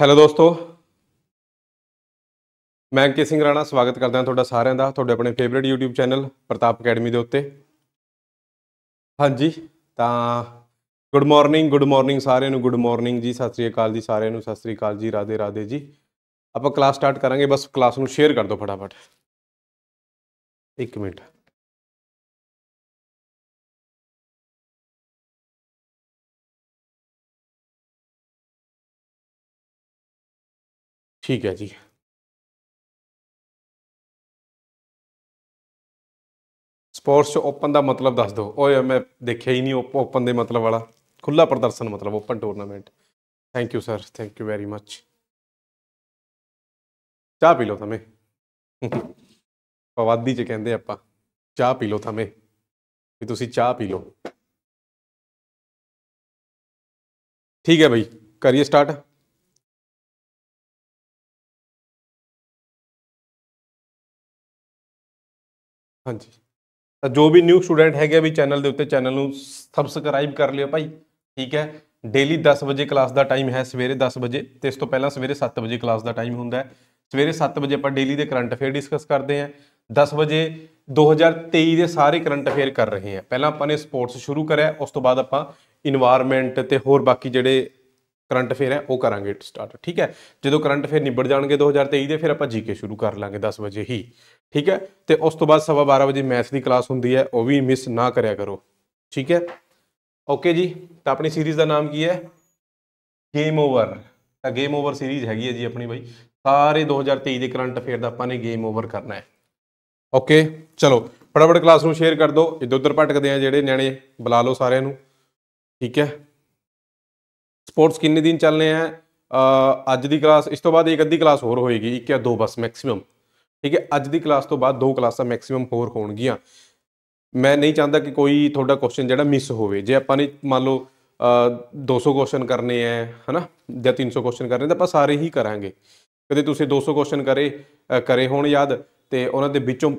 hello ਦੋਸਤੋ ਮੈਂ ਕੇ ਸਿੰਘ ਰਾਣਾ ਸਵਾਗਤ ਕਰਦਾ ਹਾਂ ਤੁਹਾਡਾ ਸਾਰਿਆਂ ਦਾ ਤੁਹਾਡੇ ਆਪਣੇ favourite YouTube channel Pratap academy ਦੇ ਉੱਤੇ ਹਾਂਜੀ ਤਾਂ ਗੁੱਡ ਮਾਰਨਿੰਗ ਗੁੱਡ ਮਾਰਨਿੰਗ ਸਾਰਿਆਂ ਨੂੰ ਗੁੱਡ ਮਾਰਨਿੰਗ ਜੀ ਸਤਿ ਸ੍ਰੀ ਅਕਾਲ ਜੀ ਸਾਰਿਆਂ ਨੂੰ ਸਤਿ ਸ੍ਰੀ ਅਕਾਲ ਜੀ ਰਾਦੇ ਰਾਦੇ ਜੀ ਆਪਾਂ ਕਲਾਸ ਸਟਾਰਟ ਕਰਾਂਗੇ ਬਸ ਕਲਾਸ ਨੂੰ ਸ਼ੇਅਰ ਕਰ ਦਿਓ ਫਟਾਫਟ 1 ਮਿੰਟ ਠੀਕ ਹੈ ਜੀ ਸਪੋਰਟਸ ਚ ਓਪਨ ਦਾ ਮਤਲਬ ਦੱਸ ਦਿਓ ਓਏ ਮੈਂ ਦੇਖਿਆ ਹੀ ਨਹੀਂ ਓਪਨ ਦੇ ਮਤਲਬ ਵਾਲਾ ਖੁੱਲਾ ਪ੍ਰਦਰਸ਼ਨ ਮਤਲਬ open tournament thank you sir thank you very much ਚਾਹ ਪੀ ਲਓ ਥਮੇ ਪਵਾਦੀ ਚ ਕਹਿੰਦੇ ਆਪਾਂ ਚਾਹ ਪੀ ਲਓ ਥਮੇ ਵੀ ਤੁਸੀਂ ਚਾਹ ਪੀ ਲਓ ਠੀਕ ਹੈ ਭਾਈ ਕਰੀਏ ਸਟਾਰਟ ਹਾਂਜੀ ਤਾਂ ਜੋ ਵੀ ਨਿਊ ਸਟੂਡੈਂਟ ਹੈਗੇ ਵੀ ਚੈਨਲ ਦੇ ਉੱਤੇ ਚੈਨਲ ਨੂੰ ਸਬਸਕ੍ਰਾਈਬ ਕਰ ਲਿਓ ਭਾਈ ਠੀਕ ਹੈ ਡੇਲੀ 10 ਵਜੇ ਕਲਾਸ ਦਾ ਟਾਈਮ ਹੈ ਸਵੇਰੇ 10 ਵਜੇ ਤੇ ਇਸ ਤੋਂ ਪਹਿਲਾਂ ਸਵੇਰੇ 7 ਵਜੇ ਕਲਾਸ ਦਾ ਟਾਈਮ ਹੁੰਦਾ ਹੈ ਸਵੇਰੇ 7 ਵਜੇ ਆਪਾਂ ਡੇਲੀ ਦੇ ਕਰੰਟ ਅਫੇਅਰ ਡਿਸਕਸ ਕਰਦੇ ਹਾਂ 10 ਵਜੇ 2023 ਦੇ ਸਾਰੇ ਕਰੰਟ ਅਫੇਅਰ ਕਰ ਰਹੇ ਹਾਂ ਪਹਿਲਾਂ ਆਪਾਂ ਨੇ ਸਪੋਰਟਸ ਸ਼ੁਰੂ ਕਰਿਆ ਉਸ ਤੋਂ ਬਾਅਦ ਆਪਾਂ এনवायरमेंट ਤੇ ਹੋਰ ਬਾਕੀ ਜਿਹੜੇ ਕਰੰਟ ਅਫੇਅਰ ਹੈ ਉਹ ਕਰਾਂਗੇ ਸਟਾਰਟ ਠੀਕ ਹੈ ਜਦੋਂ ਕਰੰਟ ਅਫੇਅਰ ਨਿਬੜ ਜਾਣਗੇ 2023 ਦੇ ਫਿਰ ਆਪਾਂ ਜੀਕੇ ਸ਼ੁਰੂ ਕਰ ਲਾਂਗੇ 10 ਵਜੇ ਹੀ ਠੀਕ ਹੈ ਤੇ ਉਸ ਤੋਂ ਬਾਅਦ ਸਵਾ 12 ਵਜੇ ਮੈਥ ਦੀ ਕਲਾਸ ਹੁੰਦੀ ਹੈ ਉਹ ਵੀ ਮਿਸ ਨਾ ਕਰਿਆ ਕਰੋ ਠੀਕ ਹੈ ਓਕੇ ਜੀ ਤਾਂ ਆਪਣੀ ਸੀਰੀਜ਼ ਦਾ ਨਾਮ ਕੀ ਹੈ ਗੇਮ ਓਵਰ ਤਾਂ ਗੇਮ ਓਵਰ ਸੀਰੀਜ਼ ਹੈਗੀ ਹੈ ਜੀ ਆਪਣੀ ਬਾਈ ਸਾਰੇ 2023 ਦੇ ਕਰੰਟ ਅਫੇਅਰ ਦਾ ਆਪਾਂ ਨੇ ਗੇਮ ਓਵਰ ਕਰਨਾ ਹੈ ਓਕੇ ਚਲੋ ਫਟਾਫਟ ਕਲਾਸ ਨੂੰ ਸ਼ੇਅਰ ਕਰ ਦਿਓ ਇਧਰ ਉਧਰ ਭਟਕਦੇ ਆ ਜਿਹੜੇ ਨਿਆਣੇ ਬੁਲਾ ਲਓ ਸਾਰਿਆਂ ਨੂੰ ਠੀਕ ਹੈ ਸਪੋਰਟਸ ਕਿੰਨੇ ਦਿਨ ਚੱਲਨੇ ਆ ਅੱਜ ਦੀ ਕਲਾਸ ਇਸ ਤੋਂ ਬਾਅਦ ਇੱਕ ਅੱਧੀ ਕਲਾਸ ਹੋਰ ਹੋਏਗੀ ਇੱਕ ਜਾਂ ਦੋ ਬਸ ਮੈਕਸਿਮਮ ਠੀਕ ਹੈ ਅੱਜ ਦੀ ਕਲਾਸ ਤੋਂ ਬਾਅਦ ਦੋ ਕਲਾਸਾਂ ਮੈਕਸਿਮਮ ਹੋਰ ਹੋਣਗੀਆਂ ਮੈਂ ਨਹੀਂ ਚਾਹੁੰਦਾ ਕਿ ਕੋਈ ਤੁਹਾਡਾ ਕੁਐਸਚਨ ਜਿਹੜਾ ਮਿਸ ਹੋਵੇ ਜੇ ਆਪਾਂ ਨੇ ਮੰਨ ਲਓ 200 ਕੁਐਸਚਨ ਕਰਨੇ ਆ ਹਨਾ ਜਾਂ 300 ਕੁਐਸਚਨ ਕਰਨੇ ਤਾਂ ਆਪਾਂ ਸਾਰੇ ਹੀ ਕਰਾਂਗੇ ਕਦੇ ਤੁਸੀਂ 200 ਕੁਐਸਚਨ ਕਰੇ ਕਰੇ ਹੋਣ ਯਾਦ ਤੇ ਉਹਨਾਂ ਦੇ ਵਿੱਚੋਂ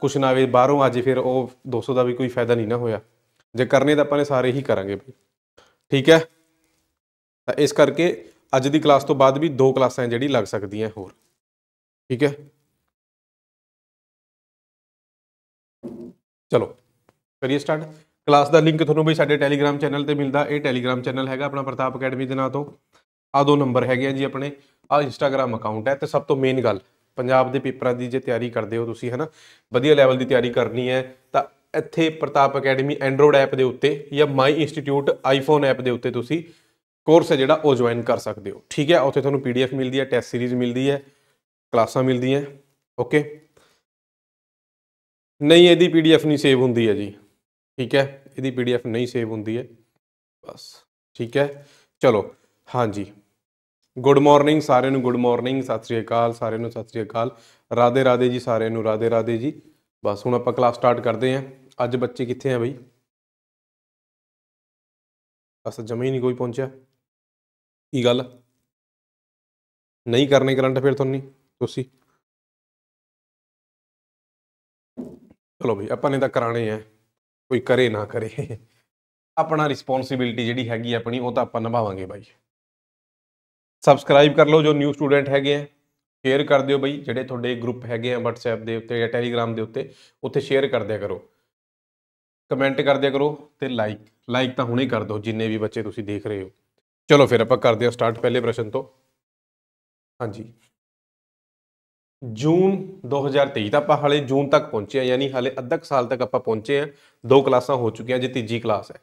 ਕੁਛ ਨਾ ਆਵੇ ਬਾਹਰੋਂ ਆਜੇ ਫਿਰ ਉਹ 200 ਦਾ ਵੀ ਕੋਈ ਫਾਇਦਾ ਨਹੀਂ ਨਾ ਹੋਇਆ ਜੇ ਕਰਨੇ ਤਾਂ ਆਪਾਂ ਨੇ ਸਾਰੇ ਹੀ ਕਰਾਂਗੇ ਬਈ ਠੀਕ ਹੈ ਤਾਂ ਇਸ ਕਰਕੇ ਅੱਜ ਦੀ ਕਲਾਸ ਤੋਂ ਬਾਅਦ ਵੀ ਦੋ ਕਲਾਸਾਂ ਜਿਹੜੀ ਲੱਗ ਸਕਦੀਆਂ ਹੋਰ ਠੀਕ ਹੈ ਚਲੋ ਕਰੀਏ ਸਟਾਰਟ ਕਲਾਸ ਦਾ ਲਿੰਕ ਤੁਹਾਨੂੰ ਵੀ ਸਾਡੇ ਟੈਲੀਗ੍ਰam ਚੈਨਲ ਤੇ ਮਿਲਦਾ ਇਹ ਟੈਲੀਗ੍ਰam ਚੈਨਲ ਹੈਗਾ ਆਪਣਾ ਪ੍ਰਤਾਪ ਅਕੈਡਮੀ ਦੇ ਨਾਂ ਤੋਂ ਆ ਦੋ ਨੰਬਰ ਹੈਗੇ ਆ ਜੀ ਆਪਣੇ ਆ ਇੰਸਟਾਗ੍ਰam ਅਕਾਊਂਟ ਹੈ ਤੇ ਸਭ ਤੋਂ ਮੇਨ ਗੱਲ ਪੰਜਾਬ ਦੇ ਪੇਪਰਾਂ ਦੀ ਜੇ ਤਿਆਰੀ ਕਰਦੇ ਹੋ ਤੁਸੀਂ ਹਨਾ ਵਧੀਆ ਲੈਵਲ ਦੀ ਤਿਆਰੀ ਕਰਨੀ ਹੈ ਤਾਂ ਇੱਥੇ ਪ੍ਰਤਾਪ ਅਕੈਡਮੀ ਐਂਡਰੋਇਡ ਐਪ ਦੇ ਉੱਤੇ ਜਾਂ ਮਾਈ ਇੰਸਟੀਚਿਊਟ ਆਈਫੋਨ ਐਪ ਦੇ ਉੱਤੇ ਤੁਸੀਂ ਕੋਰਸ ਹੈ ਜਿਹੜਾ ਉਹ ਜੁਆਇਨ ਕਰ ਸਕਦੇ ਹੋ ਠੀਕ ਹੈ ਉੱਥੇ ਤੁਹਾਨੂੰ ਪੀਡੀਐਫ ਮਿਲਦੀ ਹੈ ਟੈਸਟ ਸੀਰੀਜ਼ ਮਿਲਦੀ ਹੈ ਕਲਾਸਾਂ ਮਿਲਦੀਆਂ ਓਕੇ ਨਹੀਂ ਇਹਦੀ ਪੀਡੀਐਫ ਨਹੀਂ ਸੇਵ ਹੁੰਦੀ ਹੈ ਜੀ ਠੀਕ ਹੈ ਇਹਦੀ ਪੀਡੀਐਫ ਨਹੀਂ ਸੇਵ ਹੁੰਦੀ ਹੈ ਬਸ ਠੀਕ ਹੈ ਚਲੋ ਹਾਂਜੀ ਗੁੱਡ ਮਾਰਨਿੰਗ ਸਾਰਿਆਂ ਨੂੰ ਗੁੱਡ ਮਾਰਨਿੰਗ ਸਤਿ ਸ੍ਰੀ ਅਕਾਲ ਸਾਰਿਆਂ ਨੂੰ ਸਤਿ ਸ੍ਰੀ ਅਕਾਲ ਰਾਦੇ ਰਾਦੇ ਜੀ ਸਾਰਿਆਂ ਨੂੰ ਰਾਦੇ ਰਾਦੇ ਜੀ ਬਸ ਹੁਣ ਆਪਾਂ ਕਲਾਸ ਸਟਾਰਟ ਕਰਦੇ ਆਂ ਅੱਜ ਬੱਚੇ ਕਿੱਥੇ ਆ ਬਈ ਬਸ ਜਮੇ ਹੀ ਨਹੀਂ ਕੋਈ ਪਹੁੰਚਿਆ ਕੀ ਗੱਲ ਨਹੀਂ ਕਰਨੇ ਕਰੰਟ ਫਿਰ ਤੁਹਾਨੂੰ ਤੁਸੀਂ ਚਲੋ ਵੀ ਆਪਾਂ ਨੇ ਤਾਂ ਕਰਾਣੇ ਆ ਕੋਈ ਕਰੇ ਨਾ ਕਰੇ ਆਪਣਾ ਰਿਸਪੌਂਸਿਬਿਲਟੀ ਜਿਹੜੀ ਹੈਗੀ ਆਪਣੀ ਉਹ ਤਾਂ ਆਪਾਂ ਨਿਭਾਵਾਂਗੇ ਬਾਈ ਸਬਸਕ੍ਰਾਈਬ ਕਰ ਲਓ ਜੋ ਨਿਊ ਸਟੂਡੈਂਟ ਹੈਗੇ ਆ ਸ਼ੇਅਰ ਕਰ ਦਿਓ ਬਈ ਜਿਹੜੇ ਤੁਹਾਡੇ ਗਰੁੱਪ ਹੈਗੇ ਆ WhatsApp ਦੇ ਉੱਤੇ ਜਾਂ Telegram ਦੇ ਉੱਤੇ ਉੱਥੇ ਸ਼ੇਅਰ ਕਰ ਦਿਆ ਕਰੋ ਕਮੈਂਟ ਕਰ ਦਿਆ ਕਰੋ ਤੇ ਲਾਈਕ ਲਾਈਕ ਤਾਂ ਹੁਣੇ ਕਰ ਦਿਓ ਜਿੰਨੇ ਵੀ ਬੱਚੇ ਤੁਸੀਂ ਦੇਖ ਰਹੇ ਹੋ ਚਲੋ ਫਿਰ ਆਪਾਂ ਕਰਦੇ ਹਾਂ ਸਟਾਰਟ ਪਹਿਲੇ ਪ੍ਰਸ਼ਨ ਤੋਂ ਹਾਂਜੀ ਜੂਨ 2023 ਤਾਂ ਆਪਾਂ ਹਾਲੇ ਜੂਨ ਤੱਕ ਪਹੁੰਚੇ ਆ ਯਾਨੀ ਹਾਲੇ ਅੱਧਕ ਸਾਲ ਤੱਕ ਆਪਾਂ ਪਹੁੰਚੇ ਆ ਦੋ ਕਲਾਸਾਂ ਹੋ ਚੁੱਕੀਆਂ ਜੇ ਤੀਜੀ ਕਲਾਸ ਹੈ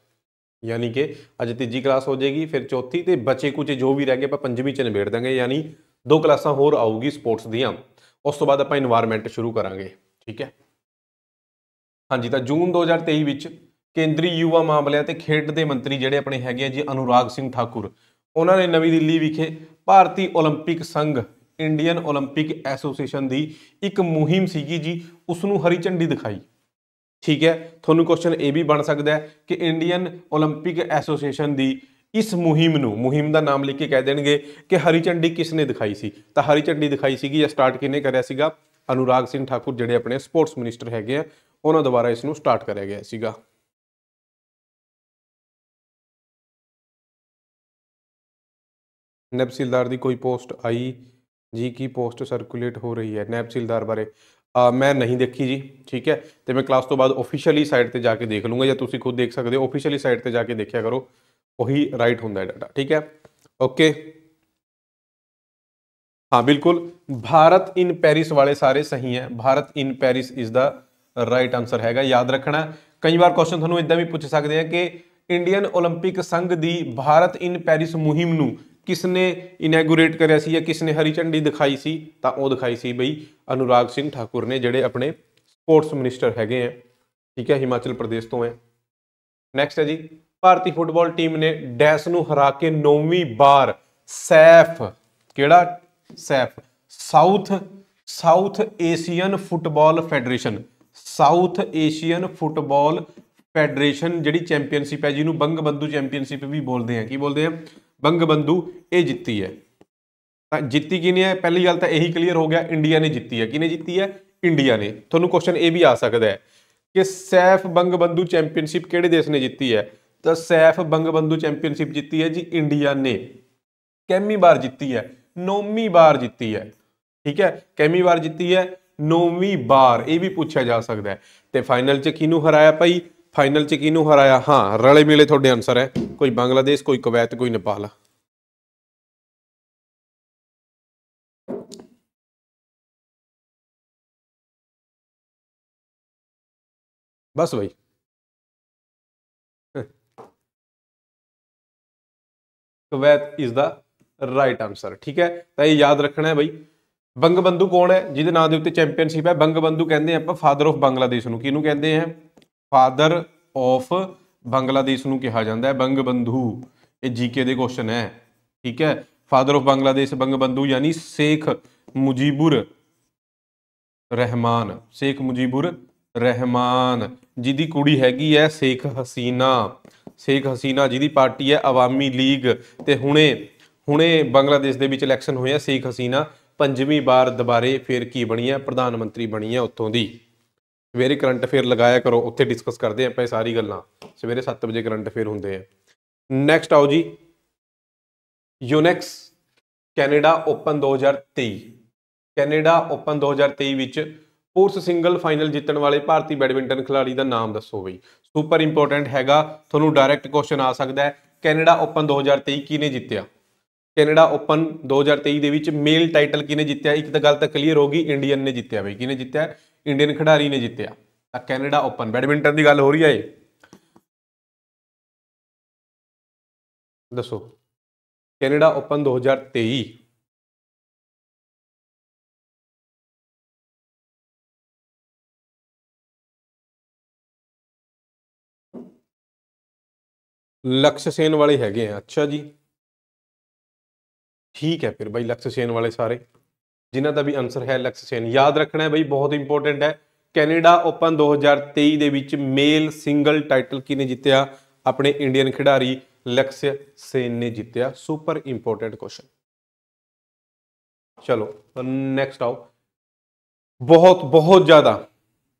ਯਾਨੀ ਕਿ ਅਜੇ ਤੀਜੀ ਕਲਾਸ ਹੋ ਜਾਏਗੀ ਫਿਰ ਚੌਥੀ ਤੇ ਬਚੇ ਕੁਝ ਜੋ ਵੀ ਰਹਿ ਗਏ ਆਪਾਂ ਪੰਜਵੀਂ ਚ ਨਿਬੇੜ ਦਾਂਗੇ ਯਾਨੀ ਦੋ ਕਲਾਸਾਂ ਹੋਰ ਆਊਗੀ ਸਪੋਰਟਸ ਦੀਆਂ ਉਸ ਤੋਂ ਬਾਅਦ ਆਪਾਂ এনवायरमेंट ਸ਼ੁਰੂ ਕਰਾਂਗੇ ਠੀਕ ਹੈ ਹਾਂਜੀ ਤਾਂ ਜੂਨ 2023 ਵਿੱਚ ਕੇਂਦਰੀ ਯੁਵਾ ਮਾਮਲਿਆਂ ਤੇ ਖੇਡ ਦੇ ਮੰਤਰੀ ਜਿਹੜੇ ਆਪਣੇ ਹੈਗੇ ਆ ਜੀ ਅਨੁਰਾਗ ਸਿੰਘ ਠਾਕੁਰ ਉਹਨਾਂ ਨੇ ਨਵੀਂ ਦਿੱਲੀ ਵਿਖੇ ਭਾਰਤੀ 올림픽 ਸੰਘ ਇੰਡੀਅਨ 올림픽 ਐਸੋਸੀਏਸ਼ਨ ਦੀ ਇੱਕ ਮੁਹਿੰਮ ਸੀਗੀ ਜੀ ਉਸ ਨੂੰ ਹਰੀ ਝੰਡੀ ਦਿਖਾਈ ਠੀਕ ਹੈ ਤੁਹਾਨੂੰ ਕੁਐਸਚਨ ਇਹ ਵੀ ਬਣ ਸਕਦਾ ਹੈ ਕਿ ਇੰਡੀਅਨ 올림픽 ਐਸੋਸੀਏਸ਼ਨ ਦੀ ਇਸ ਮੁਹਿੰਮ ਨੂੰ ਮੁਹਿੰਮ ਦਾ ਨਾਮ ਲਿਖ ਕੇ ਕਹਿ ਦੇਣਗੇ ਕਿ ਹਰੀ ਝੰਡੀ ਕਿਸ ਨੇ ਦਿਖਾਈ ਸੀ ਤਾਂ ਹਰੀ ਝੰਡੀ ਦਿਖਾਈ ਸੀਗੀ ਜਾਂ ਸਟਾਰਟ ਕਿਨੇ ਕਰਿਆ ਸੀਗਾ ਅਨੁਰਾਗ ਸਿੰਘ ਠਾਕੁਰ ਜਿਹੜੇ ਆਪਣੇ ਸਪੋਰਟਸ ਮਿਨਿਸਟਰ ਹੈਗੇ ਆ ਉਹਨਾਂ ਦੁਆਰਾ ਇਸ ਨੂੰ ਸਟਾਰਟ ਕਰਿਆ ਗਿਆ ਸੀਗਾ ਨਬਸੀਲਦਾਰ ਦੀ ਕੋਈ ਪੋਸਟ ਆਈ ਜੀ ਕੀ ਪੋਸਟ ਸਰਕੂਲੇਟ ਹੋ ਰਹੀ ਹੈ ਨੈਬ ਸਿਲਦਾਰ ਬਾਰੇ ਮੈਂ ਨਹੀਂ ਦੇਖੀ ਜੀ ਠੀਕ ਹੈ ਤੇ ਮੈਂ ਕਲਾਸ ਤੋਂ ਬਾਅਦ ਆਫੀਸ਼ੀਅਲੀ ਸਾਈਟ ਤੇ ਜਾ ਕੇ ਦੇਖ ਲੂੰਗਾ ਜਾਂ ਤੁਸੀਂ ਖੁਦ ਦੇਖ ਸਕਦੇ ਹੋ ਆਫੀਸ਼ੀਅਲੀ ਸਾਈਟ ਤੇ ਜਾ ਕੇ ਦੇਖਿਆ ਕਰੋ ਉਹੀ ਰਾਈਟ ਹੁੰਦਾ ਹੈ ਡਾਟਾ ਠੀਕ ਹੈ ਓਕੇ ਹਾਂ ਬਿਲਕੁਲ ਭਾਰਤ ਇਨ ਪੈਰਿਸ ਵਾਲੇ ਸਾਰੇ ਸਹੀ ਹੈ Bharat in Paris is the right answer ਹੈਗਾ ਯਾਦ ਰੱਖਣਾ ਕਈ ਵਾਰ ਕੁਐਸਚਨ ਤੁਹਾਨੂੰ ਇਦਾਂ ਵੀ ਪੁੱਛ ਸਕਦੇ ਆ ਕਿ ਇੰਡੀਅਨ 올림픽 ਸੰਘ ਦੀ ਭਾਰਤ ਇਨ ਪੈਰਿਸ ਮੁਹਿੰਮ ਨੂੰ ਕਿਸ ਨੇ ਇਨੈਗੂਰੇਟ ਕਰਿਆ ਸੀ ਜਾਂ ਕਿਸ ਨੇ ਹਰੀ ਝੰਡੀ ਦਿਖਾਈ ਸੀ ਤਾਂ ਉਹ ਦਿਖਾਈ ਸੀ ਬਈ ਅਨੁਰਾਗ ਸਿੰਘ ਠਾਕੁਰ ਨੇ ਜਿਹੜੇ ਆਪਣੇ ਸਪੋਰਟਸ ਮਿਨਿਸਟਰ ਹੈਗੇ ਆ ਠੀਕ ਹੈ ਹਿਮਾਚਲ ਪ੍ਰਦੇਸ਼ ਤੋਂ ਹੈ ਨੈਕਸਟ ਹੈ ਜੀ ਭਾਰਤੀ ਫੁੱਟਬਾਲ ਟੀਮ ਨੇ ਡੈਸ ਨੂੰ ਹਰਾ ਕੇ 9ਵੀਂ ਬਾਰ ਸੈਫ ਕਿਹੜਾ SAFF South South Asian football Federation South Asian football Federation ਜਿਹੜੀ ਚੈਂਪੀਅਨਸ਼ਿਪ ਹੈ ਜਿਹਨੂੰ ਬੰਦੂ ਚੈਂਪੀਅਨਸ਼ਿਪ ਵੀ ਬੋਲਦੇ ਆ ਕੀ ਬੋਲਦੇ ਆ ਬੰਗ ਬੰਦੂ ਇਹ ਜਿੱਤੀ ਹੈ ਤਾਂ ਜਿੱਤੀ ਕਿਨੇ ਹੈ ਪਹਿਲੀ ਗੱਲ ਤਾਂ ਇਹੀ ਕਲੀਅਰ ਹੋ ਗਿਆ ਇੰਡੀਆ ਨੇ ਜਿੱਤੀ ਹੈ ਕਿਨੇ ਜਿੱਤੀ ਹੈ ਇੰਡੀਆ ਨੇ ਤੁਹਾਨੂੰ ਕੁਐਸਚਨ ਇਹ ਵੀ ਆ ਸਕਦਾ ਹੈ ਕਿ ਸੈਫ ਬੰਗ ਬੰਦੂ ਚੈਂਪੀਅਨਸ਼ਿਪ ਕਿਹੜੇ ਦੇਸ਼ ਨੇ ਜਿੱਤੀ ਹੈ ਤਾਂ ਸੈਫ ਬੰਗ ਬੰਦੂ ਚੈਂਪੀਅਨਸ਼ਿਪ ਜਿੱਤੀ ਹੈ ਜੀ ਇੰਡੀਆ ਨੇ ਕੈਮੀ ਵਾਰ ਜਿੱਤੀ ਹੈ ਨੌਵੀਂ ਵਾਰ ਜਿੱਤੀ ਹੈ ਠੀਕ ਹੈ ਕੈਮੀ ਵਾਰ ਜਿੱਤੀ ਹੈ ਨੌਵੀਂ ਵਾਰ ਇਹ ਵੀ ਪੁੱਛਿਆ ਜਾ ਸਕਦਾ ਹੈ ਤੇ ਫਾਈਨਲ 'ਚ ਕਿਹਨੂੰ ਹਰਾਇਆ ਭਾਈ ਫਾਈਨਲ 'ਚ ਕਿਹਨੂੰ ਹਰਾਇਆ ਹਾਂ ਰਲੇ ਮਿਲੇ ਤੁਹਾਡੇ ਆਨਸਰ ਹੈ ਕੋਈ ਬੰਗਲਾਦੇਸ਼ ਕੋਈ ਕੁਵੈਤ ਕੋਈ ਨੇਪਾਲ ਬਸ ਬਈ Kuwait is the right answer ਠੀਕ ਹੈ ਤਾਂ ਇਹ ਯਾਦ ਰੱਖਣਾ ਹੈ ਬਈ ਬੰਗਬੰਧੂ ਕੌਣ ਹੈ ਜਿਹਦੇ ਨਾਂ ਦੇ ਉੱਤੇ ਚੈਂਪੀਅਨਸ਼ਿਪ ਹੈ ਬੰਗਬੰਧੂ ਕਹਿੰਦੇ ਆਪਾਂ ਫਾਦਰ ਆਫ ਬੰਗਲਾਦੇਸ਼ ਨੂੰ ਕਿਹਨੂੰ ਕਹਿੰਦੇ ਆ ਫਾਦਰ ਆਫ ਬੰਗਲਾਦੇਸ਼ ਨੂੰ ਕਿਹਾ ਜਾਂਦਾ ਹੈ ਬੰਗ ਬੰਧੂ ਇਹ ਜੀਕੇ ਦੇ ਕੁਐਸਚਨ ਹੈ ਠੀਕ ਹੈ father of Bangladesh Bangabandhu ਯਾਨੀ ਸ਼ੇਖ ਮੁਜੀਬੁਰ ਰਹਿਮਾਨ ਸ਼ੇਖ ਮੁਜੀਬੁਰ ਰਹਿਮਾਨ ਜਿਹਦੀ ਕੁੜੀ ਹੈਗੀ ਹੈ ਸ਼ੇਖ ਹਸੀਨਾ ਸ਼ੇਖ ਹਸੀਨਾ ਜਿਹਦੀ ਪਾਰਟੀ ਹੈ ਆਵਾਮੀ ਲੀਗ ਤੇ ਹੁਣੇ ਹੁਣੇ ਬੰਗਲਾਦੇਸ਼ ਦੇ ਵਿੱਚ ਇਲੈਕਸ਼ਨ ਹੋਇਆ ਸ਼ੇਖ ਹਸੀਨਾ ਪੰਜਵੀਂ ਵਾਰ ਦੁਬਾਰੇ ਫੇਰ ਕੀ ਬਣੀ ਹੈ ਪ੍ਰਧਾਨ ਮੰਤਰੀ ਬਣੀ ਹੈ ਉੱਥੋਂ ਦੀ ਸਵੇਰੇ ਕਰੰਟ ਅਫੇਅਰ ਲਗਾਇਆ ਕਰੋ ਉੱਥੇ ਡਿਸਕਸ ਕਰਦੇ ਆਪਾਂ ਇਹ ਸਾਰੀ ਗੱਲਾਂ ਸਵੇਰੇ 7 ਵਜੇ ਕਰੰਟ ਅਫੇਅਰ ਹੁੰਦੇ ਆ ਨੈਕਸਟ ਆਓ ਜੀ Yonex Canada open 2023 Canada open 2023 ਵਿੱਚ ਪੁਰਸ਼ ਸਿੰਗਲ ਫਾਈਨਲ ਜਿੱਤਣ ਵਾਲੇ ਭਾਰਤੀ ਬੈਡਮਿੰਟਨ ਖਿਡਾਰੀ ਦਾ ਨਾਮ ਦੱਸੋ ਬਈ ਸੁਪਰ ਇੰਪੋਰਟੈਂਟ ਹੈਗਾ ਤੁਹਾਨੂੰ ਡਾਇਰੈਕਟ ਕੁਐਸਚਨ ਆ ਸਕਦਾ ਹੈ ਕੈਨੇਡਾ ਓਪਨ 2023 ਕਿਨੇ ਜਿੱਤਿਆ ਕੈਨੇਡਾ ਓਪਨ 2023 ਦੇ ਵਿੱਚ ਮੇਲ ਟਾਈਟਲ ਕਿਨੇ ਜਿੱਤਿਆ ਇੱਕ ਤਾਂ ਗੱਲ ਤਾਂ ਕਲੀਅਰ ਹੋ ਗਈ ਇੰਡੀਅਨ ਨੇ ਜਿੱਤਿਆ ਬਈ ਕਿਨੇ ਜਿੱਤਿਆ ਇੰਡੀਅਨ ਖਿਡਾਰੀ ਨੇ ਜਿੱਤਿਆ ਤਾਂ ਕੈਨੇਡਾ ਓਪਨ ਬੈਡਮਿੰਟਨ ਦੀ ਗੱਲ ਹੋ ਰਹੀ ਹੈ ਇਹ ਦੱਸੋ ਕੈਨੇਡਾ ਓਪਨ 2023 ਲਕਸ਼ ਸੇਨ ਵਾਲੇ ਹੈਗੇ ਆ ਅੱਛਾ ਜੀ ਠੀਕ ਹੈ ਫਿਰ ਬਾਈ ਲਕਸ਼ ਸੇਨ ਵਾਲੇ ਸਾਰੇ ਜਿਨ੍ਹਾਂ ਦਾ ਵੀ ਆਨਸਰ ਹੈ ਅਲੈਕਸ ਸੇਨ ਯਾਦ ਰੱਖਣਾ ਹੈ ਬਈ ਬਹੁਤ ਇੰਪੋਰਟੈਂਟ ਹੈ ਕੈਨੇਡਾ ਓਪਨ 2023 ਦੇ ਵਿੱਚ ਮੇਲ ਸਿੰਗਲ ਟਾਈਟਲ ਕਿਨੇ ਜਿੱਤਿਆ ਆਪਣੇ ਇੰਡੀਅਨ ਖਿਡਾਰੀ ਲਕਸ ਸੇਨ ਨੇ ਜਿੱਤਿਆ ਸੁਪਰ ਇੰਪੋਰਟੈਂਟ ਕੁਐਸਚਨ ਚਲੋ ਨੈਕਸਟ ਆਓ ਬਹੁਤ ਬਹੁਤ ਜ਼ਿਆਦਾ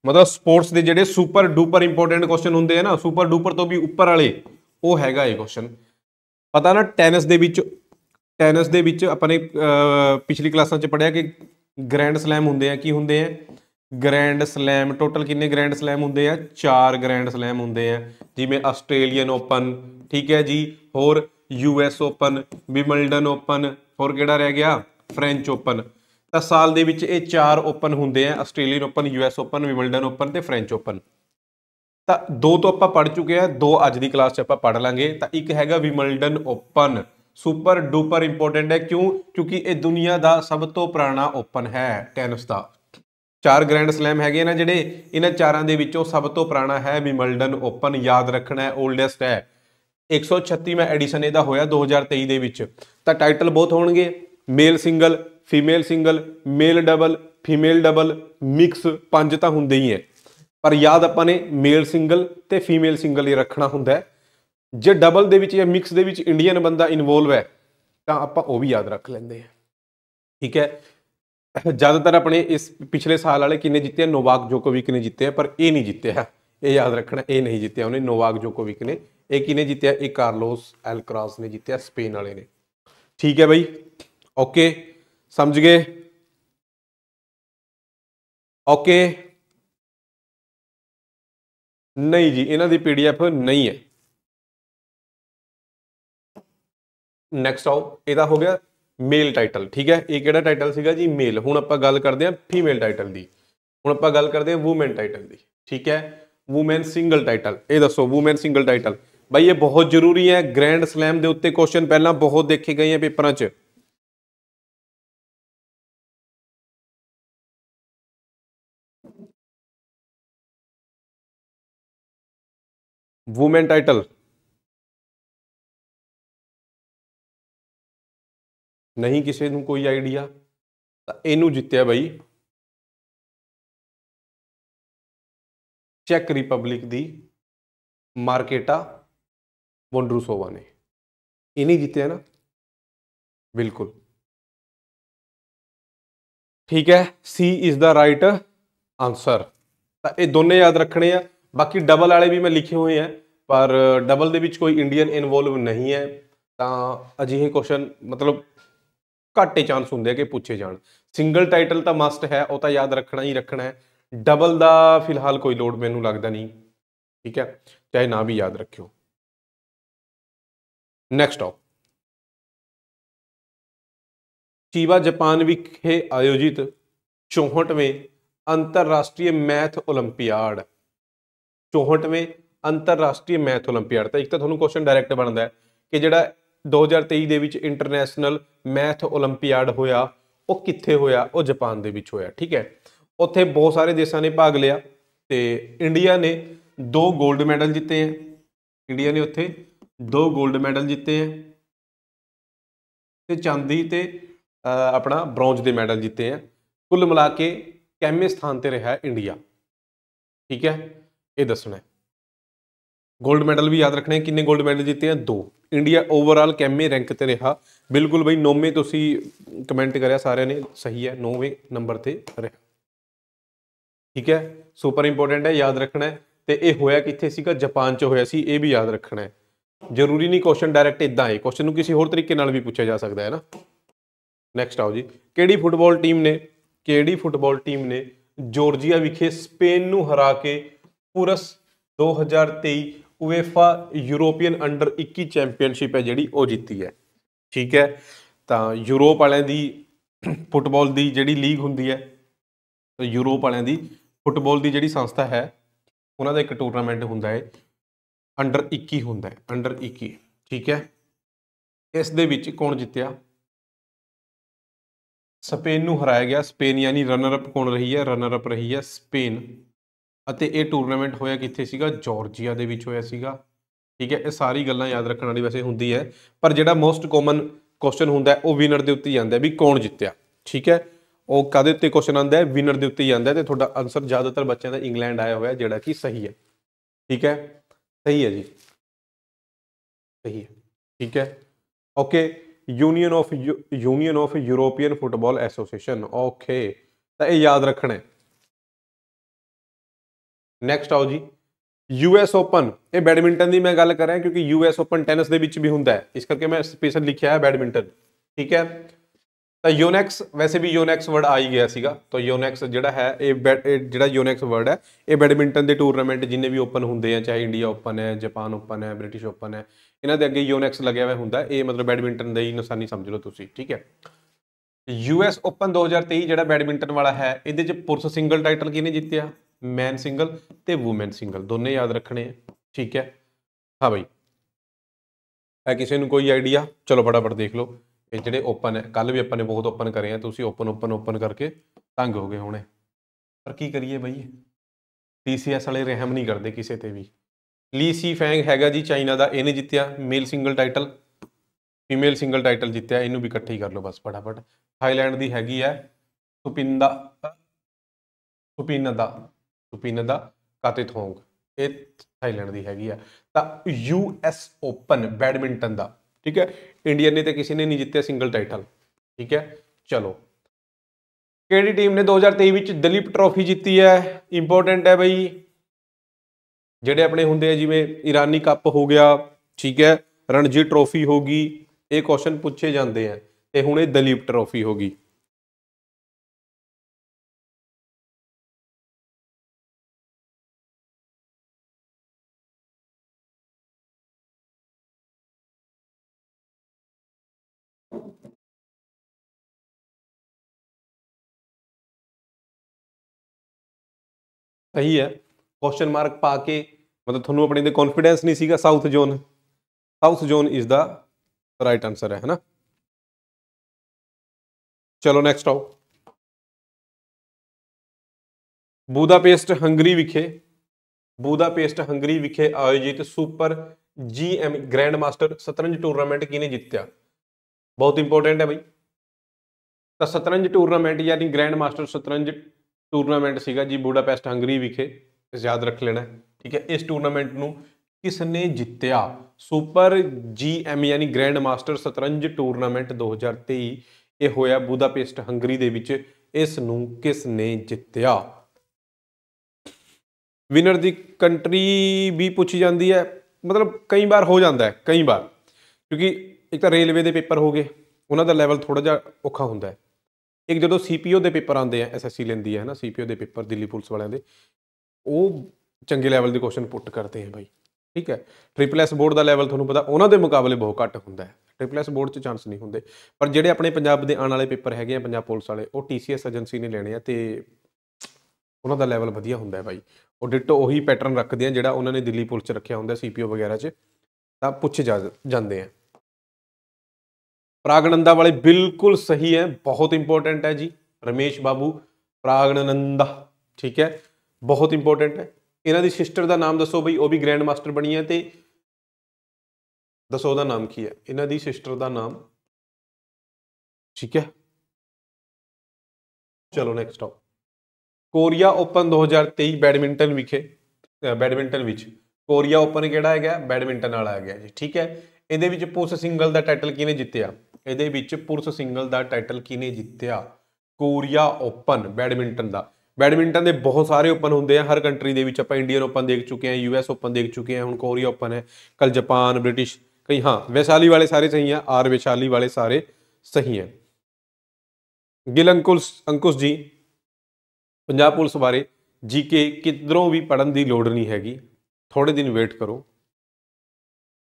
ਮਤਲਬ ਸਪੋਰਟਸ ਦੇ ਜਿਹੜੇ ਸੁਪਰ ਡੂਪਰ ਇੰਪੋਰਟੈਂਟ ਕੁਐਸਚਨ ਹੁੰਦੇ ਆ ਨਾ ਸੁਪਰ ਡੂਪਰ ਤੋਂ ਵੀ ਉੱਪਰ ਵਾਲੇ ਉਹ ਹੈਗਾ ਇਹ ਕੁਐਸਚਨ ਪਤਾ ਨਾ ਟੈਨਿਸ ਦੇ ਵਿੱਚ ਟੈਨਿਸ ਦੇ ਵਿੱਚ ਆਪਾਂ ਨੇ ਪਿਛਲੀ ਕਲਾਸਾਂ 'ਚ ਪੜਿਆ ਕਿ ਗ੍ਰੈਂਡ ਸਲੈਮ ਹੁੰਦੇ ਆ ਕੀ ਹੁੰਦੇ ਆ ਗ੍ਰੈਂਡ ਸਲੈਮ ਟੋਟਲ ਕਿੰਨੇ ਗ੍ਰੈਂਡ ਸਲੈਮ ਹੁੰਦੇ ਆ ਚਾਰ ਗ੍ਰੈਂਡ ਸਲੈਮ ਹੁੰਦੇ ਆ ਜਿਵੇਂ ਆਸਟ੍ਰੇਲੀਅਨ ਓਪਨ ਠੀਕ ਹੈ ਜੀ ਹੋਰ U S open Wimbledon open ਹੋਰ ਕਿਹੜਾ ਰਹਿ ਗਿਆ ਫ੍ਰੈਂਚ ਓਪਨ ਤਾਂ ਸਾਲ ਦੇ ਵਿੱਚ ਇਹ ਚਾਰ ਓਪਨ ਹੁੰਦੇ ਆ Australian open U S open Wimbledon open ਤੇ ਫ੍ਰੈਂਚ ਓਪਨ ਤਾਂ ਦੋ ਤੋਂ ਆਪਾਂ ਪੜ ਚੁੱਕੇ ਆ ਦੋ ਅੱਜ ਦੀ ਕਲਾਸ 'ਚ ਆਪਾਂ ਪੜ ਲਾਂਗੇ ਤਾਂ ਇੱਕ ਹੈਗਾ Wimbledon open super duper important ਹੈ ਕਿਉਂ ਕਿਉਂਕਿ ਇਹ ਦੁਨੀਆ ਦਾ ਸਭ ਤੋਂ ਪੁਰਾਣਾ ਓਪਨ ਹੈ ਟੈਨਿਸ ਦਾ ਚਾਰ ਗ੍ਰੈਂਡ ਸਲੈਮ ਹੈਗੇ ਨਾ ਜਿਹੜੇ ਇਹਨਾਂ ਚਾਰਾਂ ਦੇ ਵਿੱਚੋਂ ਸਭ ਤੋਂ ਪੁਰਾਣਾ ਹੈ ਵਿਮਲਡਨ ਓਪਨ ਯਾਦ ਰੱਖਣਾ ਹੈ 올ਡੈਸਟ ਹੈ 136ਵਾਂ ਐਡੀਸ਼ਨ ਇਹਦਾ ਹੋਇਆ 2023 ਦੇ ਵਿੱਚ ਤਾਂ ਟਾਈਟਲ ਬਹੁਤ ਹੋਣਗੇ male single female single male double female double mix ਪੰਜ ਤਾਂ ਹੁੰਦੇ ਹੀ ਐ ਪਰ ਯਾਦ ਆਪਾਂ ਨੇ ਮੇਲ ਸਿੰਗਲ ਤੇ ਫੀਮੇਲ ਸਿੰਗਲ ਹੀ ਰੱਖਣਾ ਹੁੰਦਾ ਹੈ ਜੇ ਡਬਲ ਦੇ ਵਿੱਚ ਜਾਂ ਮਿਕਸ ਦੇ ਵਿੱਚ ਇੰਡੀਅਨ ਬੰਦਾ ਇਨਵੋਲਵ ਹੈ ਤਾਂ ਆਪਾਂ ਉਹ ਵੀ ਯਾਦ ਰੱਖ ਲੈਂਦੇ ਆ ਠੀਕ ਹੈ ਜ਼ਿਆਦਾਤਰ ਆਪਣੇ ਇਸ ਪਿਛਲੇ ਸਾਲ ਵਾਲੇ ਕਿੰਨੇ ਜਿੱਤੇ ਨੋਵਾਕ ਜੋਕੋਵਿਕ ਨੇ ਜਿੱਤੇ ਪਰ ਇਹ ਨਹੀਂ ਆ ਇਹ ਯਾਦ ਰੱਖਣਾ ਇਹ ਨਹੀਂ ਜਿੱਤੇ ਉਹਨੇ ਨੋਵਾਕ ਜੋਕੋਵਿਕ ਨੇ ਇਹ ਕਿਨੇ ਜਿੱਤੇ ਆ ਇਹ ਕਾਰਲੋਸ ਐਲਕਰਾਸ ਨੇ ਜਿੱਤੇ ਆ ਸਪੇਨ ਵਾਲੇ ਨੇ ਠੀਕ ਹੈ ਬਈ ਓਕੇ ਸਮਝ ਗਏ ਓਕੇ ਨਹੀਂ ਜੀ ਇਹਨਾਂ ਦੀ ਪੀਡੀਐਫ ਨਹੀਂ ਹੈ ਨੈਕਸਟ ਆਓ ਇਹਦਾ ਹੋ ਗਿਆ ਮੇਲ ਟਾਈਟਲ ਠੀਕ ਹੈ ਇਹ ਕਿਹੜਾ ਟਾਈਟਲ ਸੀਗਾ ਜੀ ਮੇਲ ਹੁਣ ਆਪਾਂ ਗੱਲ ਕਰਦੇ ਹਾਂ ਫੀਮੇਲ ਟਾਈਟਲ ਦੀ ਹੁਣ ਆਪਾਂ ਗੱਲ ਕਰਦੇ ਹਾਂ ਔਮਨ ਟਾਈਟਲ ਦੀ ਠੀਕ ਹੈ ਔਮਨ ਸਿੰਗਲ ਟਾਈਟਲ ਇਹ ਦੱਸੋ ਔਮਨ ਸਿੰਗਲ ਟਾਈਟਲ ਭਾਈ ਇਹ ਬਹੁਤ ਜ਼ਰੂਰੀ ਹੈ ਗ੍ਰੈਂਡ ਸਲੈਮ ਦੇ ਉੱਤੇ ਕੁਐਸਚਨ ਪਹਿਲਾਂ ਬਹੁਤ ਦੇਖੇ ਗਏ ਆ ਪੇਪਰਾਂ 'ਚ ਔਮਨ ਟਾਈਟਲ ਨਹੀਂ ਕਿਸੇ ਨੂੰ ਕੋਈ ਆਈਡੀਆ ਤਾਂ ਇਹਨੂੰ ਜਿੱਤਿਆ ਬਈ ਚੈਕ ਰਿਪਬਲਿਕ ਦੀ ਮਾਰਕੇਟਾ ਵੋਂਡਰੂਸੋਵਾ ਨੇ ਇਹਨੇ ਜਿੱਤਿਆ ਨਾ ਬਿਲਕੁਲ ਠੀਕ ਹੈ C is the right answer ਤਾਂ ਇਹ ਦੋਨੇ ਯਾਦ ਰੱਖਣੇ ਆ ਬਾਕੀ ਡਬਲ ਵਾਲੇ ਵੀ ਮੈਂ ਲਿਖੇ ਹੋਏ ਆ ਪਰ ਡਬਲ ਦੇ ਵਿੱਚ ਕੋਈ ਇੰਡੀਅਨ ਇਨਵੋਲਵ ਨਹੀਂ ਹੈ ਤਾਂ ਅਜਿਹੇ ਕੁਐਸਚਨ ਮਤਲਬ ਘੱਟੇ ਚਾਂਸ ਹੁੰਦੇ ਆ ਕਿ ਪੁੱਛੇ ਜਾਣ ਸਿੰਗਲ ਟਾਈਟਲ ਤਾਂ ਮਸਟ ਹੈ ਉਹ ਤਾਂ ਯਾਦ ਰੱਖਣਾ ਹੀ ਰੱਖਣਾ ਹੈ ਡਬਲ ਦਾ ਫਿਲਹਾਲ ਕੋਈ ਲੋਡ ਮੈਨੂੰ ਲੱਗਦਾ ਨਹੀਂ ਠੀਕ ਹੈ ਚਾਹੇ ਨਾ ਵੀ ਯਾਦ ਰੱਖਿਓ ਨੈਕਸਟ ਆਪ ਚੀਵਾ ਜਾਪਾਨ ਵਿਖੇ ਆਯੋਜਿਤ 64ਵੇਂ ਅੰਤਰਰਾਸ਼ਟਰੀ ਮੈਥ 올림ਪੀਆਡ 64ਵੇਂ ਅੰਤਰਰਾਸ਼ਟਰੀ ਮੈਥ 올림ਪੀਆਡ ਤਾਂ ਇੱਕ ਤਾਂ ਤੁਹਾਨੂੰ ਕੁਐਸਚਨ ਡਾਇਰੈਕਟ ਬਣਦਾ ਹੈ ਕਿ ਜਿਹੜਾ 2023 ਦੇ ਵਿੱਚ ਇੰਟਰਨੈਸ਼ਨਲ ਮੈਥ 올림픽ਿਆਡ ਹੋਇਆ ਉਹ ਕਿੱਥੇ ਹੋਇਆ ਉਹ ਜਾਪਾਨ ਦੇ ਵਿੱਚ ਹੋਇਆ ਠੀਕ ਹੈ ਉੱਥੇ ਬਹੁਤ ਸਾਰੇ ਦੇਸ਼ਾਂ ਨੇ ਭਾਗ ਲਿਆ ਤੇ ਇੰਡੀਆ ਨੇ ਦੋ 골ਡ ਮੈਡਲ ਜਿੱਤੇ ਆ ਇੰਡੀਆ ਨੇ ਉੱਥੇ ਦੋ 골ਡ ਮੈਡਲ ਜਿੱਤੇ ਆ ਤੇ ਚਾਂਦੀ ਤੇ ਆਪਣਾ ਬ੍ਰੌਂਜ ਦੇ ਮੈਡਲ ਜਿੱਤੇ ਆ ਕੁੱਲ ਮਿਲਾ ਕੇ ਕੈਮੇ ਸਥਾਨ ਤੇ ਰਿਹਾ ਇੰਡੀਆ ਠੀਕ ਹੈ ਇਹ ਦੱਸਣਾ ਹੈ 골ਡ ਮੈਡਲ ਵੀ ਯਾਦ ਰੱਖਣੇ ਕਿੰਨੇ 골ਡ ਮੈਡਲ ਜਿੱਤੇ ਆ ਦੋ ਇੰਡੀਆ ਓਵਰਆਲ ਕੈਮੇ ਰੈਂਕ ਤੇ ਰਿਹਾ ਬਿਲਕੁਲ ਬਈ 9ਵੇਂ ਤੁਸੀਂ ਕਮੈਂਟ ਕਰਿਆ ਸਾਰਿਆਂ ਨੇ ਸਹੀ ਹੈ 9ਵੇਂ ਨੰਬਰ ਤੇ ਰਿਹਾ ਠੀਕ ਹੈ ਸੁਪਰ ਇੰਪੋਰਟੈਂਟ ਹੈ ਯਾਦ ਰੱਖਣਾ ਤੇ ਇਹ ਹੋਇਆ ਕਿੱਥੇ ਸੀਗਾ ਜਾਪਾਨ 'ਚ ਹੋਇਆ ਸੀ ਇਹ ਵੀ ਯਾਦ ਰੱਖਣਾ ਹੈ ਜ਼ਰੂਰੀ ਨਹੀਂ ਕੁਐਸਚਨ ਡਾਇਰੈਕਟ ਇਦਾਂ ਹੈ ਕੁਐਸਚਨ ਨੂੰ ਕਿਸੇ ਹੋਰ ਤਰੀਕੇ ਨਾਲ ਵੀ ਪੁੱਛਿਆ ਜਾ ਸਕਦਾ ਹੈ ਨਾ ਨੈਕਸਟ ਆਓ ਜੀ ਕਿਹੜੀ ਫੁੱਟਬਾਲ ਟੀਮ ਨੇ ਕਿਹੜੀ ਫੁੱਟਬਾਲ ਟੀਮ ਨੇ ਜੋਰਜੀਆ ਵਿਖੇ ਸਪੇਨ ਨੂੰ ਹਰਾ ਕੇ ਪੁਰਸ 2023 UEFA ਯੂਰੋਪੀਅਨ ਅੰਡਰ 21 ਚੈਂਪੀਅਨਸ਼ਿਪ ਹੈ ਜਿਹੜੀ ਉਹ ਜਿੱਤੀ ਹੈ ਠੀਕ ਹੈ ਤਾਂ ਯੂਰੋਪ ਵਾਲਿਆਂ ਦੀ ਫੁੱਟਬਾਲ ਦੀ ਜਿਹੜੀ ਲੀਗ ਹੁੰਦੀ ਹੈ ਯੂਰੋਪ ਵਾਲਿਆਂ ਦੀ ਫੁੱਟਬਾਲ ਦੀ ਜਿਹੜੀ ਸੰਸਥਾ ਹੈ ਉਹਨਾਂ ਦਾ ਇੱਕ ਟੂਰਨਾਮੈਂਟ ਹੁੰਦਾ ਹੈ ਅੰਡਰ 21 ਹੁੰਦਾ ਹੈ ਅੰਡਰ 21 ਠੀਕ ਹੈ ਇਸ ਦੇ ਵਿੱਚ ਕੌਣ ਜਿੱਤਿਆ ਸਪੇਨ ਨੂੰ ਹਰਾਇਆ ਗਿਆ ਸਪੇਨ ਯਾਨੀ ਰਨਰ ਅਪ ਕੌਣ ਰਹੀ ਹੈ ਰਨਰ ਅਪ ਰਹੀ ਹੈ ਸਪੇਨ ਅਤੇ ਇਹ ਟੂਰਨਾਮੈਂਟ ਹੋਇਆ ਕਿੱਥੇ ਸੀਗਾ ਜਾਰਜੀਆ ਦੇ ਵਿੱਚ ਹੋਇਆ ਸੀਗਾ ਠੀਕ ਹੈ ਇਹ ਸਾਰੀ ਗੱਲਾਂ ਯਾਦ ਰੱਖਣ ਵਾਲੀ ਵੈਸੇ ਹੁੰਦੀ ਹੈ ਪਰ ਜਿਹੜਾ ਮੋਸਟ ਕਾਮਨ ਕੁਐਸਚਨ ਹੁੰਦਾ ਉਹ ਵਿਨਰ ਦੇ ਉੱਤੇ ਜਾਂਦਾ ਵੀ ਕੌਣ ਜਿੱਤਿਆ ਠੀਕ ਹੈ ਉਹ ਕਾਦੇ ਉੱਤੇ ਕੁਐਸਚਨ ਆਉਂਦਾ ਹੈ ਵਿਨਰ ਦੇ ਉੱਤੇ ਜਾਂਦਾ ਤੇ ਤੁਹਾਡਾ ਆਨਸਰ ਜ਼ਿਆਦਾਤਰ ਬੱਚਿਆਂ ਦਾ ਇੰਗਲੈਂਡ ਆਇਆ ਹੋਇਆ ਜਿਹੜਾ ਕਿ ਸਹੀ ਹੈ ਠੀਕ ਹੈ ਸਹੀ ਹੈ ਜੀ ਸਹੀ ਹੈ ਠੀਕ ਹੈ okay union of union of European football association okay ਤਾਂ ਇਹ ਯਾਦ ਰੱਖਣਾ ਨੈਕਸਟ ਆਓ ਜੀ ਯੂਐਸ ਓਪਨ ਇਹ ਬੈਡਮਿੰਟਨ ਦੀ ਮੈਂ ਗੱਲ ਕਰ ਰਿਹਾ ਕਿਉਂਕਿ ਯੂਐਸ ਓਪਨ ਟੈਨਿਸ ਦੇ ਵਿੱਚ ਵੀ ਹੁੰਦਾ ਹੈ ਇਸ ਕਰਕੇ ਮੈਂ ਸਪੈਸ਼ਲ ਲਿਖਿਆ ਹੈ ਬੈਡਮਿੰਟਨ ਠੀਕ ਹੈ ਤਾਂ ਯੋਨੈਕਸ ਵੈਸੇ ਵੀ ਯੋਨੈਕਸ ਵਰਡ ਆ ਹੀ ਗਿਆ ਸੀਗਾ ਤਾਂ ਯੋਨੈਕਸ ਜਿਹੜਾ ਹੈ ਇਹ ਜਿਹੜਾ ਯੋਨੈਕਸ ਵਰਡ ਹੈ ਇਹ ਬੈਡਮਿੰਟਨ ਦੇ ਟੂਰਨਾਮੈਂਟ ਜਿੰਨੇ ਵੀ ਓਪਨ ਹੁੰਦੇ ਆ ਚਾਹੇ ਇੰਡੀਆ ਓਪਨ ਹੈ ਜਾਪਾਨ ਓਪਨ ਹੈ ਬ੍ਰਿਟਿਸ਼ ਓਪਨ ਹੈ ਇਹਨਾਂ ਦੇ ਅੱਗੇ ਯੋਨੈਕਸ ਲੱਗਿਆ ਹੋਇਆ ਹੁੰਦਾ ਇਹ ਮਤਲਬ ਬੈਡਮਿੰਟਨ ਦੇ ਹੀ ਨਿਸ਼ਾਨੀ ਸਮਝ ਲਓ ਤੁਸੀਂ ਠੀਕ ਹੈ ਯੂਐਸ ਓਪਨ 2023 ਜਿਹੜਾ ਬੈਡਮਿੰਟਨ ਵਾਲਾ ਹੈ ਇਹਦੇ ਚ ਪੁਰਸ਼ ਸਿੰਗਲ ਟਾਈਟਲ ਕਿਹਨੇ ਜਿੱਤਿਆ ਮੈਨ ਸਿੰਗਲ ਤੇ ਔਮਨ ਸਿੰਗਲ ਦੋਨੇ ਯਾਦ ਰੱਖਣੇ ਆ ਠੀਕ ਹੈ ਹਾਂ ਭਾਈ ਹੈ ਕਿਸੇ ਨੂੰ ਕੋਈ ਆਈਡੀਆ ਚਲੋ ਫਟਾਫਟ ਦੇਖ ਲਓ ਇਹ ਜਿਹੜੇ ਓਪਨ ਹੈ ਕੱਲ ਵੀ ਆਪਾਂ ਨੇ ਬਹੁਤ ਓਪਨ ਕਰੇ ਆ ਤੁਸੀਂ ਓਪਨ ਓਪਨ ਓਪਨ ਕਰਕੇ ਤੰਗ ਹੋ ਗਏ ਹੋਣੇ ਪਰ ਕੀ ਕਰੀਏ ਬਈ ਟੀਸੀਐਸ ਵਾਲੇ ਰਹਿਮ ਨਹੀਂ ਕਰਦੇ ਕਿਸੇ ਤੇ ਵੀ ਲੀ ਸੀ ਫੈਂਗ ਹੈਗਾ ਜੀ ਚਾਈਨਾ ਦਾ ਇਹਨੇ ਜਿੱਤਿਆ male single title female single title ਜਿੱਤਿਆ ਇਹਨੂੰ ਵੀ ਇਕੱਠੇ ਹੀ ਕਰ ਲਓ ਬਸ ਫਟਾਫਟ ਥਾਈਲੈਂਡ ਦੀ ਹੈਗੀ ਹੈ ਸੁਪਿੰਦਾ ਸੁਪਿੰਦਾ ਸੁਪੀਨਤ ਦਾ ਕਾਤਿਤ ਹੋਂਗ ਇਹ ਥਾਈਲੈਂਡ ਦੀ ਹੈਗੀ ਆ ਤਾਂ ਯੂ ਐਸ ਓਪਨ ਬੈਡਮਿੰਟਨ ਦਾ ਠੀਕ ਹੈ ਇੰਡੀਆ ਨੇ ਤੇ ਕਿਸੇ ਨੇ ਨਹੀਂ ਜਿੱਤਿਆ ਸਿੰਗਲ ਟਾਈਟਲ ਠੀਕ ਹੈ ਚਲੋ ਕਿਹੜੀ ਟੀਮ ਨੇ 2023 ਵਿੱਚ ਦਲੀਪ ਟਰੋਫੀ ਜਿੱਤੀ ਹੈ ਇੰਪੋਰਟੈਂਟ ਹੈ ਬਈ ਜਿਹੜੇ ਆਪਣੇ ਹੁੰਦੇ ਆ ਜਿਵੇਂ ਇਰਾਨੀ ਕੱਪ ਹੋ ਗਿਆ ਠੀਕ ਹੈ ਰਣਜੀ ਟਰੋਫੀ ਹੋ ਗਈ ਇਹ ਕੁਐਸਚਨ ਪੁੱਛੇ ਜਾਂਦੇ ਆ ਤੇ ਹੁਣ ਇਹ ਦਲੀਪ ਟਰੋਫੀ ਹੋ ਗਈ ਸਹੀ ਹੈ ਕੁਐਸਚਨ ਮਾਰਕ ਪਾ ਕੇ ਮਤਲਬ ਤੁਹਾਨੂੰ ਆਪਣੇ ਦੇ ਕੌਨਫੀਡੈਂਸ ਨਹੀਂ ਸੀਗਾ south zone south zone is the right answer ਹੈ ਹੈਨਾ ਚਲੋ ਨੈਕਸਟ ਆਓ ਬੂਦਾਪੇਸਟ ਹੰਗਰੀ ਵਿਖੇ ਬੂਦਾਪੇਸਟ ਹੰਗਰੀ ਵਿਖੇ ਆਯੋਜਿਤ ਸੁਪਰ ਜੀਐਮ ਗ੍ਰੈਂਡ ਮਾਸਟਰ ਸ਼ਤਰੰਜ ਟੂਰਨਾਮੈਂਟ ਕਿਨੇ ਜਿੱਤਿਆ ਬਹੁਤ ਇੰਪੋਰਟੈਂਟ ਹੈ ਬਈ ਤਾਂ ਸ਼ਤਰੰਜ ਟੂਰਨਾਮੈਂਟ ਯਾਨੀ ਗ੍ਰੈਂਡ ਮਾਸਟਰ ਸ਼ਤਰੰਜ ਟੂਰਨਾਮੈਂਟ ਸੀਗਾ ਜੀ ਬੂਡਾਪੈਸਟ ਹੰਗਰੀ ਵਿਖੇ ਯਾਦ ਰੱਖ ਲੈਣਾ ਠੀਕ ਹੈ ਇਸ ਟੂਰਨਾਮੈਂਟ ਨੂੰ ਕਿਸ ਨੇ ਜਿੱਤਿਆ ਸੁਪਰ ਜੀਐਮ ਯਾਨੀ ਗ੍ਰੈਂਡ ਮਾਸਟਰ ਸ਼ਤਰੰਜ ਟੂਰਨਾਮੈਂਟ 2023 ਇਹ ਹੋਇਆ ਬੂਡਾਪੈਸਟ ਹੰਗਰੀ ਦੇ ਵਿੱਚ ਇਸ ਨੂੰ ਕਿਸ ਨੇ ਜਿੱਤਿਆ ਵਿਨਰ ਦੀ ਕੰਟਰੀ ਵੀ ਪੁੱਛੀ ਜਾਂਦੀ ਹੈ ਮਤਲਬ ਕਈ ਵਾਰ ਹੋ ਜਾਂਦਾ ਹੈ ਕਈ ਵਾਰ ਕਿਉਂਕਿ ਇੱਕ ਤਾਂ ਰੇਲਵੇ ਦੇ ਪੇਪਰ ਹੋ ਗਏ ਉਹਨਾਂ ਦਾ ਲੈਵਲ ਥੋੜਾ ਜਿਹਾ ਔਖਾ ਹੁੰਦਾ ਹੈ ਇੱਕ ਜਦੋਂ ਸੀਪੀਓ ਦੇ ਪੇਪਰ ਆਉਂਦੇ ਆ ਐਸਐਸਸੀ ਲੈਂਦੀ ਹੈ ਨਾ ਸੀਪੀਓ ਦੇ ਪੇਪਰ ਦਿੱਲੀ ਪੁਲਿਸ ਵਾਲਿਆਂ ਦੇ ਉਹ ਚੰਗੇ ਲੈਵਲ ਦੇ ਕੁਐਸਚਨ ਪੁੱਟ ਕਰਦੇ ਆ ਬਾਈ ਠੀਕ ਹੈ ਟ੍ਰਿਪਲ ਐਸ ਬੋਰਡ ਦਾ ਲੈਵਲ ਤੁਹਾਨੂੰ ਪਤਾ ਉਹਨਾਂ ਦੇ ਮੁਕਾਬਲੇ ਬਹੁਤ ਘੱਟ ਹੁੰਦਾ ਹੈ ਟ੍ਰਿਪਲ ਐਸ ਬੋਰਡ 'ਚ ਚਾਂਸ ਨਹੀਂ ਹੁੰਦੇ ਪਰ ਜਿਹੜੇ ਆਪਣੇ ਪੰਜਾਬ ਦੇ ਆਉਣ ਵਾਲੇ ਪੇਪਰ ਹੈਗੇ ਆ ਪੰਜਾਬ ਪੁਲਿਸ ਵਾਲੇ ਉਹ ਟੀਸੀਐਸ ਏਜੰਸੀ ਨੇ ਲੈਣੇ ਆ ਤੇ ਉਹਨਾਂ ਦਾ ਲੈਵਲ ਵਧੀਆ ਹੁੰਦਾ ਹੈ ਬਾਈ ਉਹ ਡਿਟੋ ਉਹੀ ਪੈਟਰਨ ਰੱਖਦੇ ਆ ਜਿਹੜਾ ਉਹਨਾਂ ਨੇ ਦਿੱਲੀ ਪੁਲਿਸ 'ਚ ਰੱਖਿਆ ਹੁੰਦਾ ਸੀਪੀਓ ਵਗੈਰਾ 'ਚ ਤਾਂ ਪੁੱਛੇ ਜਾਂਦੇ ਆ ਪ੍ਰਾਗਨੰਦਾ ਵਾਲੇ ਬਿਲਕੁਲ ਸਹੀ ਹੈ ਬਹੁਤ ਇੰਪੋਰਟੈਂਟ ਹੈ ਜੀ ਰਮੇਸ਼ ਬਾਬੂ ਪ੍ਰਾਗਨੰਦਾ ਠੀਕ ਹੈ ਬਹੁਤ ਇੰਪੋਰਟੈਂਟ ਹੈ ਇਹਨਾਂ ਦੀ ਸਿਸਟਰ ਦਾ ਨਾਮ ਦੱਸੋ ਬਈ ਉਹ ਵੀ ਗ੍ਰੈਂਡ ਮਾਸਟਰ ਬਣੀ ਹੈ ਤੇ ਦੱਸੋ ਉਹਦਾ ਨਾਮ ਕੀ ਹੈ ਇਹਨਾਂ ਦੀ ਸਿਸਟਰ ਦਾ ਨਾਮ ਠੀਕ ਹੈ ਚਲੋ ਨੈਕਸਟ ਆਪ ਕੋਰੀਆ ਓਪਨ 2023 ਬੈਡਮਿੰਟਨ ਵਿਖੇ ਬੈਡਮਿੰਟਨ ਵਿੱਚ ਕੋਰੀਆ ਓਪਨ ਕਿਹੜਾ ਹੈਗਾ ਬੈਡਮਿੰਟਨ ਵਾਲਾ ਹੈਗਾ ਜੀ ਠੀਕ ਹੈ ਇਹਦੇ ਵਿੱਚ ਪੁਰਸ਼ ਸਿੰਗਲ ਦਾ ਟਾਈਟਲ ਕਿਹਨੇ ਜਿੱਤਿਆ ਇਹਦੇ ਵਿੱਚ ਪੁਰਸ਼ ਸਿੰਗਲ ਦਾ ਟਾਈਟਲ ਕਿਹਨੇ ਜਿੱਤਿਆ ਕੋਰੀਆ ਓਪਨ ਬੈਡਮਿੰਟਨ ਦਾ ਬੈਡਮਿੰਟਨ ਦੇ ਬਹੁਤ ਸਾਰੇ ਓਪਨ ਹੁੰਦੇ ਆ ਹਰ ਕੰਟਰੀ ਦੇ ਵਿੱਚ ਆਪਾਂ ਇੰਡੀਅਨ ਓਪਨ ਦੇਖ ਚੁੱਕੇ ਆ ਯੂਐਸ ਓਪਨ ਦੇਖ ਚੁੱਕੇ ਆ ਹੁਣ ਕੋਰੀਆ ਓਪਨ ਹੈ ਕੱਲ ਜਾਪਾਨ ਬ੍ਰਿਟਿਸ਼ ਕਈ ਹਾਂ ਵੈਸ਼ਾਲੀ ਵਾਲੇ ਸਾਰੇ ਸਹੀ ਆ ਆਰ ਵੈਸ਼ਾਲੀ ਵਾਲੇ ਸਾਰੇ ਸਹੀ ਆ ਗਿਲ ਅੰਕੁਸ਼ ਅੰਕੁਸ਼ ਜੀ ਪੰਜਾਬ ਪੁਲਿਸ ਬਾਰੇ ਜੀਕੇ ਕਿਧਰੋਂ ਵੀ ਪੜਨ ਦੀ ਲੋੜ ਨਹੀਂ ਹੈਗੀ ਥੋੜੇ ਦਿਨ ਵੇਟ ਕਰੋ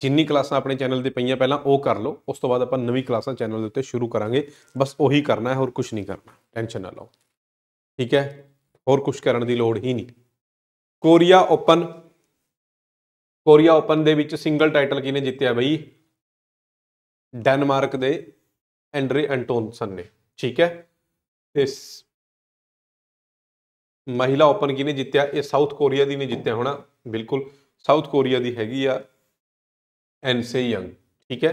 ਜਿੰਨੀ ਕਲਾਸਾਂ ਆਪਣੇ ਚੈਨਲ ਤੇ ਪਈਆਂ ਪਹਿਲਾਂ ਉਹ ਕਰ ਲਓ ਉਸ ਤੋਂ ਬਾਅਦ ਆਪਾਂ ਨਵੀਂ ਕਲਾਸਾਂ ਚੈਨਲ ਦੇ ਉੱਤੇ ਸ਼ੁਰੂ ਕਰਾਂਗੇ ਬਸ ਉਹੀ ਕਰਨਾ ਹੈ ਹੋਰ ਕੁਝ ਨਹੀਂ ਕਰਨਾ ਟੈਨਸ਼ਨ ਨਾ ਲਓ ਠੀਕ ਹੈ ਹੋਰ ਕੁਝ ਕਰਨ ਦੀ ਲੋੜ ਹੀ ਨਹੀਂ ਕੋਰੀਆ ਓਪਨ ਕੋਰੀਆ ਓਪਨ ਦੇ ਵਿੱਚ ਸਿੰਗਲ ਟਾਈਟਲ ਕਿਨੇ ਜਿੱਤਿਆ ਬਈ ਡੈਨਮਾਰਕ ਦੇ ਐਂਡਰੀ ਐਂਟੋਨਸਨ ਨੇ ਠੀਕ ਹੈ ਇਸ ਮਹਿਲਾ ਓਪਨ ਕਿਨੇ ਜਿੱਤਿਆ ਇਹ ਸਾਊਥ ਕੋਰੀਆ ਦੀ ਨੇ ਜਿੱਤਿਆ ਹੋਣਾ ਬਿਲਕੁਲ ਸਾਊਥ ਕੋਰੀਆ ਦੀ ਹੈਗੀ ਆ ਐਨ ਸੇ ਯੰਗ ਠੀਕ ਹੈ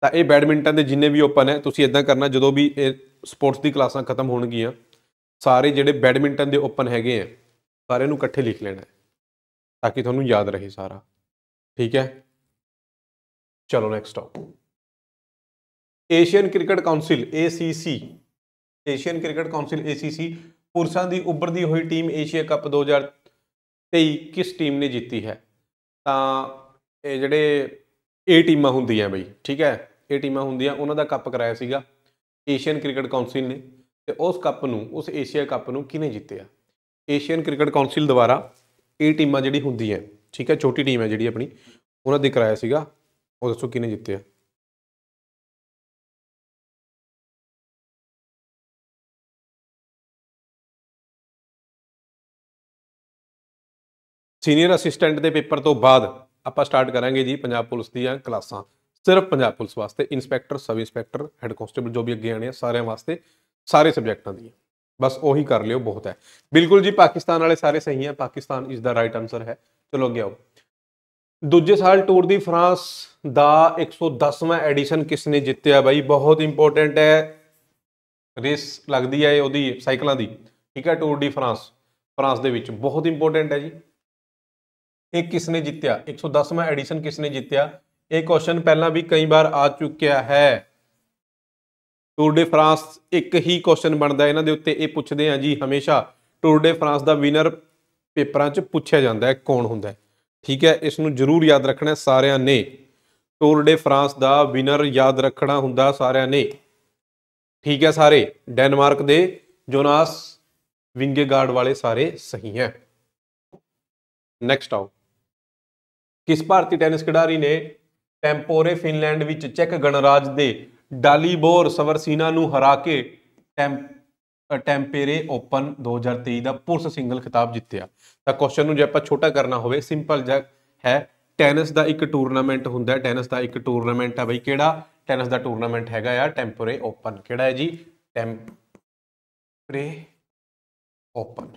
ਤਾਂ ਇਹ ਬੈਡਮਿੰਟਨ ਦੇ ਜਿੰਨੇ ਵੀ ਓਪਨ ਹੈ ਤੁਸੀਂ ਇਦਾਂ ਕਰਨਾ ਜਦੋਂ ਵੀ ਇਹ ਸਪੋਰਟਸ ਦੀ ਕਲਾਸਾਂ ਖਤਮ ਹੋਣਗੀਆਂ ਸਾਰੇ ਜਿਹੜੇ ਬੈਡਮਿੰਟਨ ਦੇ ਓਪਨ ਹੈਗੇ ਆ ਸਾਰੇ ਨੂੰ ਇਕੱਠੇ ਲਿਖ ਲੈਣਾ ਤਾਂ ਕਿ ਤੁਹਾਨੂੰ ਯਾਦ ਰਹੇ ਸਾਰਾ ਠੀਕ ਹੈ ਚਲੋ ਨੈਕਸਟ ਆਪ Asian cricket council ACC Asian cricket council ACC ਪੁਰਸ਼ਾਂ ਦੀ ਉੱਭਰਦੀ ਹੋਈ ਟੀਮ ਏਸ਼ੀਆ ਕੱਪ 2023 ਕਿਸ ਟੀਮ ਨੇ ਜਿੱਤੀ ਹੈ ਤਾਂ ਇਹ ਜਿਹੜੇ ਇਹ ਟੀਮਾਂ ਹੁੰਦੀਆਂ ਬਈ ਠੀਕ ਹੈ ਇਹ ਟੀਮਾਂ ਹੁੰਦੀਆਂ ਉਹਨਾਂ ਦਾ ਕੱਪ ਕਰਾਇਆ ਸੀਗਾ ਏਸ਼ੀਅਨ ਕ੍ਰਿਕਟ ਕਾਉਂਸਿਲ ਨੇ ਤੇ ਉਸ ਕੱਪ ਨੂੰ ਉਸ ਏਸ਼ੀਆ ਕੱਪ ਨੂੰ ਕਿਨੇ ਜਿੱਤਿਆ ਏਸ਼ੀਅਨ ਕ੍ਰਿਕਟ ਕਾਉਂਸਿਲ ਦੁਆਰਾ ਇਹ ਟੀਮਾਂ ਜਿਹੜੀ ਹੁੰਦੀਆਂ ਠੀਕ ਹੈ ਛੋਟੀ ਟੀਮ ਹੈ ਜਿਹੜੀ ਆਪਣੀ ਉਹਨਾਂ ਦੇ ਕਰਾਇਆ ਸੀਗਾ ਉਹ ਦੱਸੋ ਕਿਨੇ ਜਿੱਤਿਆ ਸੀਨੀਅਰ ਅਸਿਸਟੈਂਟ ਦੇ ਪੇਪਰ ਤੋਂ ਬਾਅਦ ਆਪਾਂ ਸਟਾਰਟ ਕਰਾਂਗੇ ਜੀ ਪੰਜਾਬ ਪੁਲਿਸ ਦੀਆਂ ਕਲਾਸਾਂ ਸਿਰਫ ਪੰਜਾਬ ਪੁਲਿਸ ਵਾਸਤੇ inspector sub inspector head constable ਜੋ ਵੀ ਅੱਗੇ ਆਣੇ ਆ ਸਾਰਿਆਂ ਵਾਸਤੇ ਸਾਰੇ ਸਬਜੈਕਟਾਂ ਦੀ ਬਸ ਉਹੀ ਕਰ ਲਿਓ ਬਹੁਤ ਹੈ ਬਿਲਕੁਲ ਜੀ ਪਾਕਿਸਤਾਨ ਵਾਲੇ ਸਾਰੇ ਸਹੀ ਹੈ Pakistan is the right answer ਹੈ ਚਲੋ ਅੱਗੇ ਆਓ ਦੂਜੇ ਸਾਲ ਟੂਰ ਦੀ ਫਰਾਂਸ ਦਾ 110ਵਾਂ ਐਡੀਸ਼ਨ ਕਿਸ ਨੇ ਜਿੱਤਿਆ ਬਾਈ ਬਹੁਤ ਇੰਪੋਰਟੈਂਟ ਹੈ ਰੇਸ ਲੱਗਦੀ ਹੈ ਉਹਦੀ ਸਾਈਕਲਾਂ ਦੀ ਠੀਕ ਹੈ ਟੂਰ ਦੀ ਫਰਾਂਸ ਫਰਾਂਸ ਦੇ ਵਿੱਚ ਬਹੁਤ ਇੰਪੋਰਟੈਂਟ ਹੈ ਜੀ ਇਹ ਕਿਸ ਨੇ ਜਿੱਤਿਆ 110ਵਾਂ ਐਡੀਸ਼ਨ ਕਿਸ ਨੇ ਜਿੱਤਿਆ ਇਹ ਕੁਐਸਚਨ ਪਹਿਲਾਂ ਵੀ ਕਈ ਵਾਰ ਆ ਚੁੱਕਿਆ ਹੈ ਟੂਰ ਡੇ ਫਰਾਂਸ ਇੱਕ ਹੀ ਕੁਐਸਚਨ ਬਣਦਾ ਇਹਨਾਂ ਦੇ ਉੱਤੇ ਇਹ ਪੁੱਛਦੇ ਆ ਜੀ ਹਮੇਸ਼ਾ ਟੂਰ ਡੇ ਫਰਾਂਸ ਦਾ ਵਿਨਰ ਪੇਪਰਾਂ 'ਚ ਪੁੱਛਿਆ ਜਾਂਦਾ ਹੈ ਕੌਣ ਹੁੰਦਾ ਹੈ ਠੀਕ ਹੈ ਇਸ ਨੂੰ ਜ਼ਰੂਰ ਯਾਦ ਰੱਖਣਾ ਸਾਰਿਆਂ ਨੇ ਟੂਰ ਡੇ ਫਰਾਂਸ ਦਾ ਵਿਨਰ ਯਾਦ ਰੱਖਣਾ ਹੁੰਦਾ ਸਾਰਿਆਂ ਨੇ ਠੀਕ ਹੈ ਸਾਰੇ ਡੈਨਮਾਰਕ ਦੇ ਜੋਨਾਸ ਵਿੰਗੇਗਾਰਡ ਵਾਲੇ ਸਾਰੇ ਸਹੀ ਹੈ ਨੈਕਸਟ ਆਓ ਕਿਸ ਭਾਰਤੀ ਟੈਨਿਸ ਖਿਡਾਰੀ ਨੇ ਟੈਂਪੋਰੇ ਫਿਨਲੈਂਡ ਵਿੱਚ ਚੈੱਕ ਗਣਰਾਜ ਦੇ ਡਾਲੀਬੋਰ ਸਵਰਸੀਨਾ ਨੂੰ ਹਰਾ ਕੇ ਟੈਂਪੇਰੇ ਓਪਨ 2023 ਦਾ ਪੁਰਸ਼ ਸਿੰਗਲ ਖਿਤਾਬ ਜਿੱਤਿਆ ਤਾਂ ਕੁਐਸਚਨ ਨੂੰ ਜੇ ਆਪਾਂ ਛੋਟਾ ਕਰਨਾ ਹੋਵੇ ਸਿੰਪਲ ਜਿਹਾ ਹੈ ਟੈਨਿਸ ਦਾ ਇੱਕ ਟੂਰਨਾਮੈਂਟ ਹੁੰਦਾ ਹੈ ਟੈਨਿਸ ਦਾ ਇੱਕ ਟੂਰਨਾਮੈਂਟ ਹੈ ਬਈ ਕਿਹੜਾ ਟੈਨਿਸ ਦਾ ਟੂਰਨਾਮੈਂਟ ਹੈਗਾ ਆ ਟੈਂਪੋਰੇ ਓਪਨ ਕਿਹੜਾ ਹੈ ਜੀ ਟੈਂਪਰੇ ਓਪਨ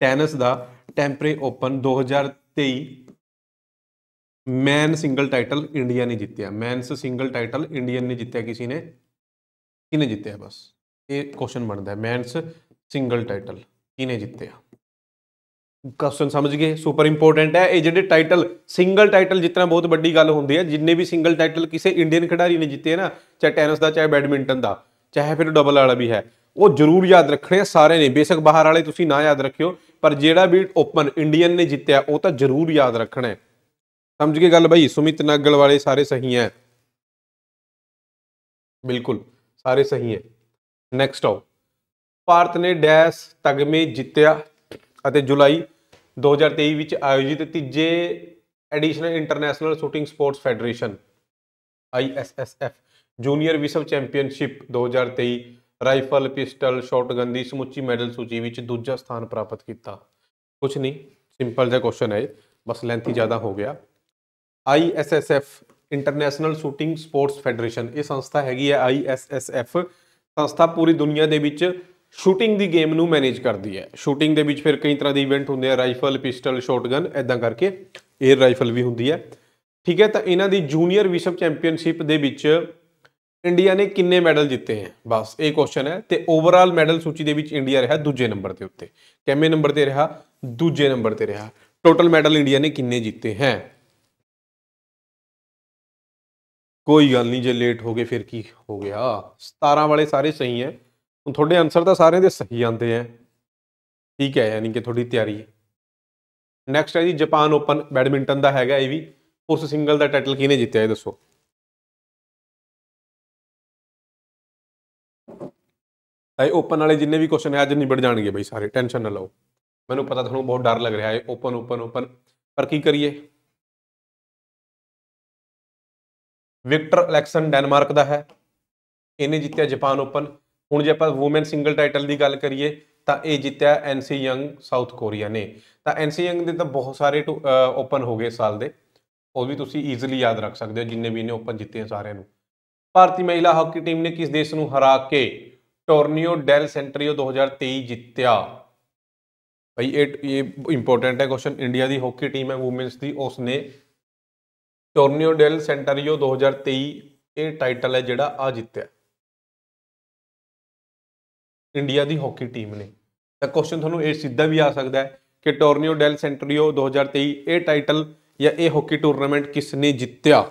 ਟੈਨਿਸ ਦਾ Tampere open 2023 man single title India ਨੇ ਜਿੱਤਿਆ ਮੈਨਸ ਸਿੰਗਲ ਟਾਈਟਲ ਇੰਡੀਅਨ ਨੇ ਜਿੱਤਿਆ ਕਿਸੇ ਨੇ ਕਿਨੇ ਜਿੱਤਿਆ ਬਸ ਇਹ ਕੁਐਸਚਨ ਬਣਦਾ ਹੈ ਮੈਨਸ ਸਿੰਗਲ ਟਾਈਟਲ ਕਿਨੇ ਜਿੱਤਿਆ ਕੁਐਸਚਨ ਸਮਝ ਗਏ ਸੁਪਰ ਇੰਪੋਰਟੈਂਟ ਹੈ ਇਹ ਜਿਹੜੇ ਟਾਈਟਲ ਸਿੰਗਲ ਟਾਈਟਲ ਜਿੱਤਣਾ ਬਹੁਤ ਵੱਡੀ ਗੱਲ ਹੁੰਦੀ ਹੈ ਜਿੰਨੇ ਵੀ ਸਿੰਗਲ ਟਾਈਟਲ ਕਿਸੇ ਇੰਡੀਅਨ ਖਿਡਾਰੀ ਨੇ ਜਿੱਤੇ ਨਾ ਚਾਹੇ ਟੈਨਿਸ ਦਾ ਚਾਹੇ ਬੈਡਮਿੰਟਨ ਦਾ ਚਾਹੇ ਫਿਰ ਡਬਲ ਵਾਲਾ ਵੀ ਹੈ ਉਹ ਜ਼ਰੂਰ ਯਾਦ ਰੱਖਣੇ ਆ ਸਾਰੇ ਨੇ ਬੇਸ਼ੱਕ ਬਾਹਰ ਵਾਲੇ ਤੁਸੀਂ ਨਾ ਯਾਦ ਰੱਖਿਓ ਪਰ ਜਿਹੜਾ ਵੀ ਓਪਨ ਇੰਡੀਅਨ ਨੇ ਜਿੱਤਿਆ ਉਹ ਤਾਂ ਜ਼ਰੂਰ ਯਾਦ ਰੱਖਣਾ ਹੈ ਸਮਝ ਗਏ ਗੱਲ ਬਈ ਸੁਮਿਤ ਨਾਗਲ ਵਾਲੇ ਸਾਰੇ ਸਹੀ ਹੈ ਬਿਲਕੁਲ ਸਾਰੇ ਸਹੀ ਹੈ ਨੈਕਸਟ ਆਓ ਭਾਰਤ ਨੇ ਡੈਸ਼ ਤਗਮੇ ਜਿੱਤਿਆ ਅਤੇ ਜੁਲਾਈ 2023 ਵਿੱਚ ਆਯੋਜਿਤ ਤੀਜੇ additional international shooting sports federation ISSF junior ਵਿਸ਼ਵ ਚੈਂਪੀਅਨਸ਼ਿਪ 2023 ਰਾਈਫਲ ਪਿਸਟਲ ਸ਼ਾਟਗਨ ਦੀ ਸਮੁੱਚੀ ਮੈਡਲ ਸੂਚੀ ਵਿੱਚ ਦੂਜਾ ਸਥਾਨ ਪ੍ਰਾਪਤ ਕੀਤਾ ਕੁਝ ਨਹੀਂ ਸਿੰਪਲ ਜਿਹਾ ਕੁਐਸਚਨ ਹੈ ਬਸ ਲੈਂਥੀ ਜ਼ਿਆਦਾ ਹੋ ਗਿਆ ISSF international shooting sports federation ਇਹ ਸੰਸਥਾ ਹੈਗੀ ਹੈ ISSF ਸੰਸਥਾ ਪੂਰੀ ਦੁਨੀਆ ਦੇ ਵਿੱਚ ਸ਼ੂਟਿੰਗ ਦੀ ਗੇਮ ਨੂੰ ਮੈਨੇਜ ਕਰਦੀ ਹੈ ਸ਼ੂਟਿੰਗ ਦੇ ਵਿੱਚ ਫਿਰ ਕਈ ਤਰ੍ਹਾਂ ਦੇ ਇਵੈਂਟ ਹੁੰਦੇ ਆ ਰਾਈਫਲ ਪਿਸਟਲ ਸ਼ਾਟਗਨ ਐਦਾਂ ਕਰਕੇ 에어 ਰਾਈਫਲ ਵੀ ਹੁੰਦੀ ਹੈ ਠੀਕ ਹੈ ਤਾਂ ਇਹਨਾਂ ਦੀ ਜੂਨੀਅਰ ਵਿਸ਼ਵ ਚੈਂਪੀਅਨਸ਼ਿਪ ਦੇ ਵਿੱਚ ਇੰਡੀਆ ਨੇ ਕਿੰਨੇ ਮੈਡਲ ਜਿੱਤੇ ਹੈ ਬਸ ਇਹ ਕੁਐਸਚਨ ਹੈ ਤੇ ਓਵਰਆਲ ਮੈਡਲ ਸੂਚੀ ਦੇ ਵਿੱਚ ਇੰਡੀਆ ਰਿਹਾ ਦੂਜੇ ਨੰਬਰ ਤੇ ਉੱਤੇ ਕਿੰਨੇ ਨੰਬਰ ਤੇ ਰਿਹਾ ਦੂਜੇ ਨੰਬਰ ਤੇ ਰਿਹਾ ਟੋਟਲ ਮੈਡਲ ਇੰਡੀਆ ਨੇ ਕਿੰਨੇ ਜਿੱਤੇ ਹੈ ਕੋਈ ਗੱਲ ਨਹੀਂ ਜੇ ਲੇਟ ਹੋ ਗਏ ਫਿਰ ਕੀ ਹੋ ਗਿਆ 17 ਵਾਲੇ ਸਾਰੇ ਸਹੀ ਹੈ ਹੁਣ ਤੁਹਾਡੇ ਆਨਸਰ ਤਾਂ ਸਾਰਿਆਂ ਦੇ ਸਹੀ ਆਉਂਦੇ ਆ ਠੀਕ ਹੈ ਯਾਨੀ ਕਿ ਤੁਹਾਡੀ ਤਿਆਰੀ ਹੈ ਨੈਕਸਟ ਹੈ ਜੀ ਜਾਪਾਨ ਓਪਨ ਬੈਡਮਿੰਟਨ ਦਾ ਹੈਗਾ ਇਹ ਵੀ ਉਸ ਸਿੰਗਲ ਦਾ ਟਾਈਟਲ ਕਿਹਨੇ ਜਿੱਤਿਆ ਇਹ ਦੱਸੋ ਤਾਂ ਇਹ ਓਪਨ ਵਾਲੇ ਜਿੰਨੇ ਵੀ ਕੁਐਸਚਨ ਹੈ ਅੱਜ ਨਿਬੜ ਜਾਣਗੇ ਬਈ ਸਾਰੇ ਟੈਨਸ਼ਨ ਨਾ ਲਓ ਮੈਨੂੰ ਪਤਾ ਤੁਹਾਨੂੰ ਬਹੁਤ ਡਰ ਲੱਗ ਰਿਹਾ ਹੈ ਓਪਨ ਓਪਨ ਓਪਨ ਪਰ ਕੀ ਕਰੀਏ ਵਿਕਟਰ ਅਲੈਕਸਨ ਡੈਨਮਾਰਕ ਦਾ ਹੈ ਇਹਨੇ ਜਿੱਤਿਆ ਜਾਪਾਨ ਓਪਨ ਹੁਣ ਜੇ ਆਪਾਂ ਔਮਨ ਸਿੰਗਲ ਟਾਈਟਲ ਦੀ ਗੱਲ ਕਰੀਏ ਤਾਂ ਇਹ ਜਿੱਤਿਆ ਐਨਸੀ ਯੰਗ ਸਾਊਥ ਕੋਰੀਆ ਨੇ ਤਾਂ ਐਨਸੀ ਯੰਗ ਦੇ ਤਾਂ ਬਹੁਤ ਸਾਰੇ ਓਪਨ ਹੋ ਗਏ ਸਾਲ ਦੇ ਉਹ ਵੀ ਤੁਸੀਂ ਈਜ਼ੀਲੀ ਯਾਦ ਰੱਖ ਸਕਦੇ ਹੋ ਜਿੰਨੇ ਵੀ ਇਹਨੇ ਓਪਨ ਜਿੱਤੇ ਆ ਸਾਰਿਆਂ ਨੂੰ ਭਾਰਤੀ ਮਹਿਲਾ ਹਾਕੀ ਟੀਮ ਨੇ ਕਿਸ ਦੇਸ਼ ਨੂੰ ਹਰਾ ਕੇ ਟੋਰਨੀਓ ਡੈਲ ਸੈਂਟਰੀਓ 2023 ਜਿੱਤਿਆ ਭਾਈ ਇਹ ਇਹ ਇੰਪੋਰਟੈਂਟ ਹੈ ਕੁਐਸਚਨ ਇੰਡੀਆ ਦੀ ਹਾਕੀ ਟੀਮ ਹੈ ਔਮਨਸ ਦੀ ਉਸਨੇ ਟੋਰਨੀਓ ਡੈਲ ਸੈਂਟਰੀਓ 2023 ਇਹ ਟਾਈਟਲ ਹੈ ਜਿਹੜਾ ਆ ਜਿੱਤਿਆ ਇੰਡੀਆ ਦੀ ਹਾਕੀ ਟੀਮ ਨੇ ਤਾਂ ਕੁਐਸਚਨ ਤੁਹਾਨੂੰ ਇਹ ਸਿੱਧਾ ਵੀ ਆ ਸਕਦਾ ਹੈ ਕਿ ਟੋਰਨੀਓ ਡੈਲ ਸੈਂਟਰੀਓ 2023 ਇਹ ਟਾਈਟਲ ਜਾਂ ਇਹ ਹਾਕੀ ਟੂਰਨਾਮੈਂਟ ਕਿਸ ਨੇ ਜਿੱਤਿਆ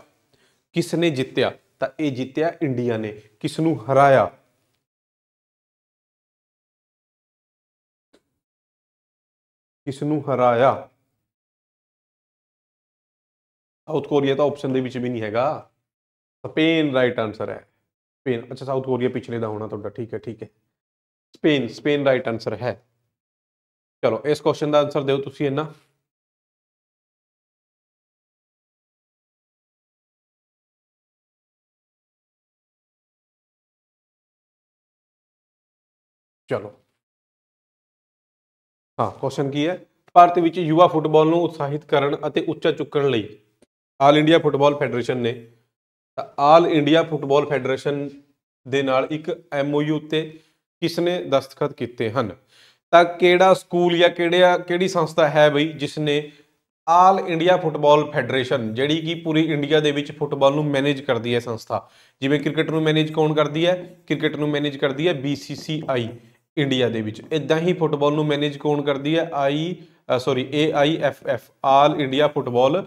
ਕਿਸ ਨੇ ਜਿੱਤਿਆ ਤਾਂ ਇਹ ਜਿੱਤਿਆ ਇੰਡੀਆ ਨੇ ਕਿਸ ਨੂੰ ਹਰਾਇਆ ਕਿਸ ਨੂੰ ਹਰਾਇਆ ਸਾਊਥ ਕੋਰੀਆ ਤਾਂ ਆਪਸ਼ਨ ਦੇ ਵਿੱਚ ਵੀ ਨਹੀਂ ਹੈਗਾ ਸਪੇਨ ਰਾਈਟ ਆਨਸਰ ਹੈ ਸਪੇਨ ਅੱਛਾ ਸਾਊਥ ਕੋਰੀਆ ਪਿਛਲੇ ਦਾ ਹੋਣਾ ਤੁਹਾਡਾ ਠੀਕ ਹੈ ਠੀਕ ਹੈ ਸਪੇਨ ਸਪੇਨ ਰਾਈਟ ਆਨਸਰ ਹੈ ਚਲੋ ਇਸ ਕੁਐਸਚਨ ਦਾ ਆਨਸਰ ਦਿਓ ਤੁਸੀਂ ਇਹਨਾਂ ਚਲੋ ਹਾਂ ਕੁਐਸਚਨ ਕੀ ਹੈ ਭਾਰਤ ਵਿੱਚ ਯੁਵਾ ਫੁੱਟਬਾਲ ਨੂੰ ਉਤਸ਼ਾਹਿਤ ਕਰਨ ਅਤੇ ਉੱਚਾ ਚੁੱਕਣ ਲਈ ਆਲ ਇੰਡੀਆ ਫੁੱਟਬਾਲ ਫੈਡਰੇਸ਼ਨ ਨੇ ਤਾਂ ਆਲ ਇੰਡੀਆ ਫੁੱਟਬਾਲ ਫੈਡਰੇਸ਼ਨ ਦੇ ਨਾਲ ਇੱਕ ਐਮਓਯੂ ਉੱਤੇ ਕਿਸ ਨੇ ਦਸਤਖਤ ਕੀਤੇ ਹਨ ਤਾਂ ਕਿਹੜਾ ਸਕੂਲ ਜਾਂ ਕਿਹੜਿਆ ਕਿਹੜੀ ਸੰਸਥਾ ਹੈ ਬਈ ਜਿਸ ਨੇ ਆਲ ਇੰਡੀਆ ਫੁੱਟਬਾਲ ਫੈਡਰੇਸ਼ਨ ਜਿਹੜੀ ਕਿ ਪੂਰੀ ਇੰਡੀਆ ਦੇ ਵਿੱਚ ਫੁੱਟਬਾਲ ਨੂੰ ਮੈਨੇਜ ਕਰਦੀ ਹੈ ਸੰਸਥਾ ਜਿਵੇਂ ਕ੍ਰਿਕਟ ਨੂੰ ਮੈਨੇਜ ਕੌਣ ਕਰਦੀ ਹੈ ਕ੍ਰਿਕਟ ਨੂੰ ਮੈਨੇਜ ਕਰਦੀ ਹੈ ਬੀਸੀਸੀਆਈ ਇੰਡੀਆ ਦੇ ਵਿੱਚ ਇਦਾਂ ਹੀ ਫੁੱਟਬਾਲ ਨੂੰ ਮੈਨੇਜ ਕੌਣ ਕਰਦੀ ਹੈ I sorry AIFF all India football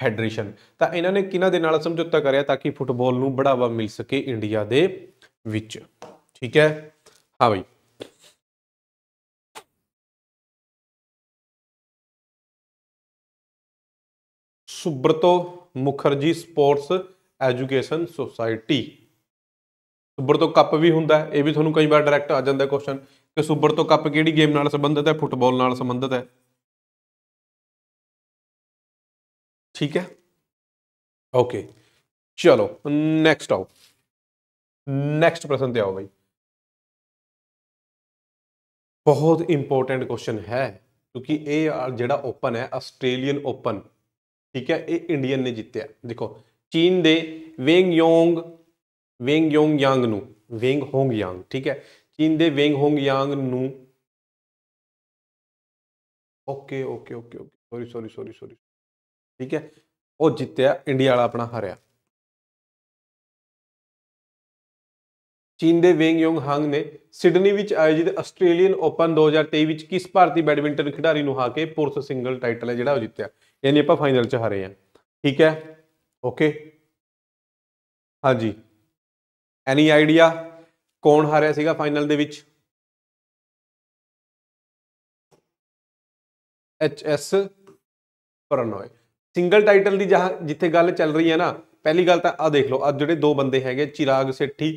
federation ਤਾਂ ਇਹਨਾਂ ਨੇ ਕਿਹਨਾਂ ਦੇ ਨਾਲ ਸਮਝੌਤਾ ਕਰਿਆ ਤਾਂ ਕਿ ਫੁੱਟਬਾਲ ਨੂੰ ਬੜਾਵਾ ਮਿਲ ਸਕੇ ਇੰਡੀਆ ਦੇ ਵਿੱਚ ਠੀਕ ਹੈ ਹਾਂ ਬਈ Subrato Mukherjee sports education society Subrato cup ਵੀ ਹੁੰਦਾ ਇਹ ਵੀ ਤੁਹਾਨੂੰ ਕਈ ਵਾਰ ਡਾਇਰੈਕਟ ਆ ਜਾਂਦਾ ਕੁਐਸਚਨ ਕਿ ਸੁਬਰਤੋ ਕੱਪ ਕਿਹੜੀ ਗੇਮ ਨਾਲ ਸੰਬੰਧਿਤ ਹੈ ਫੁੱਟਬਾਲ ਨਾਲ ਸੰਬੰਧਿਤ ਹੈ ਠੀਕ ਹੈ ਓਕੇ ਚਲੋ ਨੈਕਸਟ ਆਓ ਨੈਕਸਟ ਪ੍ਰਸ਼ਨ ਤੇ ਆਓ ਬਈ ਬਹੁਤ ਇੰਪੋਰਟੈਂਟ ਕੁਐਸਚਨ ਹੈ ਕਿਉਂਕਿ ਇਹ ਜਿਹੜਾ ਓਪਨ ਹੈ ਆਸਟ੍ਰੇਲੀਅਨ ਓਪਨ ਠੀਕ ਹੈ ਇਹ ਇੰਡੀਅਨ ਨੇ ਜਿੱਤਿਆ ਦੇਖੋ ਚੀਨ ਦੇ ਵੇਂਗ ਯੋਂਗ ਵੇਂਗ ਯੋਂਗ ਯਾਂਗ ਨੂੰ ਵੇਂਗ ਹੋਂਗ ਯਾਂਗ ਠੀਕ ਹੈ ਚੀਨ ਦੇ ਵੇਂਗ ਹੋਂਗ ਯਾਂਗ ਨੂੰ okay okay okay okay sorry sorry sorry sorry ਠੀਕ ਹੈ ਉਹ ਜਿੱਤਿਆ ਇੰਡੀਆ ਵਾਲਾ ਆਪਣਾ ਹਾਰਿਆ ਚੀਨ ਦੇ ਵੇਂਗ ਯੋਂਗ ਹੰਗ ਨੇ ਸਿਡਨੀ ਵਿੱਚ ਆਯੋਜਿਤ ਆਸਟ੍ਰੇਲੀਅਨ ਓਪਨ 2023 ਵਿੱਚ ਕਿਸ ਭਾਰਤੀ ਬੈਡਮਿੰਟਨ ਖਿਡਾਰੀ ਨੂੰ ਹਾਰ ਕੇ ਪੁਰਸ਼ ਸਿੰਗਲ ਟਾਈਟਲ ਹੈ ਜਿਹੜਾ ਉਹ ਜਿੱਤਿਆ ਯਾਨੀ ਆਪਾਂ ਫਾਈਨਲ 'ਚ ਹਾਰੇ ਆ ਠੀਕ ਹੈ ਓਕੇ ਹਾਂਜੀ ਐਨੀ ਆਈਡੀਆ ਕੌਣ ਹਾਰਿਆ ਸੀਗਾ ਫਾਈਨਲ ਦੇ ਵਿੱਚ H S Prannoy single title ਦੀ ਜਹਾ ਜਿੱਥੇ ਗੱਲ ਚੱਲ ਰਹੀ ਹੈ ਨਾ ਪਹਿਲੀ ਗੱਲ ਤਾਂ ਆ ਦੇਖ ਲਓ ਆ ਜਿਹੜੇ ਦੋ ਬੰਦੇ ਹੈਗੇ ਚਿਰਾਗ ਸੇਠੀ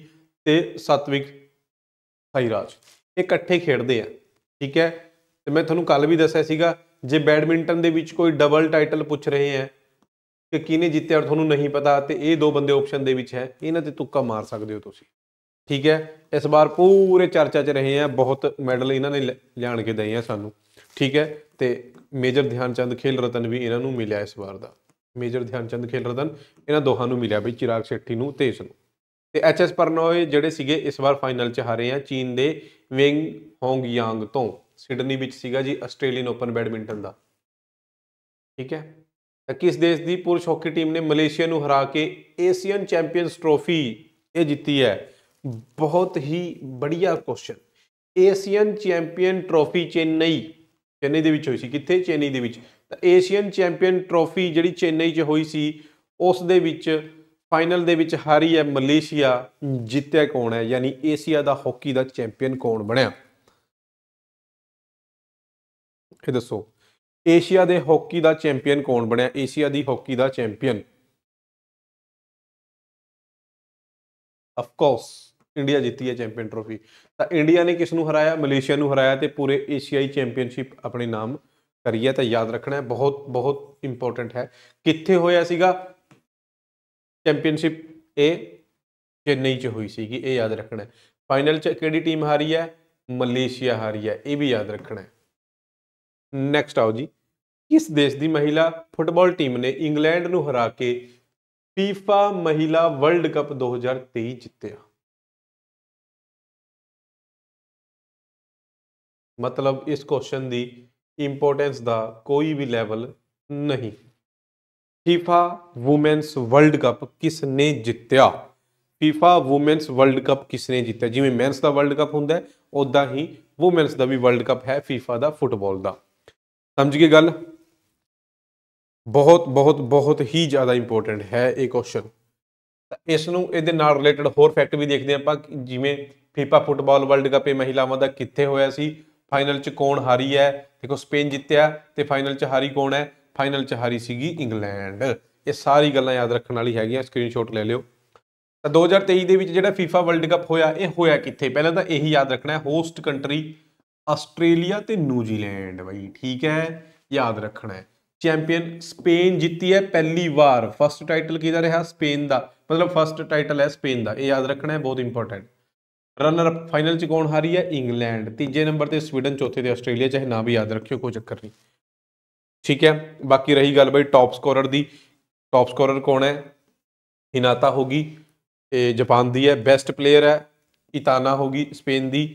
ਤੇ ਸਤਵਿਕ ਸਾਈਰਾਜ ਇਹ ਇਕੱਠੇ ਖੇਡਦੇ ਆ ਠੀਕ ਹੈ ਤੇ ਮੈਂ ਤੁਹਾਨੂੰ ਕੱਲ ਵੀ ਦੱਸਿਆ ਸੀਗਾ ਜੇ ਬੈਡਮਿੰਟਨ ਦੇ ਵਿੱਚ ਕੋਈ ਡਬਲ ਟਾਈਟਲ ਪੁੱਛ ਰਹੇ ਆ ਕਿ ਕਿਹਨੇ ਜਿੱਤਿਆ ਔਰ ਤੁਹਾਨੂੰ ਨਹੀਂ ਪਤਾ ਤੇ ਇਹ ਦੋ ਬੰਦੇ ਆਪਸ਼ਨ ਦੇ ਵਿੱਚ ਹੈ ਇਹਨਾਂ ਤੇ ਤੁੱਕਾ ਮਾਰ ਸਕਦੇ ਹੋ ਤੁਸੀਂ ਠੀਕ ਹੈ ਇਸ ਵਾਰ ਪੂਰੇ ਚਰਚਾ 'ਚ ਰਹੇ ਆ ਬਹੁਤ ਮੈਡਲ ਇਹਨਾਂ ਨੇ ਲਿਆਣ ਕੇ ਦਏ ਆ ਸਾਨੂੰ ਠੀਕ ਹੈ ਤੇ ਮੇਜਰ ਧਿਆਨ ਚੰਦ ਖੇਲ ਰਤਨ ਵੀ ਇਹਨਾਂ ਨੂੰ ਮਿਲਿਆ ਇਸ ਵਾਰ ਦਾ ਮੇਜਰ ਧਿਆਨ ਚੰਦ ਖੇਲ ਰਤਨ ਇਹਨਾਂ ਦੋਹਾਂ ਨੂੰ ਮਿਲਿਆ ਬਈ ਚਿਰਾਗ ਸ਼ੈਟੀ ਨੂੰ ਤੇ ਇਸ ਨੂੰ ਤੇ ਐਚਐਸ ਪਰਨੋਏ ਜਿਹੜੇ ਸੀਗੇ ਇਸ ਵਾਰ ਫਾਈਨਲ ਚ ਹਾਰੇ ਆ ਚੀਨ ਦੇ ਵਿੰਗ ਹੋਂਗ ਯਾਂਗ ਤੋਂ ਸਿਡਨੀ ਵਿੱਚ ਸੀਗਾ ਜੀ ਆਸਟ੍ਰੇਲੀਅਨ ਓਪਨ ਬੈਡਮਿੰਟਨ ਦਾ ਠੀਕ ਹੈ ਤਾਂ ਕਿਸ ਦੇਸ਼ ਦੀ ਪੁਰਸ਼ ਹਾਕੀ ਟੀਮ ਨੇ ਮਲੇਸ਼ੀਆ ਨੂੰ ਹਰਾ ਕੇ ਏਸ਼ੀਅਨ ਚੈਂਪੀਅਨਸ ਟਰੋਫੀ ਇਹ ਜਿੱਤੀ ਹੈ ਬਹੁਤ ਹੀ ਬੜੀਆ question Asian champion trophy Chennai Chennai ਦੇ ਵਿੱਚ ਹੋਈ ਸੀ ਕਿੱਥੇ ਚੇਨਈ ਦੇ ਵਿੱਚ ਤਾਂ ਏਸ਼ੀਅਨ ਚੈਂਪੀਅਨ ਟਰੋਫੀ ਜਿਹੜੀ ਚੇਨਈ 'ਚ ਹੋਈ ਸੀ ਉਸ ਦੇ ਵਿੱਚ ਫਾਈਨਲ ਦੇ ਵਿੱਚ ਹਾਰੀ ਹੈ ਮਲੇਸ਼ੀਆ ਜਿੱਤਿਆ ਕੌਣ ਹੈ ਯਾਨੀ ਏਸ਼ੀਆ ਦਾ ਹਾਕੀ ਦਾ ਚੈਂਪੀਅਨ ਕੌਣ ਬਣਿਆ ਇਹ ਦੱਸੋ ਏਸ਼ੀਆ ਦੇ ਹਾਕੀ ਦਾ ਚੈਂਪੀਅਨ ਕੌਣ ਬਣਿਆ ਏਸ਼ੀਆ ਦੀ ਹਾਕੀ ਦਾ ਚੈਂਪੀਅਨ ਆਫ ਕੋਰਸ ਇੰਡੀਆ ਜਿੱਤੀ ਹੈ ਚੈਂਪੀਅਨ ਟਰੋਫੀ ਤਾਂ ਇੰਡੀਆ ਨੇ ਕਿਸ ਨੂੰ ਹਰਾਇਆ ਮਲੇਸ਼ੀਆ ਨੂੰ ਹਰਾਇਆ ਤੇ ਪੂਰੇ ਏਸ਼ੀਆਈ ਚੈਂਪੀਅਨਸ਼ਿਪ ਆਪਣੇ ਨਾਮ ਕਰੀ ਹੈ ਤਾਂ ਯਾਦ ਰੱਖਣਾ ਹੈ ਬਹੁਤ ਬਹੁਤ ਇੰਪੋਰਟੈਂਟ ਹੈ ਕਿੱਥੇ ਹੋਇਆ ਸੀਗਾ ਚੈਂਪੀਅਨਸ਼ਿਪ ਇਹ ਚੇਨਈ 'ਚ ਹੋਈ ਸੀਗੀ ਇਹ ਯਾਦ ਰੱਖਣਾ ਹੈ ਫਾਈਨਲ 'ਚ ਕਿਹੜੀ ਟੀਮ ਹਾਰੀ ਹੈ ਮਲੇਸ਼ੀਆ ਹਾਰੀ ਹੈ ਇਹ ਵੀ ਯਾਦ ਰੱਖਣਾ ਹੈ ਨੈਕਸਟ ਆਓ ਜੀ ਕਿਸ ਦੇਸ਼ ਦੀ ਮਹਿਲਾ ਫੁੱਟਬਾਲ ਟੀਮ ਨੇ ਇੰਗਲੈਂਡ ਨੂੰ ਹਰਾ ਕੇ FIFA ਮਹਿਲਾ ਵਰਲਡ ਕੱਪ 2023 ਜਿੱਤਿਆ ਮਤਲਬ ਇਸ ਕੁਐਸਚਨ ਦੀ ਇੰਪੋਰਟੈਂਸ ਦਾ ਕੋਈ ਵੀ ਲੈਵਲ ਨਹੀਂ FIFA Women's ਵਰਲਡ ਕੱਪ ਕਿਸ ਨੇ ਜਿੱਤਿਆ FIFA Women's ਵਰਲਡ ਕੱਪ ਕਿਸ ਨੇ ਜਿੱਤਿਆ ਜਿਵੇਂ ਮੈਨਸ ਦਾ ਵਰਲਡ ਕੱਪ ਹੁੰਦਾ ਹੈ ਉਦਾਂ ਹੀ ਔਮਨਸ ਦਾ ਵੀ ਵਰਲਡ ਕੱਪ ਹੈ FIFA ਦਾ ਫੁੱਟਬਾਲ ਦਾ ਸਮਝ ਗਏ ਗੱਲ ਬਹੁਤ ਬਹੁਤ ਬਹੁਤ ਹੀ ਜ਼ਿਆਦਾ ਇੰਪੋਰਟੈਂਟ ਹੈ ਇਹ ਕੁਐਸਚਨ ਇਸ ਨੂੰ ਇਹਦੇ ਨਾਲ ਰਿਲੇਟਡ ਹੋਰ ਫੈਕਟ ਵੀ ਦੇਖਦੇ ਆਪਾਂ ਜਿਵੇਂ FIFA ਫੁੱਟਬਾਲ ਵਰਲਡ ਕੱਪ ਇਹ ਮਹਿਲਾਵਾਂ ਦਾ ਕਿੱਥੇ ਹੋਇਆ ਸੀ ਫਾਈਨਲ 'ਚ ਕੌਣ ਹਾਰੀ ਹੈ ਦੇਖੋ ਸਪੇਨ ਜਿੱਤਿਆ ਤੇ ਫਾਈਨਲ 'ਚ ਹਾਰੀ ਕੌਣ ਹੈ ਫਾਈਨਲ 'ਚ ਹਾਰੀ ਸੀਗੀ ਇੰਗਲੈਂਡ ਇਹ ਸਾਰੀ ਗੱਲਾਂ ਯਾਦ ਰੱਖਣ ਵਾਲੀ ਹੈਗੀਆਂ ਸਕਰੀਨਸ਼ਾਟ ਲੈ ਲਿਓ ਤਾਂ 2023 ਦੇ ਵਿੱਚ ਜਿਹੜਾ FIFA ਵਰਲਡ ਕੱਪ ਹੋਇਆ ਇਹ ਹੋਇਆ ਕਿੱਥੇ ਪਹਿਲਾਂ ਤਾਂ ਇਹੀ ਯਾਦ ਰੱਖਣਾ ਹੈ ਹੋਸਟ ਕੰਟਰੀ ਆਸਟ੍ਰੇਲੀਆ ਤੇ ਨਿਊਜ਼ੀਲੈਂਡ ਬਈ ਠੀਕ ਹੈ ਯਾਦ ਰੱਖਣਾ ਹੈ ਚੈਂਪੀਅਨ ਸਪੇਨ ਜਿੱਤੀ ਹੈ ਪਹਿਲੀ ਵਾਰ ਫਸਟ ਟਾਈਟਲ ਕਿਹਦਾ ਰਿਹਾ ਸਪੇਨ ਦਾ ਮਤਲਬ ਫਸਟ ਟਾਈਟਲ ਹੈ ਸਪੇਨ ਦਾ ਇਹ ਯਾਦ ਰੱਖਣਾ ਹੈ ਬਹੁਤ ਇੰਪੋਰਟੈਂਟ ਰਨਰ ਅਪ ਫਾਈਨਲ ਚ ਕੌਣ ਹਾਰੀ ਹੈ ਇੰਗਲੈਂਡ ਤੀਜੇ ਨੰਬਰ ਤੇ ਸਵੀਡਨ ਚੌਥੇ ਤੇ ਆਸਟ੍ਰੇਲੀਆ ਚਾਹੇ ਨਾ ਵੀ ਯਾਦ ਰੱਖਿਓ ਕੋਈ ਚੱਕਰ ਨਹੀਂ ਠੀਕ ਹੈ ਬਾਕੀ ਰਹੀ ਗੱਲ ਬਈ ਟੌਪ ਸਕੋਰਰ ਦੀ ਟੌਪ ਸਕੋਰਰ ਕੌਣ ਹੈ ਹਿਨਾਤਾ ਹੋਗੀ ਤੇ ਜਾਪਾਨ ਦੀ ਹੈ ਬੈਸਟ ਪਲੇਅਰ ਹੈ ਇਤਾਨਾ ਹੋਗੀ ਸਪੇਨ ਦੀ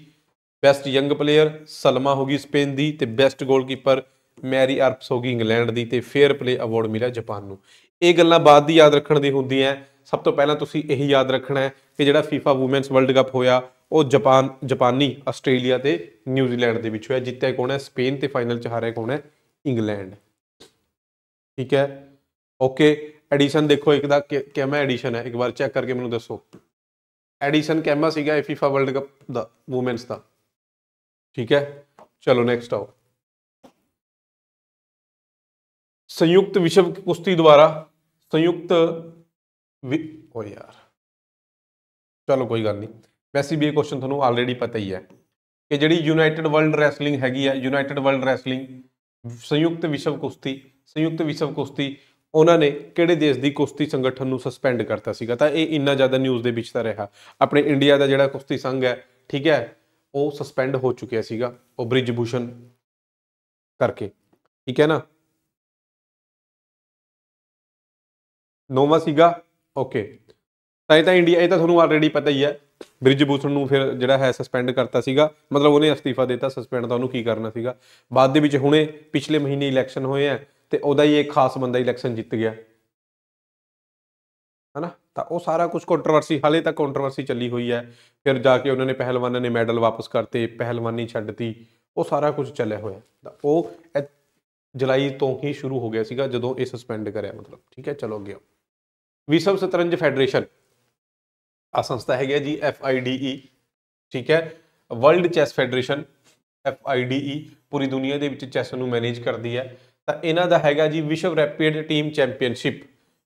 ਬੈਸਟ ਯੰਗ ਪਲੇਅਰ ਸਲਮਾ ਹੋਗੀ ਸਪੇਨ ਦੀ ਤੇ ਬੈਸਟ ਗੋਲਕੀਪਰ ਮੈਰੀ ਆਰਪਸ ਹੋਗੀ ਇੰਗਲੈਂਡ ਦੀ ਤੇ ਫੇਅਰ ਪਲੇ ਅਵਾਰਡ ਮਿਲਿਆ ਜਾਪਾਨ ਨੂੰ ਇਹ ਗੱਲਾਂ ਬਾਅਦ ਦੀ ਯਾਦ ਰੱਖਣ ਦੀ ਹੁੰਦੀਆਂ ਸਭ ਤੋਂ ਪਹਿਲਾਂ ਤੁਸੀਂ ਇਹ ਯਾਦ ਰੱਖਣਾ ਹੈ ਕਿ ਜਿਹੜਾ FIFA ਔਮਨਸ ਵਰਲਡ ਕੱਪ ਹੋਇਆ ਉਹ ਜਾਪਾਨ ਜਾਪਾਨੀ ਆਸਟ੍ਰੇਲੀਆ ਤੇ ਨਿਊਜ਼ੀਲੈਂਡ ਦੇ ਵਿੱਚ ਹੋਇਆ ਜਿੱਤਿਆ ਕੌਣ ਹੈ ਸਪੇਨ ਤੇ ਫਾਈਨਲ ਚ ਹਾਰਿਆ ਕੌਣ ਹੈ ਇੰਗਲੈਂਡ ਠੀਕ ਹੈ ਓਕੇ ਐਡੀਸ਼ਨ ਦੇਖੋ ਇੱਕ ਦਾ ਕਿਵੇਂ ਐਡੀਸ਼ਨ ਹੈ ਇੱਕ ਵਾਰ ਚੈੱਕ ਕਰਕੇ ਮੈਨੂੰ ਦੱਸੋ ਐਡੀਸ਼ਨ ਕਿਵੇਂ ਸੀਗਾ FIFA ਵਰਲਡ ਕੱਪ ਦਾ ਔਮਨਸ ਦਾ ਠੀਕ ਹੈ ਚਲੋ ਨੈਕਸਟ ਆਓ ਸੰਯੁਕਤ ਵਿਸ਼ਵ ਕੁਸ਼ਤੀ ਦੁਆਰਾ ਸੰਯੁਕਤ ਵੀ ਓ ਯਾਰ ਚਲੋ ਕੋਈ ਗੱਲ ਨਹੀਂ ਵੈਸੇ ਵੀ ਇਹ ਕੁਐਸਚਨ ਤੁਹਾਨੂੰ ਆਲਰੇਡੀ ਪਤਾ ਹੀ ਹੈ ਕਿ ਜਿਹੜੀ ਯੂਨਾਈਟਿਡ ਵਰਲਡ ਰੈਸਲਿੰਗ ਹੈਗੀ ਹੈ ਯੂਨਾਈਟਿਡ ਵਰਲਡ ਰੈਸਲਿੰਗ ਸੰਯੁਕਤ ਵਿਸ਼ਵ ਕੁਸ਼ਤੀ ਸੰਯੁਕਤ ਵਿਸ਼ਵ ਕੁਸ਼ਤੀ ਉਹਨਾਂ ਨੇ ਕਿਹੜੇ ਦੇਸ਼ ਦੀ ਕੁਸ਼ਤੀ ਸੰਗਠਨ ਨੂੰ ਸਸਪੈਂਡ ਕਰਤਾ ਸੀਗਾ ਤਾਂ ਇਹ ਇੰਨਾ ਜ਼ਿਆਦਾ ਨਿਊਜ਼ ਦੇ ਵਿੱਚ ਤਾਂ ਰਿਹਾ ਆਪਣੇ ਇੰਡੀਆ ਦਾ ਜਿਹੜਾ ਕੁਸ਼ਤੀ ਸੰਘ ਹੈ ਠੀਕ ਹੈ ਉਹ ਸਸਪੈਂਡ ਹੋ ਚੁੱਕਿਆ ਸੀਗਾ ਉਹ ਬ੍ਰਿਜ ਭੂਸ਼ਣ ਕਰਕੇ ਠੀਕ ਹੈ ਨਾ ਨੋਵਾ ਸੀਗਾ ਓਕੇ ਤਾਂ ਇਹ ਤਾਂ ਇੰਡੀਆ ਇਹ ਤਾਂ ਤੁਹਾਨੂੰ ਆਲਰੇਡੀ ਪਤਾ ਹੀ ਹੈ ਬ੍ਰਿਜ ਬੂਸਣ ਨੂੰ ਫਿਰ ਜਿਹੜਾ ਹੈ ਸਸਪੈਂਡ ਕਰਤਾ ਸੀਗਾ ਮਤਲਬ ਉਹਨੇ ਅਸਤੀਫਾ ਦਿੱਤਾ ਸਸਪੈਂਡ ਤਾਂ ਉਹਨੂੰ ਕੀ ਕਰਨਾ ਸੀਗਾ ਬਾਅਦ ਦੇ ਵਿੱਚ ਹੁਣੇ ਪਿਛਲੇ ਮਹੀਨੇ ਇਲੈਕਸ਼ਨ ਹੋਏ ਆ ਤੇ ਉਹਦਾ ਹੀ ਇੱਕ ਖਾਸ ਬੰਦਾ ਇਲੈਕਸ਼ਨ ਜਿੱਤ ਗਿਆ ਹੈਨਾ ਤਾਂ ਉਹ ਸਾਰਾ ਕੁਝ ਕੰਟਰੋਵਰਸੀ ਹਾਲੇ ਤੱਕ ਕੰਟਰੋਵਰਸੀ ਚੱਲੀ ਹੋਈ ਹੈ ਫਿਰ ਜਾ ਕੇ ਉਹਨਾਂ ਨੇ ਪਹਿਲਵਾਨਾਂ ਨੇ ਮੈਡਲ ਵਾਪਸ ਕਰਤੇ ਪਹਿਲਵਾਨੀ ਛੱਡਤੀ ਉਹ ਸਾਰਾ ਕੁਝ ਚੱਲਿਆ ਹੋਇਆ ਤਾਂ ਉਹ ਜੁਲਾਈ ਤੋਂ ਹੀ ਸ਼ੁਰੂ ਹੋ ਗਿਆ ਸੀਗਾ ਜਦੋਂ ਇਹ ਸਸਪੈਂਡ ਕਰਿਆ ਮਤਲਬ ਠੀਕ ਹੈ ਚਲੋ ਅੱਗੇ ਵਿਸ਼ਵ ਸ਼ਤਰੰਜ ਫੈਡਰੇਸ਼ਨ ਆ ਸੰਸਥਾ ਹੈਗੀ ਹੈ ਜੀ ਐਫ ਆਈ ਡੀ ਈ ਠੀਕ ਹੈ world chess federation F I D E ਪੂਰੀ ਦੁਨੀਆ ਦੇ ਵਿੱਚ ਚੈਸ ਨੂੰ ਮੈਨੇਜ ਕਰਦੀ ਹੈ ਤਾਂ ਇਹਨਾਂ ਦਾ ਹੈਗਾ ਜੀ ਵਿਸ਼ਵ ਰੈਪਿਡ ਟੀਮ ਚੈਂਪੀਅਨਸ਼ਿਪ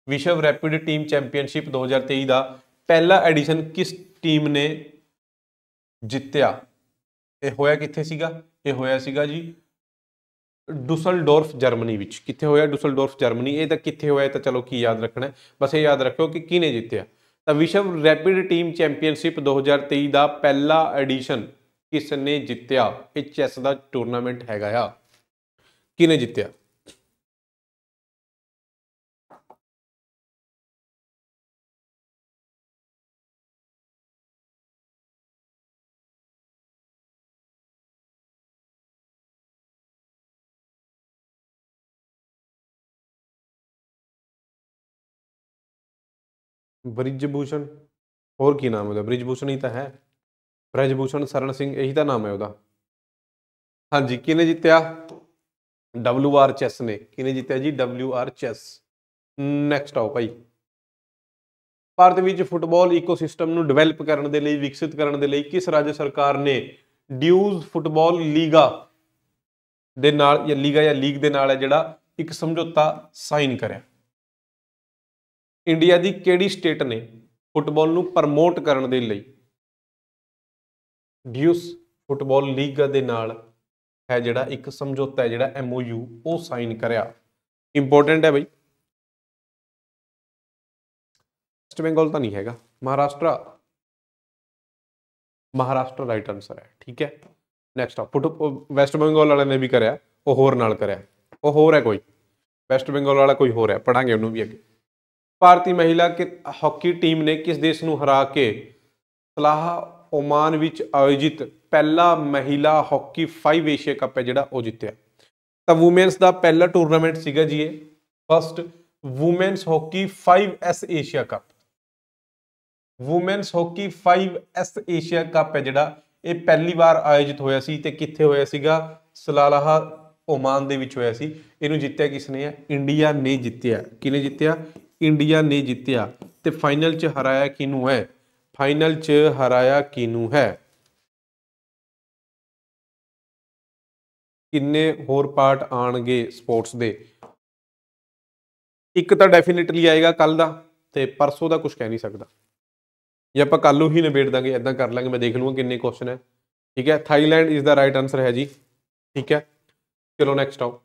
ਵਿਸ਼ਵ ਰੈਪਿਡ ਟੀਮ ਚੈਂਪੀਅਨਸ਼ਿਪ 2023 ਦਾ ਪਹਿਲਾ ਐਡੀਸ਼ਨ ਕਿਸ ਟੀਮ ਨੇ ਜਿੱਤਿਆ ਇਹ ਹੋਇਆ ਕਿੱਥੇ ਸੀਗਾ ਇਹ ਹੋਇਆ ਸੀਗਾ ਜੀ ਡੁਸਲਡੋਰਫ ਜਰਮਨੀ ਵਿੱਚ ਕਿੱਥੇ ਹੋਇਆ ਡੁਸਲਡੋਰਫ ਜਰਮਨੀ ਇਹ ਤਾਂ ਕਿੱਥੇ ਹੋਇਆ ਤਾਂ ਚਲੋ ਕੀ ਯਾਦ ਰੱਖਣਾ ਬਸ ਇਹ ਯਾਦ ਰੱਖੋ ਕਿ ਕਿਹਨੇ ਜਿੱਤਿਆ ਤਾਂ ਵਿਸ਼ਵ ਰੈਪਿਡ ਟੀਮ ਚੈਂਪੀਅਨਸ਼ਿਪ 2023 ਦਾ ਪਹਿਲਾ ਐਡੀਸ਼ਨ ਕਿਸ ਨੇ ਜਿੱਤਿਆ ਇਹ ਚੈਸ ਦਾ ਟੂਰਨਾਮੈਂਟ ਹੈਗਾ ਆ ਕਿਹਨੇ ਜਿੱਤਿਆ ਬ੍ਰਿਜ ਭੂਸ਼ਣ ਹੋਰ ਕੀ ਨਾਮ ਹੈ ਬ੍ਰਿਜ ਭੂਸ਼ਣ ਹੀ ਤਾਂ ਹੈ ਬ੍ਰਿਜ ਭੂਸ਼ਣ ਸਰਨ ਸਿੰਘ ਇਹੀ ਤਾਂ ਨਾਮ ਹੈ ਉਹਦਾ ਹਾਂਜੀ ਕਿਨੇ ਜਿੱਤਿਆ ਡਬਲਯੂ ਆਰ ਚੈਸ ਨੇ ਕਿਨੇ ਜਿੱਤਿਆ ਜੀ ਡਬਲਯੂ ਆਰ ਚੈਸ ਨੈਕਸਟ ਆਓ ਭਾਈ ਭਾਰਤ ਵਿੱਚ ਫੁੱਟਬਾਲ ਇਕੋਸਿਸਟਮ ਨੂੰ ਡਿਵੈਲਪ ਕਰਨ ਦੇ ਲਈ ਵਿਕਸਿਤ ਕਰਨ ਦੇ ਲਈ ਕਿਸ ਰਾਜ ਸਰਕਾਰ ਨੇ ਡਿਊਜ਼ ਫੁੱਟਬਾਲ ਲੀਗਾ ਦੇ ਨਾਲ ਜਾਂ ਲੀਗਾ ਜਾਂ ਲੀਗ ਦੇ ਨਾਲ ਹੈ ਜਿਹੜਾ ਇੱਕ ਸਮਝੌਤਾ ਸਾਈਨ ਕਰਿਆ ਇੰਡੀਆ ਦੀ ਕਿਹੜੀ ਸਟੇਟ ਨੇ ਫੁੱਟਬਾਲ ਨੂੰ ਪ੍ਰਮੋਟ ਕਰਨ ਦੇ ਲਈ ਡਿਊਸ ਫੁੱਟਬਾਲ ਲੀਗ ਦੇ ਨਾਲ ਹੈ ਜਿਹੜਾ ਇੱਕ ਸਮਝੌਤਾ ਹੈ ਜਿਹੜਾ ਐਮਓਯੂ ਉਹ ਸਾਈਨ ਕਰਿਆ ਇੰਪੋਰਟੈਂਟ ਹੈ ਬਈ ਵੈਸਟ ਬੰਗਾਲ ਤਾਂ ਨਹੀਂ ਹੈਗਾ ਮਹਾਰਾਸ਼ਟਰ ਮਹਾਰਾਸ਼ਟਰ ਰਾਈਟ ਆਨਸਰ ਹੈ ਠੀਕ ਹੈ ਨੈਕਸਟ ਆ ਫੁੱਟ ਵੈਸਟ ਬੰਗਾਲ ਵਾਲਿਆਂ ਨੇ ਵੀ ਕਰਿਆ ਉਹ ਹੋਰ ਨਾਲ ਕਰਿਆ ਉਹ ਹੋਰ ਹੈ ਕੋਈ ਵੈਸਟ ਬੰਗਾਲ ਵਾਲਾ ਕੋਈ ਹੋਰ ਹੈ ਪੜਾਂਗੇ ਉਹਨੂੰ ਵੀ ਅੱਗੇ ਭਾਰਤੀ ਮਹਿਲਾ ਹਾਕੀ ਟੀਮ ਨੇ ਕਿਸ ਦੇਸ਼ ਨੂੰ ਹਰਾ ਕੇ ਸਲਾਹ ਓਮਾਨ ਵਿੱਚ ਆਯੋਜਿਤ ਪਹਿਲਾ ਮਹਿਲਾ ਹਾਕੀ 5 ਏਸ਼ੀਆ ਕੱਪ ਹੈ ਜਿਹੜਾ ਉਹ ਜਿੱਤਿਆ ਤਾਂ ਔਮਨਸ ਦਾ ਪਹਿਲਾ ਟੂਰਨਾਮੈਂਟ ਸੀਗਾ ਜੀ ਇਹ first women's hockey 5S Asia cup women's hockey 5S Asia cup ਹੈ ਜਿਹੜਾ ਇਹ ਪਹਿਲੀ ਵਾਰ ਆਯੋਜਿਤ ਹੋਇਆ ਸੀ ਤੇ ਕਿੱਥੇ ਹੋਇਆ ਸੀਗਾ ਸਲਾਲਾਹ ਓਮਾਨ ਦੇ ਵਿੱਚ ਹੋਇਆ ਸੀ ਇਹਨੂੰ ਜਿੱਤਿਆ ਕਿਸ ਨੇ ਹੈ ਇੰਡੀਆ ਨੇ ਜਿੱਤਿਆ ਕਿਨੇ ਜਿੱਤਿਆ ਇੰਡੀਆ ਨੇ ਜਿੱਤਿਆ ਤੇ ਫਾਈਨਲ 'ਚ ਹਰਾਇਆ ਕਿਨੂੰ ਹੈ ਫਾਈਨਲ 'ਚ ਹਰਾਇਆ ਕਿਨੂੰ ਹੈ ਕਿੰਨੇ ਹੋਰ ਪਾਰਟ ਆਣਗੇ ਸਪੋਰਟਸ ਦੇ ਇੱਕ ਤਾਂ ਡੈਫੀਨਿਟਲੀ ਆਏਗਾ ਕੱਲ ਦਾ ਤੇ ਪਰਸੋਂ ਦਾ ਕੁਝ ਕਹਿ ਨਹੀਂ ਸਕਦਾ ਜੇ ਆਪਾਂ ਕੱਲ ਨੂੰ ਹੀ ਨਿਬੇੜ ਦਾਂਗੇ ਐਦਾਂ ਕਰ ਲਾਂਗੇ ਮੈਂ ਦੇਖ ਲਵਾਂ ਕਿੰਨੇ ਕੁਐਸਚਨ ਹੈ ਠੀਕ ਹੈ Thailand is the right answer ਹੈ ਜੀ ਠੀਕ ਹੈ ਚਲੋ ਨੈਕਸਟ ਆਓ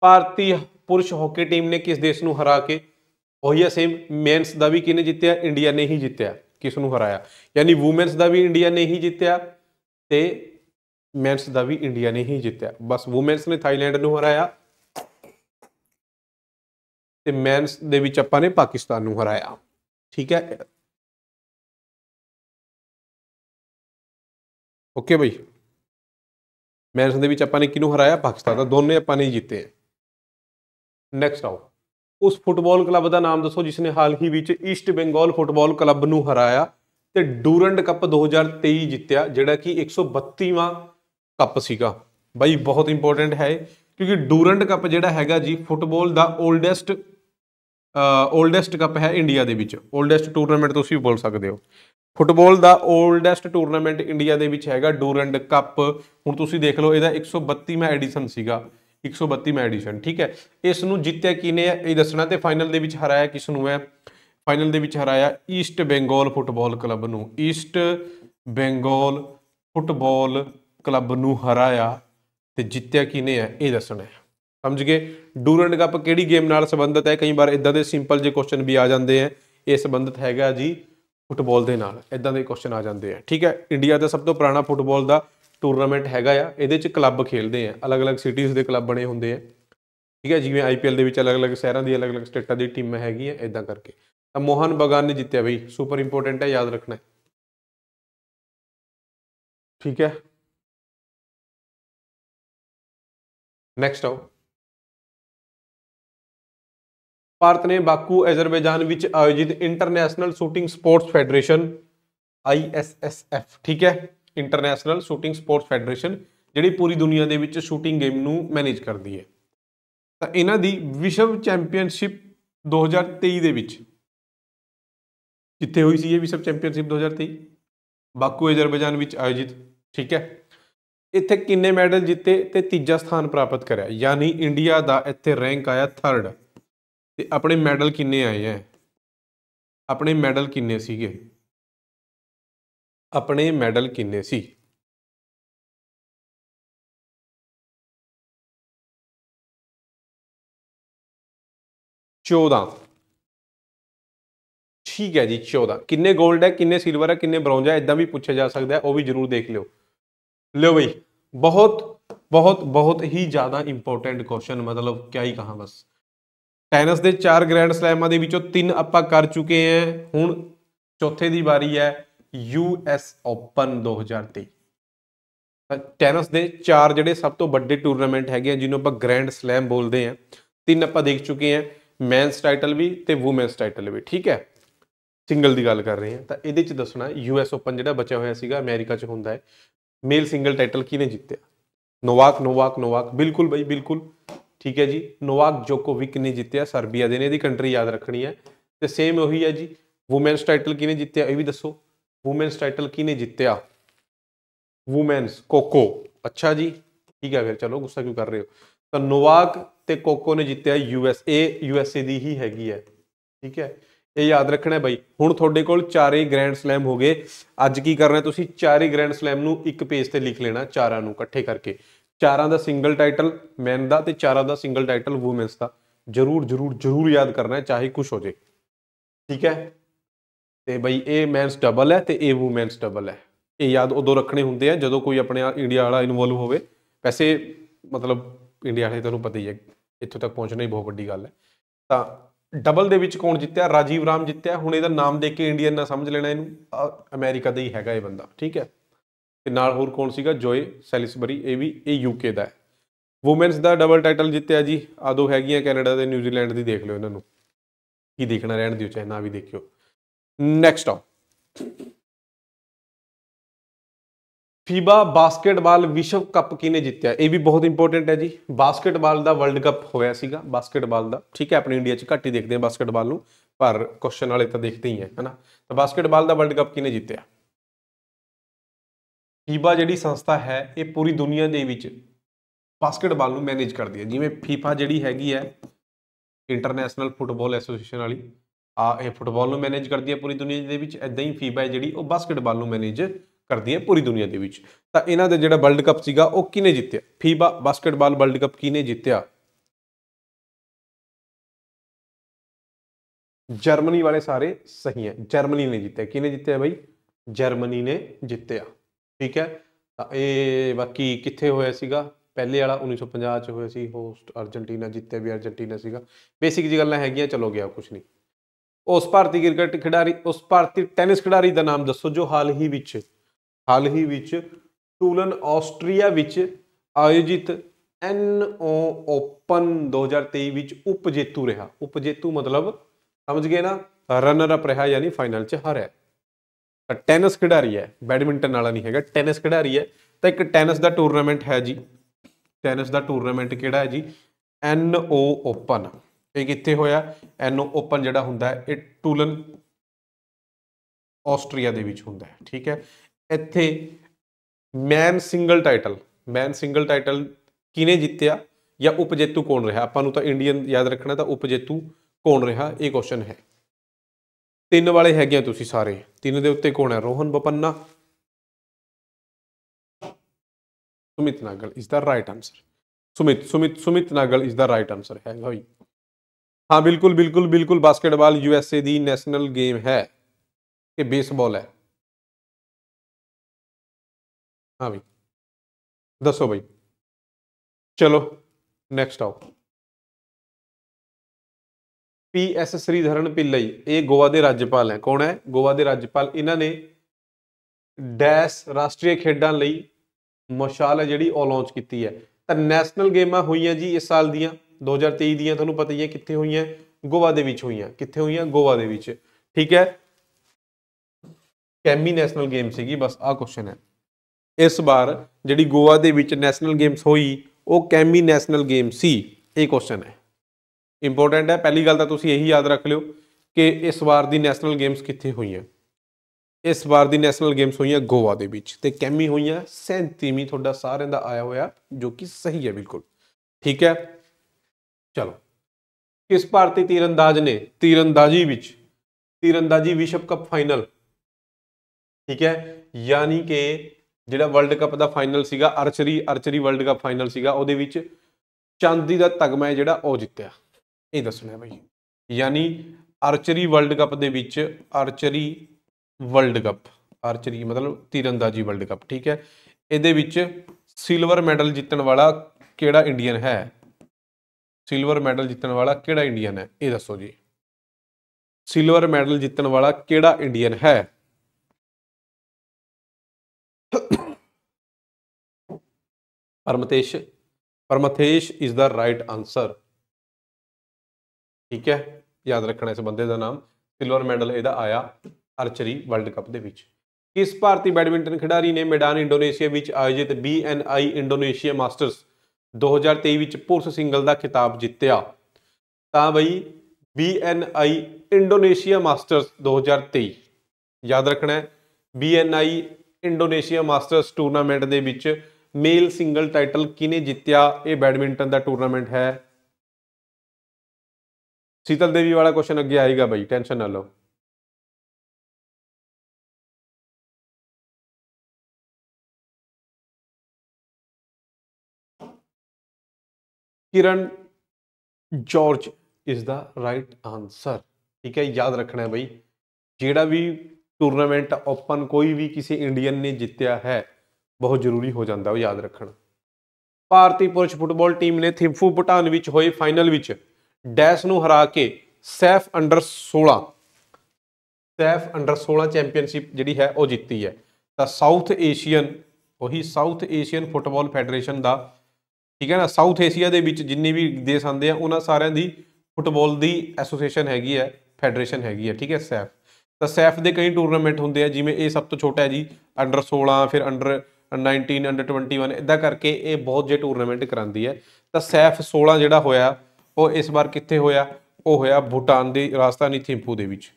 ਭਾਰਤੀ ਪੁਰਸ਼ ਹਾਕੀ ਟੀਮ ਨੇ ਕਿਸ ਦੇਸ਼ ਨੂੰ ਹਰਾ ਕੇ ਉਹੀ ਸੇਮ ਮੈਨਸ ਦਾ ਵੀ ਕਿਨੇ ਜਿੱਤਿਆ ਇੰਡੀਆ ਨੇ ਹੀ ਜਿੱਤਿਆ ਕਿਸ ਨੂੰ ਹਰਾਇਆ ਯਾਨੀ ਔਮਨਸ ਦਾ ਵੀ ਇੰਡੀਆ ਨੇ ਹੀ ਜਿੱਤਿਆ ਤੇ ਮੈਨਸ ਦਾ ਵੀ ਇੰਡੀਆ ਨੇ ਹੀ ਜਿੱਤਿਆ ਬਸ ਔਮਨਸ ਨੇ ਥਾਈਲੈਂਡ ਨੂੰ ਹਰਾਇਆ ਤੇ ਮੈਨਸ ਦੇ ਵਿੱਚ ਆਪਾਂ ਨੇ ਪਾਕਿਸਤਾਨ ਨੂੰ ਹਰਾਇਆ ਠੀਕ ਹੈ ਓਕੇ ਬਈ ਮੈਨਸ ਦੇ ਵਿੱਚ ਆਪਾਂ ਨੇ ਕਿਹਨੂੰ ਹਰਾਇਆ ਪਾਕਿਸਤਾਨ ਦਾ ਦੋਨੇ ਆਪਾਂ ਨੇ ਜਿੱਤੇ ਨੈਕਸਟ ਆਓ ਉਸ ਫੁੱਟਬਾਲ ਕਲੱਬ ਦਾ ਨਾਮ ਦੱਸੋ ਜਿਸ ਨੇ ਹਾਲ ਹੀ ਵਿੱਚ ਈਸਟ ਬੰਗਾਲ ਫੁੱਟਬਾਲ ਕਲੱਬ ਨੂੰ ਹਰਾਇਆ ਤੇ ਡੂਰੰਡ ਕੱਪ 2023 ਜਿੱਤਿਆ ਜਿਹੜਾ ਕਿ 132ਵਾਂ ਕੱਪ ਸੀਗਾ ਬਾਈ ਬਹੁਤ ਇੰਪੋਰਟੈਂਟ ਹੈ ਕਿਉਂਕਿ ਡੂਰੰਡ ਕੱਪ ਜਿਹੜਾ ਹੈਗਾ ਜੀ ਫੁੱਟਬਾਲ ਦਾ 올ਡੈਸਟ 올ਡੈਸਟ ਕੱਪ ਹੈ ਇੰਡੀਆ ਦੇ ਵਿੱਚ 올ਡੈਸਟ ਟੂਰਨਾਮੈਂਟ ਤੁਸੀਂ ਬੋਲ ਸਕਦੇ ਹੋ ਫੁੱਟਬਾਲ ਦਾ 올ਡੈਸਟ ਟੂਰਨਾਮੈਂਟ ਇੰਡੀਆ ਦੇ ਵਿੱਚ ਹੈਗਾ ਡੂਰੰਡ ਕੱਪ ਹੁਣ ਤੁਸੀਂ ਦੇਖ ਲਓ ਇਹਦਾ 132ਵਾਂ ਐਡੀਸ਼ਨ ਸੀਗਾ 132ਵਾਂ ਐਡੀਸ਼ਨ ਠੀਕ ਹੈ ਇਸ ਨੂੰ ਜਿੱਤਿਆ ਕਿਨੇ ਹੈ ਇਹ ਦੱਸਣਾ ਤੇ ਫਾਈਨਲ ਦੇ ਵਿੱਚ ਹਰਾਇਆ ਕਿਸ ਨੂੰ ਹੈ ਫਾਈਨਲ ਦੇ ਵਿੱਚ ਹਰਾਇਆ ਈਸਟ ਬੰਗਾਲ ਫੁੱਟਬਾਲ ਕਲੱਬ ਨੂੰ ਈਸਟ ਬੰਗਾਲ ਫੁੱਟਬਾਲ ਕਲੱਬ ਨੂੰ ਹਰਾਇਆ ਤੇ ਜਿੱਤਿਆ ਕਿਨੇ ਹੈ ਇਹ ਦੱਸਣਾ ਹੈ ਸਮਝ ਗਏ ਡੂਰੰਡ ਕੱਪ ਕਿਹੜੀ ਗੇਮ ਨਾਲ ਸੰਬੰਧਿਤ ਹੈ ਕਈ ਵਾਰ ਇਦਾਂ ਦੇ ਸਿੰਪਲ ਜੇ ਕੁਐਸਚਨ ਵੀ ਆ ਜਾਂਦੇ ਆ ਇਹ ਸੰਬੰਧਿਤ ਹੈਗਾ ਜੀ ਫੁੱਟਬਾਲ ਦੇ ਨਾਲ ਇਦਾਂ ਦੇ ਕੁਐਸਚਨ ਆ ਜਾਂਦੇ ਆ ਠੀਕ ਹੈ ਇੰਡੀਆ ਦਾ ਸਭ ਤੋਂ ਪੁਰਾਣਾ ਫੁੱਟਬਾਲ ਦਾ ਟੂਰਨਾਮੈਂਟ ਹੈਗਾ ਆ ਇਹਦੇ 'ਚ ਕਲੱਬ ਖੇਲਦੇ ਆ ਅਲੱਗ-ਅਲੱਗ ਸਿਟੀਜ਼ ਦੇ ਕਲੱਬ ਬਣੇ ਹੁੰਦੇ ਆ ਠੀਕ ਹੈ ਜਿਵੇਂ ਆਈਪੀਐਲ ਦੇ ਵਿੱਚ ਅਲੱਗ-ਅਲੱਗ ਸ਼ਹਿਰਾਂ ਦੀ ਅਲੱਗ-ਅਲੱਗ ਸਟੇਟਾਂ ਦੀ ਟੀਮਾਂ ਹੈਗੀਆਂ ਇਦਾਂ ਕਰਕੇ ਤਾਂ ਮੋਹਨ ਬਗਾਨ ਨੇ ਜਿੱਤਿਆ ਬਈ ਸੁਪਰ ਇੰਪੋਰਟੈਂਟ ਹੈ ਯਾਦ ਰੱਖਣਾ ਠੀਕ ਹੈ ਨੈਕਸਟ ਆਓ ਭਾਰਤ ਨੇ ਬਾਕੂ ਅਜ਼ਰਬੈਜਾਨ ਵਿੱਚ ਆਯੋਜਿਤ international shooting sports federation ISSF ਠੀਕ ਹੈ ਇੰਟਰਨੈਸ਼ਨਲ ਸ਼ੂਟਿੰਗ ਸਪੋਰਟਸ ਫੈਡਰੇਸ਼ਨ ਜਿਹੜੀ ਪੂਰੀ ਦੁਨੀਆ ਦੇ ਵਿੱਚ ਸ਼ੂਟਿੰਗ ਗੇਮ ਨੂੰ ਮੈਨੇਜ ਕਰਦੀ ਹੈ ਤਾਂ ਇਹਨਾਂ ਦੀ ਵਿਸ਼ਵ ਚੈਂਪੀਅਨਸ਼ਿਪ 2023 ਦੇ ਵਿੱਚ ਕਿੱਥੇ ਹੋਈ ਸੀ ਇਹ ਵਿਸ਼ਵ ਚੈਂਪੀਅਨਸ਼ਿਪ 2023 ਬਾਕੂ ਅਜ਼ਰਬੈਜਾਨ ਵਿੱਚ ਆਯੋਜਿਤ ਠੀਕ ਹੈ ਇੱਥੇ ਕਿੰਨੇ ਮੈਡਲ ਜਿੱਤੇ ਤੇ ਤੀਜਾ ਸਥਾਨ ਪ੍ਰਾਪਤ ਕਰਿਆ ਯਾਨੀ ਇੰਡੀਆ ਦਾ ਇੱਥੇ ਰੈਂਕ ਆਇਆ 3rd ਤੇ ਆਪਣੇ ਮੈਡਲ ਕਿੰਨੇ ਆਏ ਆ ਆਪਣੇ ਮੈਡਲ ਕਿੰਨੇ ਸੀਗੇ ਆਪਣੇ ਮੈਡਲ ਕਿੰਨੇ ਸੀ ਚੌਦਾਂ ਠੀਕ ਹੈ ਜੀ 14 ਕਿੰਨੇ 골ਡ ਹੈ ਕਿੰਨੇ ਸਿਲਵਰ ਹੈ ਕਿੰਨੇ ਬ੍ਰੌਂਜ ਹੈ ਇਦਾਂ ਵੀ ਪੁੱਛਿਆ ਜਾ ਸਕਦਾ ਹੈ ਉਹ ਵੀ ਜਰੂਰ ਦੇਖ ਲਿਓ ਲਿਓ ਬਈ ਬਹੁਤ ਬਹੁਤ ਬਹੁਤ ਹੀ ਜ਼ਿਆਦਾ ਇੰਪੋਰਟੈਂਟ ਕੁਐਸਚਨ ਮਤਲਬ ਕਿਆ ਹੀ ਕਹਾਂ ਬਸ ਟੈਨਿਸ ਦੇ ਚਾਰ ਗ੍ਰੈਂਡ ਸਲੈਮਾਂ ਦੇ ਵਿੱਚੋਂ ਤਿੰਨ ਆਪਾਂ ਕਰ ਚੁੱਕੇ ਹਾਂ ਹੁਣ ਚੌਥੇ ਦੀ ਵਾਰੀ ਹੈ ਯੂਐਸ ਓਪਨ 2023 ਟੈਨਿਸ ਦੇ ਚਾਰ ਜਿਹੜੇ ਸਭ ਤੋਂ ਵੱਡੇ ਟੂਰਨਾਮੈਂਟ ਹੈਗੇ ਆ ਜਿਹਨੂੰ ਆਪਾਂ ਗ੍ਰੈਂਡ ਸਲੈਮ ਬੋਲਦੇ ਆ ਤਿੰਨ ਆਪਾਂ ਦੇਖ ਚੁੱਕੇ ਆ ਮੈਨਸ ਟਾਈਟਲ ਵੀ ਤੇ ਔਮਨਸ ਟਾਈਟਲ ਵੀ ਠੀਕ ਹੈ ਸਿੰਗਲ ਦੀ ਗੱਲ ਕਰ ਰਹੇ ਆ ਤਾਂ ਇਹਦੇ ਚ ਦੱਸਣਾ ਯੂਐਸ ਓਪਨ ਜਿਹੜਾ ਬਚਿਆ ਹੋਇਆ ਸੀਗਾ ਅਮਰੀਕਾ ਚ ਹੁੰਦਾ ਹੈ ਮੇਲ ਸਿੰਗਲ ਟਾਈਟਲ ਕਿਹਨੇ ਜਿੱਤਿਆ ਨੋਵਾਕ ਨੋਵਾਕ ਨੋਵਾਕ ਬਿਲਕੁਲ ਬਈ ਬਿਲਕੁਲ ਠੀਕ ਹੈ ਜੀ ਨੋਵਾਕ ਜੋਕੋਵਿਕ ਨੇ ਜਿੱਤਿਆ ਸਰਬੀਆ ਦੇ ਨੇ ਇਹਦੀ ਕੰਟਰੀ ਯਾਦ ਰੱਖਣੀ ਹੈ ਤੇ ਸੇਮ ਉਹੀ ਹੈ ਜੀ ਔਮਨਸ ਟਾਈਟਲ ਕਿਹਨੇ ਜਿੱਤਿਆ ਇਹ ਵੀ ਦੱਸੋ ਵੂਮੈਨਸ ਟਾਈਟਲ ਕਿਹਨੇ ਜਿੱਤਿਆ ਵੂਮੈਨਸ ਕੋਕੋ ਅੱਛਾ ਜੀ ਠੀਕ ਹੈ ਫਿਰ ਚਲੋ ਗੁੱਸਾ ਕਿਉਂ ਕਰ ਰਹੇ ਹੋ ਤਾਂ ਨੋਵਾਕ ਤੇ ਕੋਕੋ ਨੇ ਜਿੱਤਿਆ ਯੂਐਸਏ ਯੂਐਸਏ ਦੀ ਹੀ ਹੈਗੀ ਹੈ ਠੀਕ ਹੈ ਇਹ ਯਾਦ ਰੱਖਣਾ ਬਾਈ ਹੁਣ ਤੁਹਾਡੇ ਕੋਲ ਚਾਰੇ ਗ੍ਰੈਂਡ ਸਲੈਮ ਹੋ ਗਏ ਅੱਜ ਕੀ ਕਰਨਾ ਤੁਸੀਂ ਚਾਰੇ ਗ੍ਰੈਂਡ ਸਲੈਮ ਨੂੰ ਇੱਕ ਪੇਜ ਤੇ ਲਿਖ ਲੈਣਾ ਚਾਰਾਂ ਨੂੰ ਇਕੱਠੇ ਕਰਕੇ ਚਾਰਾਂ ਦਾ ਸਿੰਗਲ ਟਾਈਟਲ ਮੈਨ ਦਾ ਤੇ ਚਾਰਾਂ ਦਾ ਸਿੰਗਲ ਟਾਈਟਲ ਔਮਨਸ ਦਾ ਜਰੂਰ ਜਰੂਰ ਜਰੂਰ ਯਾਦ ਕਰਨਾ ਚਾਹੇ ਕੁਝ ਹੋ ਜੇ ਠੀਕ ਹੈ ਤੇ ਬਈ ਇਹ ਮੈਨਸ ਡਬਲ ਹੈ ਤੇ ਇਹ ਔਮਨਸ ਡਬਲ ਹੈ ਇਹ ਯਾਦ ਉਦੋਂ ਰੱਖਣੇ ਹੁੰਦੇ ਆ ਜਦੋਂ ਕੋਈ ਆਪਣੇ ਇੰਡੀਆ ਵਾਲਾ ਇਨਵੋਲਵ ਹੋਵੇ ਵੈਸੇ ਮਤਲਬ ਇੰਡੀਆ ਵਾਲੇ ਤੁਹਾਨੂੰ ਪਤਾ ਹੀ ਹੈ ਇੱਥੋਂ ਤੱਕ ਪਹੁੰਚਣਾ ਹੀ ਬਹੁਤ ਵੱਡੀ ਗੱਲ ਹੈ ਤਾਂ ਡਬਲ ਦੇ ਵਿੱਚ ਕੌਣ ਜਿੱਤਿਆ ਰਾਜੀਵ ਰਾਮ ਜਿੱਤਿਆ ਹੁਣ ਇਹਦਾ ਨਾਮ ਦੇਖ ਕੇ ਇੰਡੀਅਨ ਨਾ ਸਮਝ ਲੈਣਾ ਇਹਨੂੰ ਅਮਰੀਕਾ ਦਾ ਹੀ ਹੈਗਾ ਇਹ ਬੰਦਾ ਠੀਕ ਹੈ ਤੇ ਨਾਲ ਹੋਰ ਕੌਣ ਸੀਗਾ ਜੋਏ ਸੈਲਿਸਬਰੀ ਇਹ ਵੀ ਇਹ ਯੂਕੇ ਦਾ ਹੈ ਔਮਨਸ ਦਾ ਡਬਲ ਟਾਈਟਲ ਜਿੱਤਿਆ ਜੀ ਆਦੋ ਹੈਗੀਆਂ ਕੈਨੇਡਾ ਤੇ ਨਿਊਜ਼ੀਲੈਂਡ ਦੀ ਦੇਖ ਲਿਓ ਇਹਨਾਂ ਨੂੰ ਕੀ ਦੇਖਣਾ ਰਹਿਣ ਦਿਓ ਚਾਹੇ ਨਾ ਵੀ ਦੇਖਿਓ ਨੈਕਸਟ ਆਓ ਫੀਬਾ ਬਾਸਕਟਬਾਲ ਵਿਸ਼ਵ ਕੱਪ ਕਿਨੇ ਜਿੱਤਿਆ ਇਹ ਵੀ ਬਹੁਤ ਇੰਪੋਰਟੈਂਟ ਹੈ ਜੀ ਬਾਸਕਟਬਾਲ ਦਾ ਵਰਲਡ ਕੱਪ ਹੋਇਆ ਸੀਗਾ ਬਾਸਕਟਬਾਲ ਦਾ ਠੀਕ ਹੈ ਆਪਣੇ ਇੰਡੀਆ 'ਚ ਘੱਟ ਹੀ ਦੇਖਦੇ ਆ ਬਾਸਕਟਬਾਲ ਨੂੰ ਪਰ ਕੁਐਸਚਨ ਵਾਲੇ ਤਾਂ ਦੇਖਦੇ ਹੀ ਹੈ ਹਨਾ ਤਾਂ ਬਾਸਕਟਬਾਲ ਦਾ ਵਰਲਡ ਕੱਪ ਕਿਨੇ ਜਿੱਤਿਆ ਫੀਬਾ ਜਿਹੜੀ ਸੰਸਥਾ ਹੈ ਇਹ ਪੂਰੀ ਦੁਨੀਆ ਦੇ ਵਿੱਚ ਬਾਸਕਟਬਾਲ ਨੂੰ ਮੈਨੇਜ ਕਰਦੀ ਹੈ ਜਿਵੇਂ ਫੀਫਾ ਜਿਹੜੀ ਹੈਗੀ ਹੈ ਇੰਟਰਨੈਸ਼ਨਲ ਫੁੱਟਬਾਲ ਐਸੋਸੀਏਸ਼ਨ ਵਾਲੀ ਆ ਇਹ ਫੁੱਟਬਾਲ ਨੂੰ ਮੈਨੇਜ ਕਰਦੀ ਹੈ ਪੂਰੀ ਦੁਨੀਆ ਦੇ ਵਿੱਚ ਐਦਾਂ ਹੀ ਫੀਬਾ ਜਿਹੜੀ ਉਹ ਬਾਸਕਟਬਾਲ ਨੂੰ ਮੈਨੇਜ ਕਰਦੀ ਹੈ ਪੂਰੀ ਦੁਨੀਆ ਦੇ ਵਿੱਚ ਤਾਂ ਇਹਨਾਂ ਦਾ ਜਿਹੜਾ ਵਰਲਡ ਕੱਪ ਸੀਗਾ ਉਹ ਕਿਨੇ ਜਿੱਤਿਆ ਫੀਬਾ ਬਾਸਕਟਬਾਲ ਵਰਲਡ ਕੱਪ ਕਿਨੇ ਜਿੱਤਿਆ ਜਰਮਨੀ ਵਾਲੇ ਸਾਰੇ ਸਹੀ ਹੈ ਜਰਮਨੀ ਨੇ ਜਿੱਤਿਆ ਕਿਨੇ ਜਿੱਤਿਆ ਬਾਈ ਜਰਮਨੀ ਨੇ ਜਿੱਤਿਆ ਠੀਕ ਹੈ ਤਾਂ ਇਹ ਬਾਕੀ ਕਿੱਥੇ ਹੋਇਆ ਸੀਗਾ ਪਹਿਲੇ ਵਾਲਾ 1950 ਚ ਹੋਇਆ ਸੀ ਹੋਸਟ ਅਰਜنٹੀਨਾ ਜਿੱਤਿਆ ਵੀ ਅਰਜنٹੀਨਾ ਸੀਗਾ ਬੇਸਿਕ ਜੀ ਗੱਲਾਂ ਹੈਗੀਆਂ ਚਲੋ ਗਿਆ ਕੁਝ ਨਹੀਂ ਉਸ ਭਾਰਤੀ ਕ੍ਰਿਕਟ ਖਿਡਾਰੀ ਉਸ ਭਾਰਤੀ ਟੈਨਿਸ ਖਿਡਾਰੀ ਦਾ ਨਾਮ ਦੱਸੋ ਜੋ ਹਾਲ ਹੀ ਵਿੱਚ ਹਾਲ ਹੀ ਵਿੱਚ ਟੂਲਨ ਆਸਟਰੀਆ ਵਿੱਚ ਆਯੋਜਿਤ ਐਨਓ ਓਪਨ 2023 ਵਿੱਚ ਉਪਜੇਤੂ ਰਿਹਾ ਉਪਜੇਤੂ ਮਤਲਬ ਸਮਝ ਗਏ ਨਾ ਰਨਰ ਅਪ ਰਿਹਾ ਯਾਨੀ ਫਾਈਨਲ 'ਚ ਹਾਰਿਆ ਟੈਨਿਸ ਖਿਡਾਰੀ ਹੈ ਬੈਡਮਿੰਟਨ ਵਾਲਾ ਨਹੀਂ ਹੈਗਾ ਟੈਨਿਸ ਖਿਡਾਰੀ ਹੈ ਤਾਂ ਇੱਕ ਟੈਨਿਸ ਦਾ ਟੂਰਨਾਮੈਂਟ ਹੈ ਜੀ ਟੈਨਿਸ ਦਾ ਟੂਰਨਾਮੈਂਟ ਕਿਹੜਾ ਹੈ ਜੀ ਐਨਓ ਓਪਨ ਇਹ ਕਿੱਥੇ ਹੋਇਆ ਐਨਓ ਓਪਨ ਜਿਹੜਾ ਹੁੰਦਾ ਹੈ ਇਹ ਟੂਲਨ ਆਸਟਰੀਆ ਦੇ ਵਿੱਚ ਹੁੰਦਾ ਹੈ ਠੀਕ ਹੈ ਇੱਥੇ man single title man single title ਕਿਨੇ ਜਿੱਤਿਆ ਜਾਂ ਉਪਜੇਤੂ ਕੌਣ ਰਿਹਾ ਆਪਾਂ ਨੂੰ ਤਾਂ ਇੰਡੀਅਨ ਯਾਦ ਰੱਖਣਾ ਤਾਂ ਉਪਜੇਤੂ ਕੌਣ ਰਿਹਾ ਇਹ ਕੁਐਸਚਨ ਹੈ ਤਿੰਨ ਵਾਲੇ ਹੈਗੇ ਤੁਸੀਂ ਸਾਰੇ ਤਿੰਨ ਦੇ ਉੱਤੇ ਕੌਣ ਹੈ ਰੋਹਨ ਬਪੰਨਾ ਸੁਮਿਤ ਨਾਗਲ ਇਸ ਦਾ ਰਾਈਟ ਆਨਸਰ ਸੁਮਿਤ ਸੁਮਿਤ ਸੁਮਿਤ ਨਾਗਲ ਇਸ ਦਾ ਰਾਈਟ ਆਨਸਰ ਹੈ ਹੋਈ ਹਾਂ ਬਿਲਕੁਲ ਬਿਲਕੁਲ ਬਿਲਕੁਲ ਬਾਸਕਟਬਾਲ ਯੂ ਐਸ ਏ ਦੀ ਨੈਸ਼ਨਲ ਗੇਮ ਹੈ ਕਿ ਬੇਸਬਾਲ ਹੈ ਹਾਂ ਵੀ ਦੱਸੋ ਭਾਈ ਚਲੋ ਨੈਕਸਟ ਆਓ ਪੀ ਐਸ ਸ੍ਰੀਧਰਨ ਪਿੱਲਈ ਇਹ ਗੋਆ ਦੇ ਰਾਜਪਾਲ ਹੈ ਕੌਣ ਹੈ ਗੋਆ ਦੇ ਰਾਜਪਾਲ ਇਹਨਾਂ ਨੇ ਡੈਸ਼ ਰਾਸ਼ਟਰੀ ਖੇਡਾਂ ਲਈ ਮਸ਼ਾਲ ਹੈ ਜਿਹੜੀ ਉਹ ਲਾਂਚ ਕੀਤੀ ਹੈ ਤਾਂ ਨੈਸ਼ਨਲ ਗੇਮਾਂ ਹੋਈਆਂ ਜੀ ਇਸ ਸਾਲ ਦੀਆਂ 2023 ਦੀਆਂ ਤੁਹਾਨੂੰ ਪਤਾ ਹੀ ਹੈ ਕਿੱਥੇ ਹੋਈਆਂ ਗੋਵਾ ਦੇ ਵਿੱਚ ਹੋਈਆਂ ਕਿੱਥੇ ਹੋਈਆਂ ਗੋਵਾ ਦੇ ਵਿੱਚ ਠੀਕ ਹੈ ਕੈਮੀ ਨੈਸ਼ਨਲ ਗੇਮ ਸੀਗੀ ਬਸ ਆ ਕੁਐਸਚਨ ਹੈ ਇਸ ਵਾਰ ਜਿਹੜੀ ਗੋਆ ਦੇ ਵਿੱਚ ਨੈਸ਼ਨਲ ਗੇਮਸ ਹੋਈ ਉਹ ਕੈਮੀ ਨੈਸ਼ਨਲ ਗੇਮ ਸੀ ਇਹ ਕੁਐਸਚਨ ਹੈ ਇੰਪੋਰਟੈਂਟ ਹੈ ਪਹਿਲੀ ਗੱਲ ਤਾਂ ਤੁਸੀਂ ਇਹੀ ਯਾਦ ਰੱਖ ਲਿਓ ਕਿ ਇਸ ਵਾਰ ਦੀ ਨੈਸ਼ਨਲ ਗੇਮਸ ਕਿੱਥੇ ਹੋਈਆਂ ਇਸ ਵਾਰ ਦੀ ਨੈਸ਼ਨਲ ਗੇਮਸ ਹੋਈਆਂ ਗੋਆ ਦੇ ਵਿੱਚ ਤੇ ਕੈਮੀ ਹੋਈਆਂ 37ਵੀਂ ਤੁਹਾਡਾ ਸਾਰਿਆਂ ਦਾ ਆਇਆ ਹੋਇਆ ਜੋ ਕਿ ਸਹੀ ਹੈ ਬਿਲਕੁਲ ਠੀਕ ਹੈ ਚਲੋ ਕਿਸ ਭਾਰਤੀ ਤੀਰੰਦਾਜ਼ ਨੇ ਤੀਰੰਦਾਜ਼ੀ ਵਿੱਚ ਤੀਰੰਦਾਜ਼ੀ ਵਿਸ਼ਵ ਕੱਪ ਫਾਈਨਲ ਠੀਕ ਹੈ ਯਾਨੀ ਕਿ ਜਿਹੜਾ ਵਰਲਡ ਕੱਪ ਦਾ ਫਾਈਨਲ ਸੀਗਾ archery archery world cup final ਸੀਗਾ ਉਹਦੇ ਵਿੱਚ ਚਾਂਦੀ ਦਾ ਤਗਮਾ ਜਿਹੜਾ ਉਹ ਜਿੱਤਿਆ ਇਹ ਦੱਸਣਾ ਹੈ ਭਾਈ ਯਾਨੀ ਆਰਚਰੀ ਵਰਲਡ ਕੱਪ ਦੇ ਵਿੱਚ ਆਰਚਰੀ ਵਰਲਡ ਕੱਪ ਆਰਚਰੀ ਮਤਲਬ ਤੀਰੰਦਾਜ਼ੀ ਵਰਲਡ ਕੱਪ ਠੀਕ ਹੈ ਇਹਦੇ ਵਿੱਚ ਸਿਲਵਰ ਮੈਡਲ ਜਿੱਤਣ ਵਾਲਾ ਕਿਹੜਾ ਇੰਡੀਅਨ ਹੈ ਸਿਲਵਰ ਮੈਡਲ ਜਿੱਤਣ ਵਾਲਾ ਕਿਹੜਾ ਇੰਡੀਅਨ ਹੈ ਇਹ ਦੱਸੋ ਜੀ ਸਿਲਵਰ ਮੈਡਲ ਜਿੱਤਣ ਵਾਲਾ ਕਿਹੜਾ ਇੰਡੀਅਨ ਹੈ Prathamesh Prathamesh is the right answer ਠੀਕ ਹੈ ਯਾਦ ਰੱਖਣਾ ਇਸ ਬੰਦੇ ਦਾ ਨਾਮ ਸਿਲਵਰ ਮੈਡਲ ਇਹਦਾ ਆਇਆ ਆਰਚਰੀ ਵਰਲਡ ਕੱਪ ਦੇ ਵਿੱਚ ਕਿਸ ਭਾਰਤੀ ਬੈਡਮਿੰਟਨ ਖਿਡਾਰੀ ਨੇ ਮੈਦਾਨ ਇੰਡੋਨੇਸ਼ੀਆ ਵਿੱਚ ਆਯੋਜਿਤ BNI ਇੰਡੋਨੇਸ਼ੀਆ ਮਾਸਟਰਸ 2023 ਵਿੱਚ ਪੁਰਸ਼ ਸਿੰਗਲ ਦਾ ਖਿਤਾਬ ਜਿੱਤਿਆ ਤਾਂ ਬਈ BNI ਇੰਡੋਨੇਸ਼ੀਆ ਮਾਸਟਰਸ 2023 ਯਾਦ ਰੱਖਣਾ ਹੈ BNI ਇੰਡੋਨੇਸ਼ੀਆ ਮਾਸਟਰਸ ਟੂਰਨਾਮੈਂਟ ਦੇ ਵਿੱਚ ਮੇਲ ਸਿੰਗਲ ਟਾਈਟਲ ਕਿਨੇ ਜਿੱਤਿਆ ਇਹ ਬੈਡਮਿੰਟਨ ਦਾ ਟੂਰਨਾਮੈਂਟ ਹੈ ਸੀਤਲ ਦੇਵੀ ਵਾਲਾ ਕੁਐਸਚਨ ਅੱਗੇ ਆਏਗਾ ਬਈ ਟੈਨਸ਼ਨ ਨਾ ਲਓ ਕਿਰਨ ਜਾਰਜ ਇਸ ਦਾ ਰਾਈਟ ਆਨਸਰ ਠੀਕ ਹੈ ਯਾਦ ਰੱਖਣਾ ਹੈ ਬਈ ਜਿਹੜਾ ਵੀ ਟੂਰਨਾਮੈਂਟ ਓਪਨ ਕੋਈ ਵੀ ਕਿਸੇ ਇੰਡੀਅਨ ਨੇ ਜਿੱਤਿਆ ਹੈ ਬਹੁਤ ਜ਼ਰੂਰੀ ਹੋ ਜਾਂਦਾ ਉਹ ਯਾਦ ਰੱਖਣਾ ਭਾਰਤੀ ਪੁਰਸ਼ ਫੁੱਟਬਾਲ ਟੀਮ ਨੇ ਥਿੰਫੂ ਭੂਟਾਨ ਵਿੱਚ ਹੋਏ ਫਾਈਨਲ ਵਿੱਚ ਡੈਸ ਨੂੰ ਹਰਾ ਕੇ SAFF under 16 SAFF under 16 championship ਜਿਹੜੀ ਹੈ ਉਹ ਜਿੱਤੀ ਹੈ ਤਾਂ ਸਾਊਥ ਏਸ਼ੀਅਨ ਉਹੀ ਸਾਊਥ ਏਸ਼ੀਅਨ ਫੁੱਟਬਾਲ ਫੈਡਰੇਸ਼ਨ ਦਾ ਠੀਕ ਹੈ ਨਾ ਸਾਊਥ ਏਸ਼ੀਆ ਦੇ ਵਿੱਚ ਜਿੰਨੇ ਵੀ ਦੇਸ਼ ਆਉਂਦੇ ਆ ਉਹਨਾਂ ਸਾਰਿਆਂ ਦੀ ਫੁੱਟਬਾਲ ਦੀ ਐਸੋਸੀਏਸ਼ਨ ਹੈਗੀ ਹੈ ਫੈਡਰੇਸ਼ਨ ਹੈਗੀ ਹੈ ਠੀਕ ਹੈ ਸੈਫ ਤਾਂ ਸੈਫ ਦੇ ਕਈ ਟੂਰਨਾਮੈਂਟ ਹੁੰਦੇ ਆ ਜਿਵੇਂ ਇਹ ਸਭ ਤੋਂ ਛੋਟਾ ਹੈ ਜੀ ਅੰਡਰ 16 ਫਿਰ ਅੰਡਰ 19 ਅੰਡਰ 21 ਇਦਾਂ ਕਰਕੇ ਇਹ ਬਹੁਤ ਜੇ ਟੂਰਨਾਮੈਂਟ ਕਰਾਂਦੀ ਹੈ ਤਾਂ ਸੈਫ 16 ਜਿਹੜਾ ਹੋਇਆ ਉਹ ਇਸ ਵਾਰ ਕਿੱਥੇ ਹੋਇਆ ਉਹ ਹੋਇਆ ਭੂਟਾਨ ਦੀ ਰਾਜਧਾਨੀ ਥਿੰਪੂ ਦੇ ਵਿੱਚ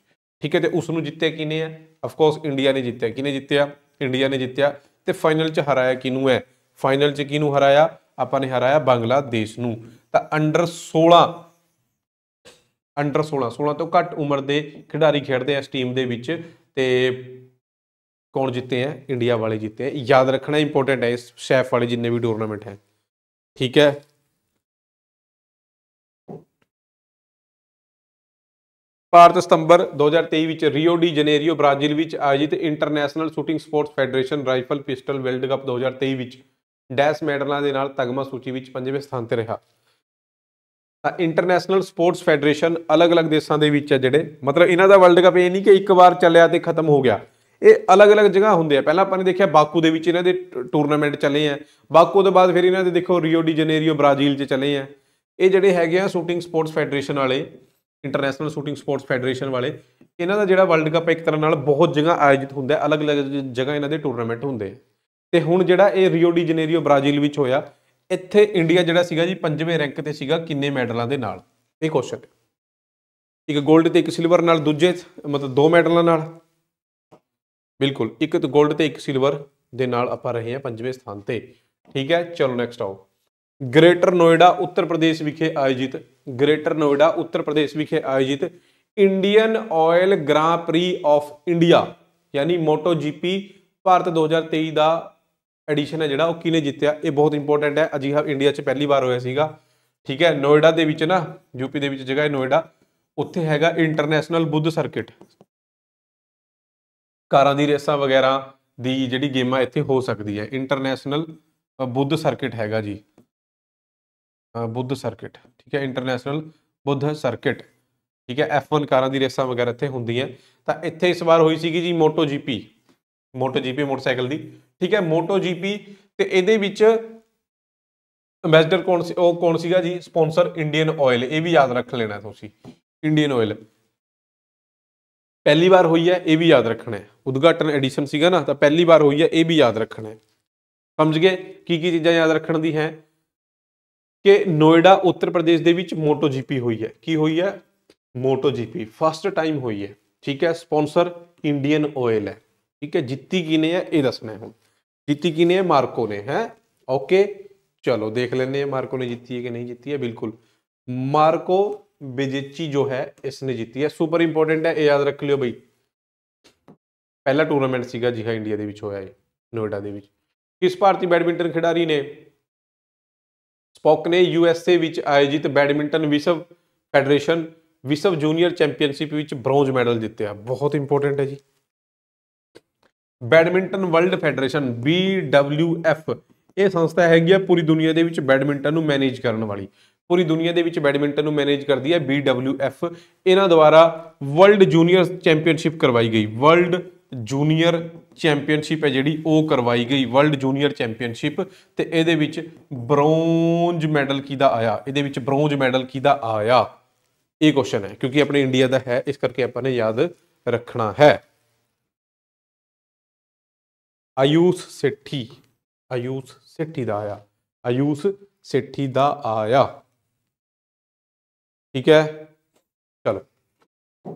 ਠੀਕ ਹੈ ਤੇ ਉਸ ਨੂੰ ਜਿੱਤੇ ਕਿਨੇ ਆ ਆਫ ਕੋਰਸ ਇੰਡੀਆ ਨੇ ਜਿੱਤਿਆ ਕਿਨੇ ਜਿੱਤਿਆ ਇੰਡੀਆ ਨੇ ਜਿੱਤਿਆ ਤੇ ਫਾਈਨਲ 'ਚ ਹਰਾਇਆ ਕਿਨੂੰ ਹੈ ਫਾਈਨਲ 'ਚ ਕਿਨੂੰ ਹਰਾਇਆ ਆਪਾਂ ਨੇ ਹਰਾਇਆ ਬੰਗਲਾਦੇਸ਼ ਨੂੰ ਤਾਂ ਅੰਡਰ 16 ਅੰਡਰ 16 16 ਤੋਂ ਘੱਟ ਉਮਰ ਦੇ ਖਿਡਾਰੀ ਖੇਡਦੇ ਆ ਇਸ ਟੀਮ ਦੇ ਵਿੱਚ ਤੇ ਕੌਣ ਜਿੱਤੇ ਆ ਇੰਡੀਆ ਵਾਲੇ ਜਿੱਤੇ ਆ ਯਾਦ ਰੱਖਣਾ ਇੰਪੋਰਟੈਂਟ ਹੈ ਇਸ ਸ਼ੈਫ ਵਾਲੇ ਜਿੰਨੇ ਵੀ ਟੂਰਨਾਮੈਂਟ ਹੈ ਠੀਕ ਹੈ ਭਾਰਤ ਸਤੰਬਰ 2023 ਵਿੱਚ ਰੀਓ ਡੀ ਜਨੇਰੀਓ ਬ੍ਰਾਜ਼ੀਲ ਵਿੱਚ ਆਯੋਜਿਤ international shooting sports federation rifle pistol world cup 2023 ਵਿੱਚ ਡੈਸ਼ ਮੈਡਲਾਂ ਦੇ ਨਾਲ ਤਗਮਾ ਸੂਚੀ ਵਿੱਚ ਪੰਜਵੇਂ ਸਥਾਨ ਤੇ ਰਿਹਾ ਤਾਂ ਇੰਟਰਨੈਸ਼ਨਲ ਸਪੋਰਟਸ ਫੈਡਰੇਸ਼ਨ ਅਲੱਗ-ਅਲੱਗ ਦੇਸ਼ਾਂ ਦੇ ਵਿੱਚ ਹੈ ਜਿਹੜੇ ਮਤਲਬ ਇਹਨਾਂ ਦਾ ਵਰਲਡ ਕੱਪ ਇਹ ਨਹੀਂ ਕਿ ਇੱਕ ਵਾਰ ਚੱਲਿਆ ਤੇ ਖਤਮ ਹੋ ਗਿਆ ਇਹ ਅਲੱਗ-ਅਲੱਗ ਜਗ੍ਹਾ ਹੁੰਦੇ ਆ ਪਹਿਲਾਂ ਆਪਾਂ ਨੇ ਦੇਖਿਆ ਬਾਕੂ ਦੇ ਵਿੱਚ ਇਹਨਾਂ ਦੇ ਟੂਰਨਾਮੈਂਟ ਚੱਲੇ ਆ ਬਾਕੂ ਤੋਂ ਬਾਅਦ ਫਿਰ ਇਹਨਾਂ ਦੇ ਦੇਖੋ ਰੀਓ ਡੀ ਜਨੇਰੀਓ ਬ੍ਰਾਜ਼ੀਲ 'ਚ ਚੱਲੇ ਆ ਇਹ ਜਿਹੜੇ ਹੈਗੇ ਆ ਸ਼ੂਟਿੰਗ ਸਪੋਰਟਸ ਫੈਡਰੇਸ਼ਨ ਵਾਲੇ ਇੰਟਰਨੈਸ਼ਨਲ ਸ਼ੂਟਿੰਗ ਸਪੋਰਟਸ ਫੈਡਰੇਸ਼ਨ ਵਾਲੇ ਇਹਨਾਂ ਦਾ ਜਿਹੜਾ ਵਰਲਡ ਕੱਪ ਇੱਕ ਤਰ੍ਹਾਂ ਨਾਲ ਬਹੁਤ ਜਗ੍ਹਾ ਆਯੋਜਿਤ ਹੁੰਦਾ ਹੈ ਅਲੱਗ-ਅਲੱਗ ਜਗ੍ਹਾ ਇਹਨਾਂ ਦੇ ਟੂਰਨਾਮੈਂਟ ਹੁੰਦੇ ਆ ਤੇ ਹੁਣ ਜਿਹੜਾ ਇਹ ਰਿਓ ਡੀ ਜਨੇਰੀਓ ਬ੍ਰਾਜ਼ੀਲ ਵਿੱਚ ਹੋਇਆ ਇੱਥੇ ਇੰਡੀਆ ਜਿਹੜਾ ਸੀਗਾ ਜੀ ਪੰਜਵੇਂ ਰੈਂਕ ਤੇ ਸੀਗਾ ਕਿੰਨੇ ਮੈਡਲਾਂ ਦੇ ਨਾਲ ਇਹ ਕੁਐਸਚਨ ਇੱਕ 골ਡ ਤੇ ਇੱਕ ਸਿਲਵਰ ਨਾਲ ਦੂਜੇ ਮਤਲਬ ਦੋ ਮੈਡਲਾਂ ਨਾਲ ਬਿਲਕੁਲ ਇੱਕ ਤੇ 골ਡ ਤੇ ਇੱਕ ਸਿਲਵਰ ਦੇ ਨਾਲ ਆਪਾਂ ਰਹੇ ਹਾਂ ਪੰਜਵੇਂ ਸਥਾਨ ਤੇ ਠੀਕ ਹੈ ਚਲੋ ਨੈਕਸਟ ਆਓ ਗ੍ਰੇਟਰ ਨੋਇਡਾ ਉੱਤਰ ਪ੍ਰਦੇਸ਼ ਵਿਖੇ ਆਯੋਜਿਤ ਗ੍ਰੇਟਰ ਨੋਇਡਾ ਉੱਤਰ ਪ੍ਰਦੇਸ਼ ਵਿਖੇ ਆਯੋਜਿਤ Indian Oil Grand Prix of India ਯਾਨੀ ਮੋਟੋ ਜੀਪੀ ਭਾਰਤ 2023 ਦਾ ਐਡੀਸ਼ਨ ਹੈ ਜਿਹੜਾ ਉਹ ਕਿਨੇ ਜਿੱਤਿਆ ਇਹ ਬਹੁਤ ਇੰਪੋਰਟੈਂਟ ਹੈ ਅਜੀਹਾ ਇੰਡੀਆ 'ਚ ਪਹਿਲੀ ਵਾਰ ਹੋਇਆ ਸੀਗਾ ਠੀਕ ਹੈ ਨੋਇਡਾ ਦੇ ਵਿੱਚ ਨਾ ਯੂਪੀ ਦੇ ਵਿੱਚ ਜਗ੍ਹਾ ਹੈ ਨੋਇਡਾ ਉੱਥੇ ਹੈਗਾ ਇੰਟਰਨੈਸ਼ਨਲ ਬੁੱਧ ਸਰਕਟ ਕਾਰਾਂ ਦੀ ਰੇਸਾਂ ਵਗੈਰਾ ਦੀ ਜਿਹੜੀ ਗੇਮਾਂ ਇੱਥੇ ਹੋ ਸਕਦੀ ਹੈ ਇੰਟਰਨੈਸ਼ਨਲ ਬੁੱਧ ਸਰਕਟ ਹੈਗਾ ਜੀ ਬੁੱਧ ਸਰਕਟ ਠੀਕ ਹੈ ਇੰਟਰਨੈਸ਼ਨਲ ਬੁੱਧ ਸਰਕਟ ਠੀਕ ਹੈ F1 ਕਾਰਾਂ ਦੀ ਰੇਸਾਂ ਵਗੈਰਾ ਇੱਥੇ ਹੁੰਦੀਆਂ ਤਾਂ ਇੱਥੇ ਇਸ ਵਾਰ ਹੋਈ ਸੀਗੀ ਜੀ Moto GP Moto GP motorcycle ਦੀ ਠੀਕ ਹੈ ਮੋਟੋ ਜੀਪੀ ਤੇ ਇਹਦੇ ਵਿੱਚ ਐਮਬੈਸਡਰ ਕੌਣ ਸੀ ਉਹ ਕੌਣ ਸੀਗਾ ਜੀ ਸਪான்ਸਰ ਇੰਡੀਅਨ ਆਇਲ ਇਹ ਵੀ ਯਾਦ ਰੱਖ ਲੈਣਾ ਤੁਸੀਂ ਇੰਡੀਅਨ ਆਇਲ ਪਹਿਲੀ ਵਾਰ ਹੋਈ ਹੈ ਇਹ ਵੀ ਯਾਦ ਰੱਖਣਾ ਹੈ ਉਦਘਾਟਨ ਐਡੀਸ਼ਨ ਸੀਗਾ ਨਾ ਤਾਂ ਪਹਿਲੀ ਵਾਰ ਹੋਈ ਹੈ ਇਹ ਵੀ ਯਾਦ ਰੱਖਣਾ ਹੈ ਸਮਝ ਗਏ ਕੀ ਕੀ ਚੀਜ਼ਾਂ ਯਾਦ ਰੱਖਣ ਦੀ ਹੈ ਕਿ ਨੋਇਡਾ ਉੱਤਰ ਪ੍ਰਦੇਸ਼ ਦੇ ਵਿੱਚ ਮੋਟੋ ਜੀਪੀ ਹੋਈ ਹੈ ਕੀ ਹੋਈ ਹੈ ਮੋਟੋ ਜੀਪੀ ਫਸਟ ਟਾਈਮ ਹੋਈ ਹੈ ਠੀਕ ਹੈ ਸਪான்ਸਰ ਇੰਡੀਅਨ ਆਇਲ ਹੈ ਠੀਕ ਹੈ ਜਿੱਤੀ ਕਿਨੇ ਹੈ ਇਹ ਦੱਸਣਾ ਹੈ ਹੁਣ ਜਿੱਤੀ ਕਿਨੇ ਹੈ ਮਾਰਕੋ ਨੇ ਹੈ ਓਕੇ ਚਲੋ देख ਲੈਂਦੇ ਮਾਰਕੋ ਨੇ ਜਿੱਤੀ ਹੈ ਕਿ ਨਹੀਂ ਜਿੱਤੀ ਹੈ ਬਿਲਕੁਲ ਮਾਰਕੋ ਬਿਜੇਚੀ ਜੋ ਹੈ ਇਸ ਨੇ ਜਿੱਤੀ ਹੈ ਸੁਪਰ ਇੰਪੋਰਟੈਂਟ ਹੈ ਇਹ ਯਾਦ ਰੱਖ ਲਿਓ ਬਈ ਪਹਿਲਾ ਟੂਰਨਾਮੈਂਟ ਸੀਗਾ ਜਿਹੜਾ ਇੰਡੀਆ ਦੇ ਵਿੱਚ ਹੋਇਆ ਹੈ ਨੋਇਡਾ ਦੇ ਵਿੱਚ ਕਿਸ ਭਾਰਤੀ ਬੈਡਮਿੰਟਨ ਖਿਡਾਰੀ ਨੇ ਸਪੋਕ ਨੇ ਯੂਐਸਏ ਵਿੱਚ ਆਯੋਜਿਤ ਬੈਡਮਿੰਟਨ ਵਿਸ਼ਵ ਫੈਡਰੇਸ਼ਨ ਵਿਸ਼ਵ ਜੂਨੀਅਰ ਚੈਂਪੀਅਨਸ਼ਿਪ ਵਿੱਚ ਬ੍ਰੌਂਜ਼ ਮੈਡਲ ਜਿੱਤਿਆ ਬਹੁਤ ਇੰਪੋਰਟੈਂਟ ਹੈ ਜੀ ਬੈਡਮਿੰਟਨ ਵਰਲਡ ਫੈਡਰੇਸ਼ਨ BWF ਇਹ ਸੰਸਥਾ ਹੈਗੀ ਆ ਪੂਰੀ ਦੁਨੀਆ ਦੇ ਵਿੱਚ ਬੈਡਮਿੰਟਨ ਨੂੰ ਮੈਨੇਜ ਕਰਨ ਵਾਲੀ ਪੂਰੀ ਦੁਨੀਆ ਦੇ ਵਿੱਚ ਬੈਡਮਿੰਟਨ ਨੂੰ ਮੈਨੇਜ ਕਰਦੀ ਹੈ BWF ਇਹਨਾਂ ਦੁਆਰਾ ਵਰਲਡ ਜੂਨੀਅਰ ਚੈਂਪੀਅਨਸ਼ਿਪ ਕਰਵਾਈ ਗਈ ਵਰਲਡ ਜੂਨੀਅਰ ਚੈਂਪੀਅਨਸ਼ਿਪ ਹੈ ਜਿਹੜੀ ਉਹ ਕਰਵਾਈ ਗਈ ਵਰਲਡ ਜੂਨੀਅਰ ਚੈਂਪੀਅਨਸ਼ਿਪ ਤੇ ਇਹਦੇ ਵਿੱਚ ਬ੍ਰੌਂਜ ਮੈਡਲ ਕਿਹਦਾ ਆਇਆ ਇਹਦੇ ਵਿੱਚ ਬ੍ਰੌਂਜ ਮੈਡਲ ਕਿਹਦਾ ਆਇਆ ਇਹ ਕੁਐਸਚਨ ਹੈ ਕਿਉਂਕਿ ਆਪਣੇ ਇੰਡੀਆ ਦਾ ਹੈ ਇਸ ਕਰਕੇ ਆਪਾਂ ਨੇ ਯਾਦ ਰੱਖਣਾ ਹੈ ਆਯੂਸ ਸੇਠੀ ਆਯੂਸ ਸੇਠੀ ਦਾ ਆਇਆ ਆਯੂਸ ਸੇਠੀ ਦਾ ਆਇਆ ਠੀਕ ਹੈ ਚਲੋ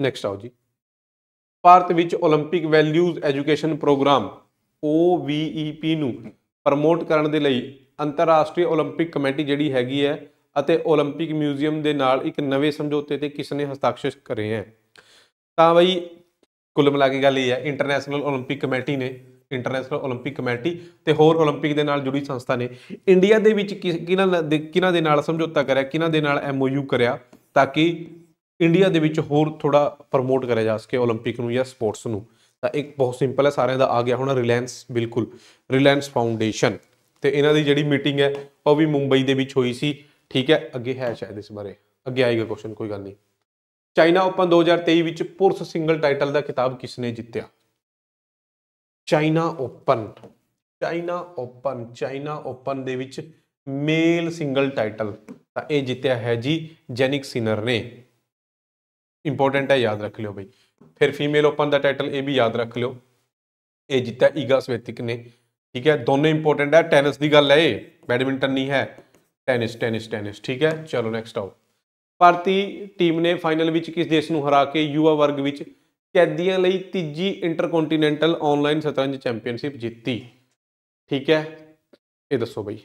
ਨੈਕਸਟ ਆਓ ਜੀ ਭਾਰਤ ਵਿੱਚ 올림픽 ਵੈਲਿਊਜ਼ ਐਜੂਕੇਸ਼ਨ ਪ੍ਰੋਗਰਾਮ OVEP ਨੂੰ ਪ੍ਰਮੋਟ ਕਰਨ ਦੇ ਲਈ ਅੰਤਰਰਾਸ਼ਟਰੀ 올림픽 ਕਮੇਟੀ ਜਿਹੜੀ ਹੈਗੀ ਹੈ ਅਤੇ 올림픽 ਮਿਊਜ਼ੀਅਮ ਦੇ ਨਾਲ ਇੱਕ ਨਵੇਂ ਸਮਝੌਤੇ ਤੇ ਕਿਸ ਨੇ ਹਸਤਾਖਰ ਕਰੇ ਹੈ ਤਾਂ ਬਈ ਕੁੱਲ ਮਿਲਾ ਕੇ ਗੱਲ ਇਹ ਹੈ ਇੰਟਰਨੈਸ਼ਨਲ 올림픽 ਕਮੇਟੀ ਨੇ ਇੰਟਰਨੈਸ਼ਨਲ 올림픽 ਕਮੇਟੀ ਤੇ ਹੋਰ 올림픽 ਦੇ ਨਾਲ ਜੁੜੀ ਸੰਸਥਾ ਨੇ ਇੰਡੀਆ ਦੇ ਵਿੱਚ ਕਿਹਨਾਂ ਕਿਹਨਾਂ ਦੇ ਨਾਲ ਸਮਝੌਤਾ ਕਰਿਆ ਕਿਹਨਾਂ ਦੇ ਨਾਲ ਐਮਓਯੂ ਕਰਿਆ ਤਾਂ ਕਿ ਇੰਡੀਆ ਦੇ ਵਿੱਚ ਹੋਰ ਥੋੜਾ ਪ੍ਰਮੋਟ ਕਰਿਆ ਜਾ ਸਕੇ 올림픽 ਨੂੰ ਜਾਂ ਸਪੋਰਟਸ ਨੂੰ ਤਾਂ ਇੱਕ ਬਹੁਤ ਸਿੰਪਲ ਹੈ ਸਾਰਿਆਂ ਦਾ ਆ ਗਿਆ ਹੁਣ ਰਿਲਾਇੰਸ ਬਿਲਕੁਲ ਰਿਲਾਇੰਸ ਫਾਊਂਡੇਸ਼ਨ ਤੇ ਇਹਨਾਂ ਦੀ ਜਿਹੜੀ ਮੀਟਿੰਗ ਹੈ ਉਹ ਵੀ ਮੁੰਬਈ ਦੇ ਵਿੱਚ ਹੋਈ ਸੀ ਠੀਕ ਹੈ ਅੱਗੇ ਹੈ ਸ਼ਾਇਦ ਇਸ ਬਾਰੇ ਅੱਗੇ ਆਏਗਾ ਕੁਐਸਚਨ ਕੋਈ ਗੱਲ ਨਹੀਂ ਚਾਈਨਾ ਓਪਨ 2023 ਵਿੱਚ ਪੁਰਸ਼ ਸਿੰਗਲ ਟਾਈਟਲ ਦਾ ਖਿਤਾਬ ਕਿਸਨੇ ਜਿੱਤਿਆ China Open China Open China Open ਦੇ ਵਿੱਚ ਮੇਲ ਸਿੰਗਲ ਟਾਈਟਲ ਤਾਂ ਇਹ ਜਿੱਤਿਆ ਹੈ ਜੀ ਜੈਨਿਕ ਸਿਨਰ ਨੇ ਇੰਪੋਰਟੈਂਟ ਹੈ ਯਾਦ ਰੱਖ ਲਿਓ ਬਈ ਫਿਰ ਫੀਮੇਲ ਓਪਨ ਦਾ ਟਾਈਟਲ ਇਹ ਵੀ ਯਾਦ ਰੱਖ ਲਿਓ ਇਹ ਜਿੱਤਿਆ ਈਗਾ ਸਵੇਤਿਕ ਨੇ ਠੀਕ ਹੈ ਦੋਨੇ ਇੰਪੋਰਟੈਂਟ ਹੈ ਟੈਨਿਸ ਦੀ ਗੱਲ ਹੈ ਇਹ ਬੈਡਮਿੰਟਨ ਨਹੀਂ ਹੈ ਟੈਨਿਸ ਟੈਨਿਸ ਟੈਨਿਸ ਠੀਕ ਹੈ ਚਲੋ ਨੈਕਸਟ ਆਓ ਭਾਰਤੀ ਟੀਮ ਨੇ ਫਾਈਨਲ ਵਿੱਚ ਕਿਸ ਦੇਸ਼ ਨੂੰ ਹਰਾ ਕੇ ਯੂਵਾ ਵਰਗ ਵਿੱਚ ਕੈਦੀਆਂ ਲਈ ਤੀਜੀ ਇੰਟਰਕੌਂਟੀਨੈਂਟਲ ਆਨਲਾਈਨ ਸ਼ਤਰੰਜ ਚੈਂਪੀਅਨਸ਼ਿਪ ਜਿੱਤੀ ਠੀਕ ਹੈ ਇਹ ਦੱਸੋ ਬਈ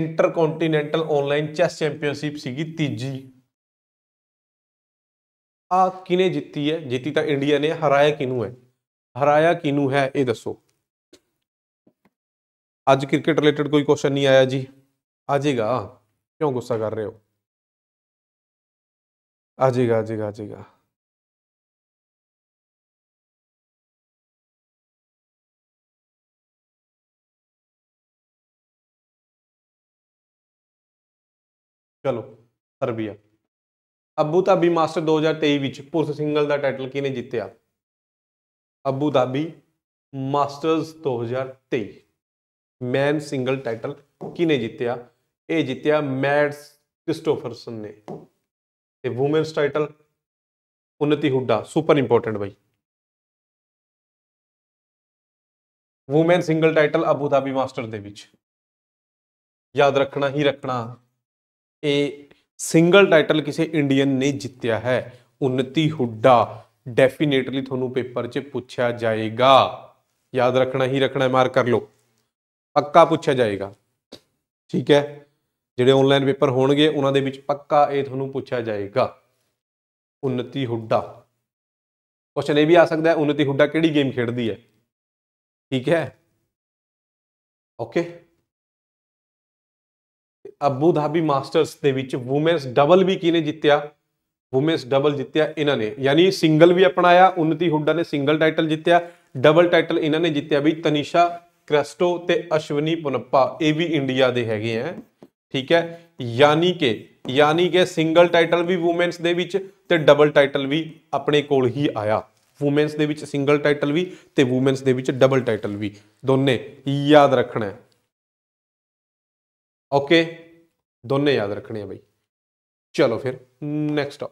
ਇੰਟਰਕੌਂਟੀਨੈਂਟਲ ਆਨਲਾਈਨ ਚੈਸ ਚੈਂਪੀਅਨਸ਼ਿਪ ਸੀਗੀ ਤੀਜੀ ਆ ਕਿਨੇ ਜਿੱਤੀ ਹੈ ਜਿੱਤੀ ਤਾਂ ਇੰਡੀਆ ਨੇ ਹਰਾਇਆ ਕਿਨੂੰ ਹੈ ਹਰਾਇਆ ਕਿਨੂੰ ਹੈ ਇਹ ਦੱਸੋ ਅੱਜ ਕ੍ਰਿਕਟ ਰਿਲੇਟਡ ਕੋਈ ਕੁਐਸਚਨ ਨਹੀਂ ਆਇਆ ਜੀ ਆਜੇਗਾ ਕਿਉਂ ਗੁੱਸਾ ਕਰ ਰਹੇ ਹੋ आ जाएगा आ ਚਲੋ ਸਰਬੀਆ ਅਬੂ ਧਾਬੀ ਮਾਸਟਰ 2023 ਵਿੱਚ ਪੁਰਸ਼ ਸਿੰਗਲ ਦਾ ਟਾਈਟਲ ਕਿਹਨੇ ਜਿੱਤਿਆ Abu Dhabi masters 2023 man single title ਕਿਹਨੇ ਜਿੱਤਿਆ ਇਹ ਜਿੱਤਿਆ ਮੈਟਸ ਕ੍ਰਿਸਟੋਫਰਸਨ ਨੇ ਤੇ women's title Unnati Hooda super important by woman single title Abu Dhabi master ਦੇ ਵਿੱਚ ਯਾਦ ਰੱਖਣਾ ਹੀ ਰੱਖਣਾ ਇਹ ਸਿੰਗਲ ਟਾਈਟਲ ਕਿਸੇ ਇੰਡੀਅਨ ਨੇ ਜਿੱਤਿਆ ਹੈ ਉਨਤੀ ਹੁੱਡਾ ਡੈਫੀਨੇਟਲੀ ਤੁਹਾਨੂੰ ਪੇਪਰ 'ਚ ਪੁੱਛਿਆ ਜਾਏਗਾ ਯਾਦ ਰੱਖਣਾ ਹੀ ਰੱਖਣਾ ਮਾਰ ਕਰ ਲੋ ਪੱਕਾ ਪੁੱਛਿਆ ਜਾਏਗਾ ਠੀਕ ਹੈ ਜਿਹੜੇ ਆਨਲਾਈਨ ਪੇਪਰ ਹੋਣਗੇ ਉਹਨਾਂ ਦੇ ਵਿੱਚ ਪੱਕਾ ਇਹ ਤੁਹਾਨੂੰ ਪੁੱਛਿਆ ਜਾਏਗਾ ਉਨਤੀ ਹੁੱਡਾ ਕੁਐਸਚਨ ਇਹ ਵੀ ਆ ਸਕਦਾ ਹੈ ਉਨਤੀ ਹੁੱਡਾ ਕਿਹੜੀ ਗੇਮ ਖੇਡਦੀ ਹੈ ਠੀਕ ਹੈ ਓਕੇ ਅਬੂ ਧਾਬੀ ਮਾਸਟਰਸ ਦੇ ਵਿੱਚ ਔਮਨਸ ਡਬਲ ਵੀ ਕਿਨੇ ਜਿੱਤਿਆ ਔਮਨਸ ਡਬਲ ਜਿੱਤਿਆ ਇਹਨਾਂ ਨੇ ਯਾਨੀ ਸਿੰਗਲ ਵੀ ਅਪਣਾਇਆ ਉਨਤੀ ਹੁੱਡਾ ਨੇ ਸਿੰਗਲ ਟਾਈਟਲ ਜਿੱਤਿਆ ਡਬਲ ਟਾਈਟਲ ਇਹਨਾਂ ਨੇ ਜਿੱਤਿਆ ਵੀ ਤਨੀਸ਼ਾ ਕ੍ਰੈਸਟੋ ਤੇ ਅਸ਼ਵਨੀ ਪੁਨੱਪਾ ਇਹ ਵੀ ਇੰਡੀਆ ਦੇ ਹੈਗੇ ਆ ਠੀਕ ਹੈ ਯਾਨੀ ਕਿ ਯਾਨੀ ਕਿ ਸਿੰਗਲ ਟਾਈਟਲ ਵੀ ਔਮਨਸ ਦੇ ਵਿੱਚ ਤੇ ਡਬਲ ਟਾਈਟਲ ਵੀ ਆਪਣੇ ਕੋਲ ਹੀ ਆਇਆ ਔਮਨਸ ਦੇ ਵਿੱਚ ਸਿੰਗਲ ਟਾਈਟਲ ਵੀ ਤੇ ਔਮਨਸ ਦੇ ਵਿੱਚ ਡਬਲ ਟਾਈਟਲ ਵੀ ਦੋਨੇ ਯਾਦ ਰੱਖਣਾ ਓਕੇ ਦੋਨੇ ਯਾਦ ਰੱਖਣੇ ਆ ਬਈ ਚਲੋ ਫਿਰ ਨੈਕਸਟ ਆ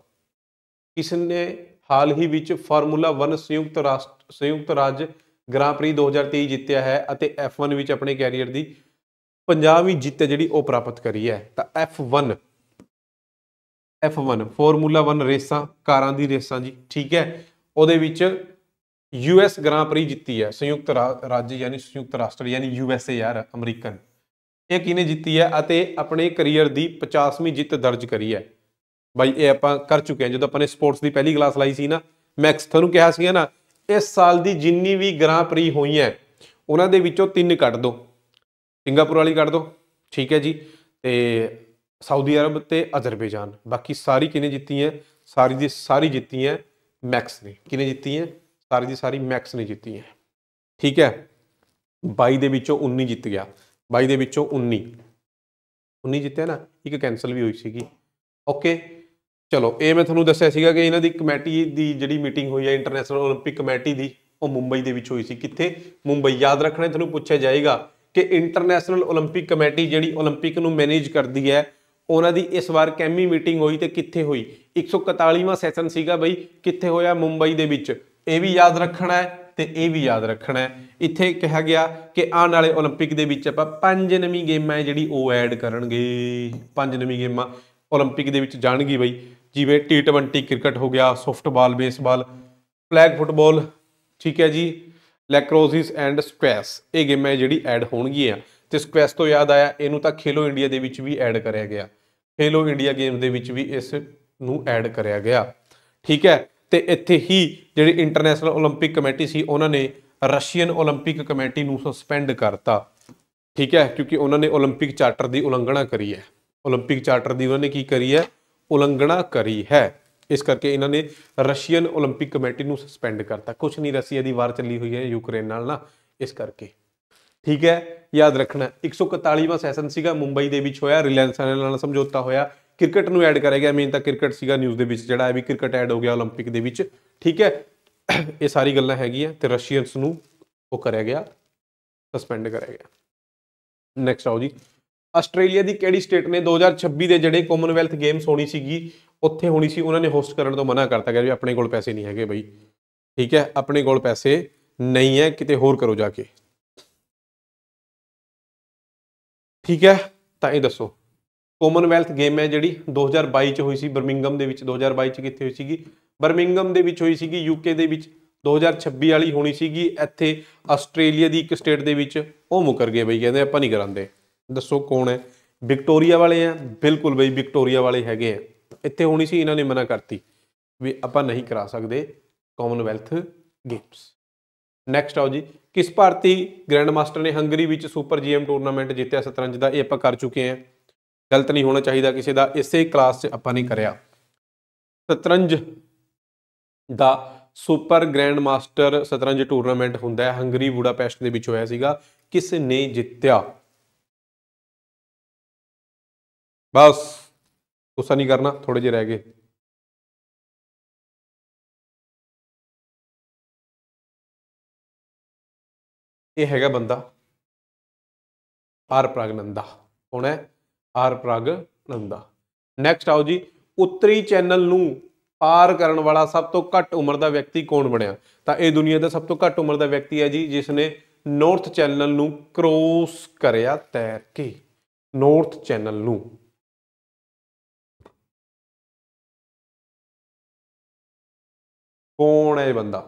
ਕਿਸ ਨੇ ਹਾਲ ਹੀ ਵਿੱਚ ਫਾਰਮੂਲਾ 1 ਸੰਯੁਕਤ ਰਾਸ਼ਟਰ ਸੰਯੁਕਤ ਰਾਜ ਗ੍ਰਾਂ ਪ੍ਰੀ 2023 ਜਿੱਤਿਆ ਹੈ ਅਤੇ F1 ਵਿੱਚ ਆਪਣੇ ਕੈਰੀਅਰ ਦੀ ਪੰਜਾਬੀ ਜਿੱਤ ਜਿਹੜੀ ਉਹ ਪ੍ਰਾਪਤ ਕਰੀ ਹੈ ਤਾਂ F1 F1 ਫਾਰਮੂਲਾ 1 ਰੇਸਾਂ ਕਾਰਾਂ ਦੀ ਰੇਸਾਂ ਜੀ ਠੀਕ ਹੈ ਉਹਦੇ ਵਿੱਚ ਯੂਐਸ ਗ੍ਰਾਂ ਪ੍ਰੀ ਜਿੱਤੀ ਹੈ ਸੰਯੁਕਤ ਰਾਜ ਯਾਨੀ ਸੰਯੁਕਤ ਰਾਸ਼ਟਰ ਯਾਨੀ ਯੂਐਸਏ ਯਾਰ ਅਮਰੀਕਨ ਇਹ ਕਿਨੇ ਜਿੱਤੀ ਹੈ ਅਤੇ ਆਪਣੇ ਕੈਰੀਅਰ ਦੀ 50ਵੀਂ ਜਿੱਤ ਦਰਜ ਕਰੀ ਹੈ ਬਾਈ ਇਹ ਆਪਾਂ ਕਰ ਚੁੱਕੇ ਹਾਂ ਜਦੋਂ ਆਪਾਂ ਨੇ ਸਪੋਰਟਸ ਦੀ ਪਹਿਲੀ ਕਲਾਸ ਲਾਈ ਸੀ ਨਾ ਮੈਕਸ ਤੁਹਾਨੂੰ ਕਿਹਾ ਸੀ ਨਾ ਇਸ ਸਾਲ ਦੀ ਜਿੰਨੀ ਵੀ ਗ੍ਰਾਂ ਪ੍ਰੀ ਹੋਈਆਂ ਉਹਨਾਂ ਦੇ ਵਿੱਚੋਂ ਤਿੰਨ ਕੱਢ ਦੋ ਸਿੰਗਾਪੁਰ ਵਾਲੀ ਕੱਢ ਦੋ ਠੀਕ ਹੈ ਜੀ ਤੇ ਸਾਊਦੀ ਅਰਬ ਤੇ ਅਜ਼ਰਬੈਜਾਨ ਬਾਕੀ ਸਾਰੀ ਕਿਨੇ ਜਿੱਤੀ ਹੈ ਸਾਰੀ ਦੀ ਸਾਰੀ ਜਿੱਤੀ ਹੈ ਮੈਕਸ ਨੇ ਕਿਨੇ ਜਿੱਤੀ ਹੈ ਸਾਰੀ ਦੀ ਸਾਰੀ ਮੈਕਸ ਨੇ ਜਿੱਤੀ ਹੈ ਠੀਕ ਹੈ 22 ਦੇ ਵਿੱਚੋਂ 19 ਜਿੱਤ ਗਿਆ 22 ਦੇ ਵਿੱਚੋਂ 19 19 ਜਿੱਤਿਆ ਨਾ ਇੱਕ ਕੈਨਸਲ ਵੀ ਹੋਈ ਸੀਗੀ ਓਕੇ ਚਲੋ ਇਹ ਮੈਂ ਤੁਹਾਨੂੰ ਦੱਸਿਆ ਸੀਗਾ ਕਿ ਇਹਨਾਂ ਦੀ ਕਮੇਟੀ ਦੀ ਜਿਹੜੀ ਮੀਟਿੰਗ ਹੋਈ ਹੈ ਇੰਟਰਨੈਸ਼ਨਲ 올림픽 ਕਮੇਟੀ ਦੀ ਉਹ ਮੁੰਬਈ ਦੇ ਵਿੱਚ ਹੋਈ ਸੀ ਕਿੱਥੇ ਮੁੰਬਈ ਯਾਦ ਰੱਖਣਾ ਤੁਹਾਨੂੰ ਪੁੱਛਿਆ ਜਾਏਗਾ ਕਿ ਇੰਟਰਨੈਸ਼ਨਲ 올림픽 ਕਮੇਟੀ ਜਿਹੜੀ 올림픽 ਨੂੰ ਮੈਨੇਜ ਕਰਦੀ ਹੈ ਉਹਨਾਂ ਦੀ ਇਸ ਵਾਰ ਕੈਮੀ ਮੀਟਿੰਗ ਹੋਈ ਤੇ ਕਿੱਥੇ ਹੋਈ 141ਵਾਂ ਸੈਸ਼ਨ ਸੀਗਾ ਬਈ ਕਿੱਥੇ ਹੋਇਆ ਮੁੰਬਈ ਦੇ ਵਿੱਚ ਇਹ ਵੀ ਯਾਦ ਰੱਖਣਾ ਤੇ ਇਹ ਵੀ ਯਾਦ ਰੱਖਣਾ ਇੱਥੇ ਕਿਹਾ ਗਿਆ ਕਿ ਆਉਣ ਵਾਲੇ 올림픽 ਦੇ ਵਿੱਚ ਆਪਾਂ ਪੰਜ ਨਵੀਂ ਗੇਮਾਂ ਜਿਹੜੀ ਉਹ ਐਡ ਕਰਨਗੇ ਪੰਜ ਨਵੀਂ ਗੇਮਾਂ 올림픽 ਦੇ ਵਿੱਚ ਜਾਣਗੀ ਬਈ ਜਿਵੇਂ T20 ਕ੍ਰਿਕਟ ਹੋ ਗਿਆ ਸੌਫਟਬਾਲ ਬੇਸਬਾਲ ਫਲੈਗ ਫੁੱਟਬਾਲ ਠੀਕ ਹੈ ਜੀ ਲੈਕਰੋਸਿਸ ਐਂਡ ਸਕੁਐਸ ਇਹ ਗੇਮਾਂ ਜਿਹੜੀ ਐਡ ਹੋਣਗੀਆਂ ਤੇ ਸਕੁਐਸ ਤੋਂ ਯਾਦ ਆਇਆ ਇਹਨੂੰ ਤਾਂ ਖੇਲੋ ਇੰਡੀਆ ਦੇ ਵਿੱਚ ਵੀ ਐਡ ਕਰਿਆ ਗਿਆ ਖੇਲੋ ਇੰਡੀਆ ਗੇਮ ਦੇ ਵਿੱਚ ਵੀ ਇਸ ਨੂੰ ਐਡ ਕਰਿਆ ਗਿਆ ਠੀਕ ਹੈ ਤੇ ਇੱਥੇ ਹੀ ਜਿਹੜੀ ਇੰਟਰਨੈਸ਼ਨਲ 올림픽 ਕਮੇਟੀ ਸੀ ਉਹਨਾਂ ਨੇ ਰਸ਼ੀਅਨ 올림픽 ਕਮੇਟੀ ਨੂੰ ਸਸਪੈਂਡ ਕਰਤਾ ਠੀਕ ਹੈ ਕਿਉਂਕਿ ਉਹਨਾਂ ਨੇ 올림픽 ਚਾਰਟਰ ਦੀ ਉਲੰਘਣਾ ਕਰੀ ਹੈ 올림픽 ਚਾਰਟਰ ਦੀ ਉਹਨਾਂ ਨੇ ਕੀ ਕਰੀ ਹੈ ਉਲੰਘਣਾ ਕਰੀ ਹੈ ਇਸ ਕਰਕੇ ਇਹਨਾਂ ਨੇ ਰਸ਼ੀਅਨ 올림픽 ਕਮੇਟੀ ਨੂੰ ਸਸਪੈਂਡ ਕਰਤਾ ਕੁਝ ਨਹੀਂ ਰਸੀਆ ਦੀ ਵਾਰ ਚੱਲੀ ਹੋਈ ਹੈ ਯੂਕਰੇਨ ਨਾਲ ਨਾ ਇਸ ਕਰਕੇ ਠੀਕ ਹੈ ਯਾਦ ਰੱਖਣਾ 141ਵਾਂ ਸੈਸ਼ਨ ਸੀਗਾ ਮੁੰਬਈ ਦੇ ਵਿੱਚ ਹੋਇਆ ਰਿਲਾਇੰਸ ਨਾਲ ਸਮਝੌਤਾ ਹੋਇਆ ਕ੍ਰਿਕਟ ਨੂੰ ਐਡ ਕਰਿਆ ਗਿਆ ਮੇਨ ਤਾਂ ਕ੍ਰਿਕਟ ਸੀਗਾ ਨਿਊਜ਼ ਦੇ ਵਿੱਚ ਜਿਹੜਾ ਹੈ ਵੀ ਕ੍ਰਿਕਟ ਐਡ ਹੋ ਗਿਆ 올림픽 ਦੇ ਵਿੱਚ ਠੀਕ ਹੈ ਇਹ ਸਾਰੀ ਗੱਲਾਂ ਹੈਗੀਆਂ ਤੇ ਰਸ਼ੀਅਨਸ ਨੂੰ ਉਹ ਕਰਿਆ ਗਿਆ ਸਸਪੈਂਡ ਕਰਿਆ ਗਿਆ ਨੈਕਸਟ ਆਓ ਜੀ ਆਸਟ੍ਰੇਲੀਆ ਦੀ ਕਿਹੜੀ ਸਟੇਟ ਨੇ 2026 ਦੇ ਜਿਹੜੇ ਕਾਮਨਵੈਲਥ ਗੇਮਸ ਹੋਣੀ ਸੀਗੀ ਉੱਥੇ ਹੋਣੀ ਸੀ ਉਹਨਾਂ ਨੇ ਹੋਸਟ ਕਰਨ ਤੋਂ ਮਨਾ ਕਰਤਾ ਕਿ ਵੀ ਆਪਣੇ ਕੋਲ ਪੈਸੇ ਨਹੀਂ ਹੈਗੇ ਬਈ ਠੀਕ ਹੈ ਆਪਣੇ ਕੋਲ ਪੈਸੇ ਨਹੀਂ ਹੈ ਕਿਤੇ ਹੋਰ ਕਰੋ ਜਾ ਕੇ ਠੀਕ ਹੈ ਤਾਂ ਇਹ ਦੱਸੋ ਕਾਮਨਵੈਲਥ ਗੇਮ ਹੈ ਜਿਹੜੀ 2022 ਚ ਹੋਈ ਸੀ ਬਰਮਿੰਗਮ ਦੇ ਵਿੱਚ 2022 ਚ ਕਿੱਥੇ ਹੋਈ ਸੀਗੀ ਬਰਮਿੰਗਮ ਦੇ ਵਿੱਚ ਹੋਈ ਸੀਗੀ ਯੂਕੇ ਦੇ ਵਿੱਚ 2026 ਵਾਲੀ ਹੋਣੀ ਸੀਗੀ ਇੱਥੇ ਆਸਟ੍ਰੇਲੀਆ ਦੀ ਇੱਕ ਸਟੇਟ ਦੇ ਵਿੱਚ ਉਹ ਮੁਕਰ ਗਏ ਬਈ ਕਹਿੰਦੇ ਆਪਾਂ ਨਹੀਂ ਕਰਾਂਦੇ ਦੱਸੋ ਕੌਣ ਹੈ ਵਿਕਟੋਰੀਆ ਵਾਲੇ ਆ ਬਿਲਕੁਲ ਬਈ ਵਿਕਟੋਰੀਆ ਵਾਲੇ ਹੈਗੇ ਆ ਇੱਥੇ ਹੋਣੀ ਸੀ ਇਹਨਾਂ ਨੇ ਮਨਾ ਕਰਤੀ ਵੀ ਆਪਾਂ ਨਹੀਂ ਕਰਾ ਸਕਦੇ ਕਾਮਨਵੈਲਥ ਗੇਮਸ ਨੈਕਸਟ ਆਓ ਜੀ ਕਿਸ ਭਾਰਤੀ ਗ੍ਰੈਂਡ ਮਾਸਟਰ ਨੇ ਹੰਗਰੀ ਵਿੱਚ ਸੁਪਰ ਜੀਐਮ ਟੂਰਨਾਮੈਂਟ ਜਿੱਤਿਆ ਸ਼ਤਰੰਜ ਦਾ ਇਹ ਆਪਾਂ ਕਰ ਚੁੱਕੇ ਹਾਂ ਗਲਤ ਨਹੀਂ ਹੋਣਾ ਚਾਹੀਦਾ ਕਿਸੇ ਦਾ ਇਸੇ ਕਲਾਸ 'ਚ ਆਪਾਂ ਨਹੀਂ ਕਰਿਆ ਸ਼ਤਰੰਜ ਦਾ ਸੁਪਰ ਗ੍ਰੈਂਡ ਮਾਸਟਰ ਸ਼ਤਰੰਜ ਟੂਰਨਾਮੈਂਟ ਹੁੰਦਾ ਹੈ ਹੰਗਰੀ ਬੁਡਾਪੈਸਟ ਦੇ ਵਿੱਚ ਹੋਇਆ ਸੀਗਾ ਕਿਸ ਨੇ ਜਿੱਤਿਆ ਬਸ ਗੁੱਸਾ ਨਹੀਂ ਕਰਨਾ ਥੋੜੇ ਜਿਹਾ ਰਹਿ ਗਏ ਇਹ ਹੈਗਾ ਬੰਦਾ ਆਰ ਪ੍ਰਗਨੰਦਾ ਕੌਣ ਹੈ ਆਰ ਪ੍ਰਗਨੰਦਾ ਨੈਕਸਟ ਆਓ ਜੀ ਉੱਤਰੀ ਚੈਨਲ ਨੂੰ ਪਾਰ ਕਰਨ ਵਾਲਾ ਸਭ ਤੋਂ ਘੱਟ ਉਮਰ ਦਾ ਵਿਅਕਤੀ ਕੌਣ ਬਣਿਆ ਤਾਂ ਇਹ ਦੁਨੀਆ ਦਾ ਸਭ ਤੋਂ ਘੱਟ ਉਮਰ ਦਾ ਵਿਅਕਤੀ ਹੈ ਜੀ ਜਿਸ ਨੇ ਨਾਰਥ ਚੈਨਲ ਨੂੰ ਕ੍ਰੋਸ ਕਰਿਆ ਤੈਰ ਕੇ ਨਾਰਥ ਚੈਨਲ ਨੂੰ ਕੌਣ ਹੈ ਇਹ ਬੰਦਾ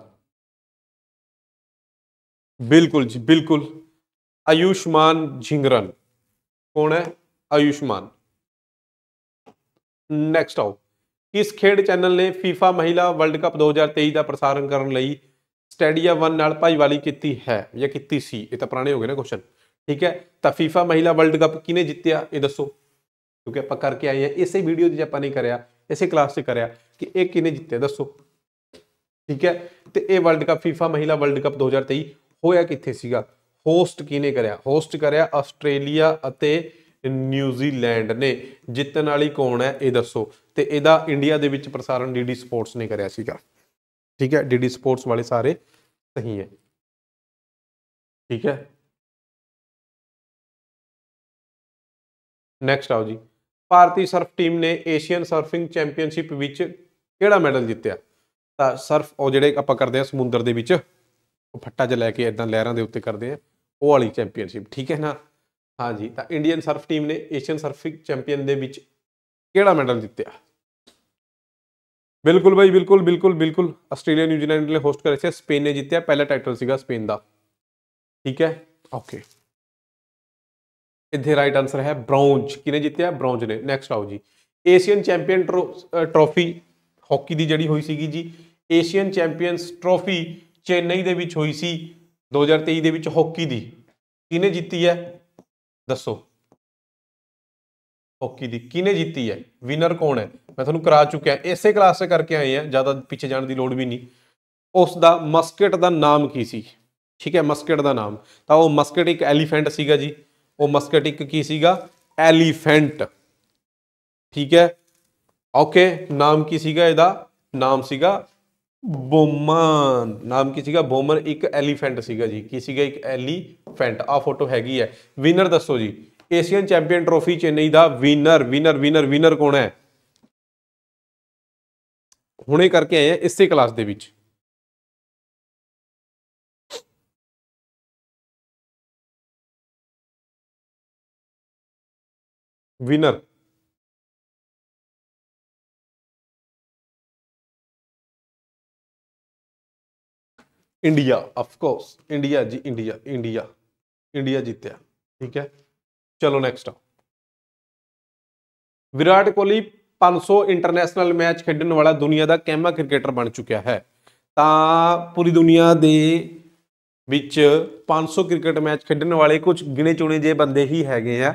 ਬਿਲਕੁਲ ਜੀ ਬਿਲਕੁਲ ਆਯੁਸ਼ਮਾਨ ਝਿੰਗਰਨ ਕੌਣ ਹੈ ਆਯੁਸ਼ਮਾਨ ਨੈਕਸਟ ਆਓ ਕਿਸ ਖੇਡ ਚੈਨਲ ਨੇ FIFA ਮਹਿਲਾ ਵਰਲਡ ਕੱਪ 2023 ਦਾ ਪ੍ਰਸਾਰਣ ਕਰਨ ਲਈ ਸਟੇਡੀਆ 1 ਨਾਲ ਭਾਈਵਾਲੀ ਕੀਤੀ ਹੈ ਜਾਂ ਕੀਤੀ ਸੀ ਇਹ ਤਾਂ ਪੁਰਾਣੇ ਹੋ ਗਏ ਨਾ ਕੁਐਸਚਨ ਠੀਕ ਹੈ ਤਾਂ FIFA ਮਹਿਲਾ ਵਰਲਡ ਕੱਪ ਕਿਨੇ ਜਿੱਤਿਆ ਇਹ ਦੱਸੋ ਕਿਉਂਕਿ ਆਪਾਂ ਕਰਕੇ ਆਏ ਆ ਇਸੇ ਵੀਡੀਓ ਦੀ ਆਪਾਂ ਨਹੀਂ ਕਰਿਆ ਇਸੇ ਕਲਾਸ 'ਚ ਕਰਿਆ ਕਿ ਇਹ ਕਿਨੇ ਜਿੱਤਿਆ ਦੱਸੋ ਠੀਕ ਹੈ ਤੇ ਇਹ ਵਰਲਡ ਕੱਪ FIFA ਮਹਿਲਾ ਵਰਲਡ ਕੱਪ 2023 ਹੋਇਆ ਕਿੱਥੇ ਸੀਗਾ ਹੋਸਟ ਕਿਨੇ ਕਰਿਆ ਹੋਸਟ ਕਰਿਆ ਆਸਟ੍ਰੇਲੀਆ ਅਤੇ ਨਿਊਜ਼ੀਲੈਂਡ ਨੇ ਜਿੱਤਣ ਵਾਲੀ ਕੌਣ ਹੈ ਇਹ ਦੱਸੋ ਤੇ ਇਹਦਾ ਇੰਡੀਆ ਦੇ ਵਿੱਚ ਪ੍ਰਸਾਰਣ DD ਸਪੋਰਟਸ ਨੇ ਕਰਿਆ ਸੀਗਾ ਠੀਕ ਹੈ DD ਸਪੋਰਟਸ ਵਾਲੇ ਸਾਰੇ ਸਹੀ ਹੈ ਠੀਕ ਹੈ ਨੈਕਸਟ ਆਓ ਜੀ ਭਾਰਤੀ ਸਰਫ ਟੀਮ ਨੇ ਏਸ਼ੀਅਨ ਸਰਫਿੰਗ ਚੈਂਪੀਅਨਸ਼ਿਪ ਵਿੱਚ ਕਿਹੜਾ ਮੈਡਲ ਜਿੱਤਿਆ ਤਾਂ ਸਰਫ ਉਹ ਜਿਹੜੇ ਆਪਾਂ ਕਰਦੇ ਆ ਸਮੁੰਦਰ ਦੇ ਵਿੱਚ ਉਹ ਫੱਟਾ 'ਚ ਲੈ ਕੇ ਇਦਾਂ ਲਹਿਰਾਂ ਦੇ ਉੱਤੇ ਕਰਦੇ ਆ ਉਹ ਵਾਲੀ ਚੈਂਪੀਅਨਸ਼ਿਪ ਠੀਕ ਹੈ ਨਾ ਹਾਂਜੀ ਤਾਂ ਇੰਡੀਅਨ ਸਰਫ ਟੀਮ ਨੇ ਏਸ਼ੀਅਨ ਸਰਫਿੰਗ ਚੈਂਪੀਅਨ ਦੇ ਵਿੱਚ ਕਿਹੜਾ ਮੈਡਲ ਜਿੱਤਿਆ ਬਿਲਕੁਲ ਬਾਈ ਬਿਲਕੁਲ ਬਿਲਕੁਲ ਬਿਲਕੁਲ ਆਸਟ੍ਰੇਲੀਆ ਨਿਊਜ਼ੀਲੈਂਡ ਨੇ ਹੋਸਟ ਕਰਿਆ ਸੀ ਸਪੇਨ ਨੇ ਜਿੱਤਿਆ ਪਹਿਲਾ ਟਾਈਟਲ ਸੀਗਾ ਸਪੇਨ ਦਾ ਠੀਕ ਹੈ ਓਕੇ ਇੱਥੇ ਰਾਈਟ ਆਨਸਰ ਹੈ ਬ੍ਰੌਂਜ ਕਿਨੇ ਜਿੱਤਿਆ ਬ੍ਰੌਂਜ ਨੇ ਨੈਕਸਟ ਆਓ ਜੀ ਏਸ਼ੀਅਨ ਚੈਂਪੀਅਨ ਟਰੋਫੀ ਹਾਕੀ ਦੀ ਜਿਹੜੀ ਹੋਈ ਸੀਗੀ ਜੀ ਏਸ਼ੀਅਨ ਚੈਂਪੀਅਨਸ ਟਰੋਫੀ ਚੇਨਈ ਦੇ ਵਿੱਚ ਹੋਈ ਸੀ 2023 ਦੇ ਵਿੱਚ ਹਾਕੀ ਦੀ ਕਿਹਨੇ ਜਿੱਤੀ ਹੈ ਦੱਸੋ ਹਾਕੀ ਦੀ ਕਿਹਨੇ ਜਿੱਤੀ ਹੈ ਵਿਨਰ ਕੌਣ ਹੈ ਮੈਂ ਤੁਹਾਨੂੰ ਕਰਾ ਚੁੱਕਿਆ ਇਸੇ ਕਲਾਸ ਕਰਕੇ ਆਏ ਆ ਜਿਆਦਾ ਪਿੱਛੇ ਜਾਣ ਦੀ ਲੋੜ ਵੀ ਨਹੀਂ ਉਸ ਦਾ ਮਸਕਟ ਦਾ ਨਾਮ ਕੀ ਸੀ ਠੀਕ ਹੈ ਮਸਕਟ ਦਾ ਨਾਮ ਤਾਂ ਉਹ ਮਸਕਟ ਇੱਕ ਐਲੀਫੈਂਟ ਸੀਗਾ ਜੀ ਉਹ ਮਸਕਟ ਇੱਕ ਕੀ ਸੀਗਾ ਐਲੀਫੈਂਟ ਠੀਕ ਹੈ ਓਕੇ ਨਾਮ ਕੀ ਸੀਗਾ ਇਹਦਾ ਨਾਮ ਸੀਗਾ ਬੋਮਨ ਨਾਮ ਕੀ ਸੀਗਾ ਬੋਮਰ ਇੱਕ ਐਲੀਫੈਂਟ ਸੀਗਾ ਜੀ ਕੀ ਸੀਗਾ ਇੱਕ ਐਲੀਫੈਂਟ ਆ ਫੋਟੋ ਹੈਗੀ ਹੈ ਵਿਨਰ ਦੱਸੋ ਜੀ ਏਸ਼ੀਅਨ ਚੈਂਪੀਅਨ ਟਰੋਫੀ ਚੇਨਈ ਦਾ ਵਿਨਰ ਵਿਨਰ ਵਿਨਰ ਵਿਨਰ ਕੌਣ ਹੈ ਹੁਣੇ ਕਰਕੇ ਆਏ ਆ ਇਸੇ ਕਲਾਸ ਦੇ ਵਿੱਚ winner India of course India ਜੀ ਇੰਡੀਆ ਇੰਡੀਆ ਇੰਡੀਆ ਜਿੱਤਿਆ ਠੀਕ ਹੈ ਚਲੋ ਨੈਕਸਟ ਆ ਵਿਰਾਟ ਕੋਹਲੀ 500 ਇੰਟਰਨੈਸ਼ਨਲ ਮੈਚ ਖੇਡਣ ਵਾਲਾ ਦੁਨੀਆ ਦਾ ਕੈਮਾ ਕ੍ਰਿਕਟਰ ਬਣ ਚੁੱਕਿਆ ਹੈ ਤਾਂ ਪੂਰੀ ਦੁਨੀਆ ਦੇ ਵਿੱਚ 500 ਕ੍ਰਿਕਟ ਮੈਚ ਖੇਡਣ ਵਾਲੇ ਕੁਝ ਗਿਣੇ ਚੁਣੇ ਜੇ ਬੰਦੇ ਹੀ ਹੈਗੇ ਆ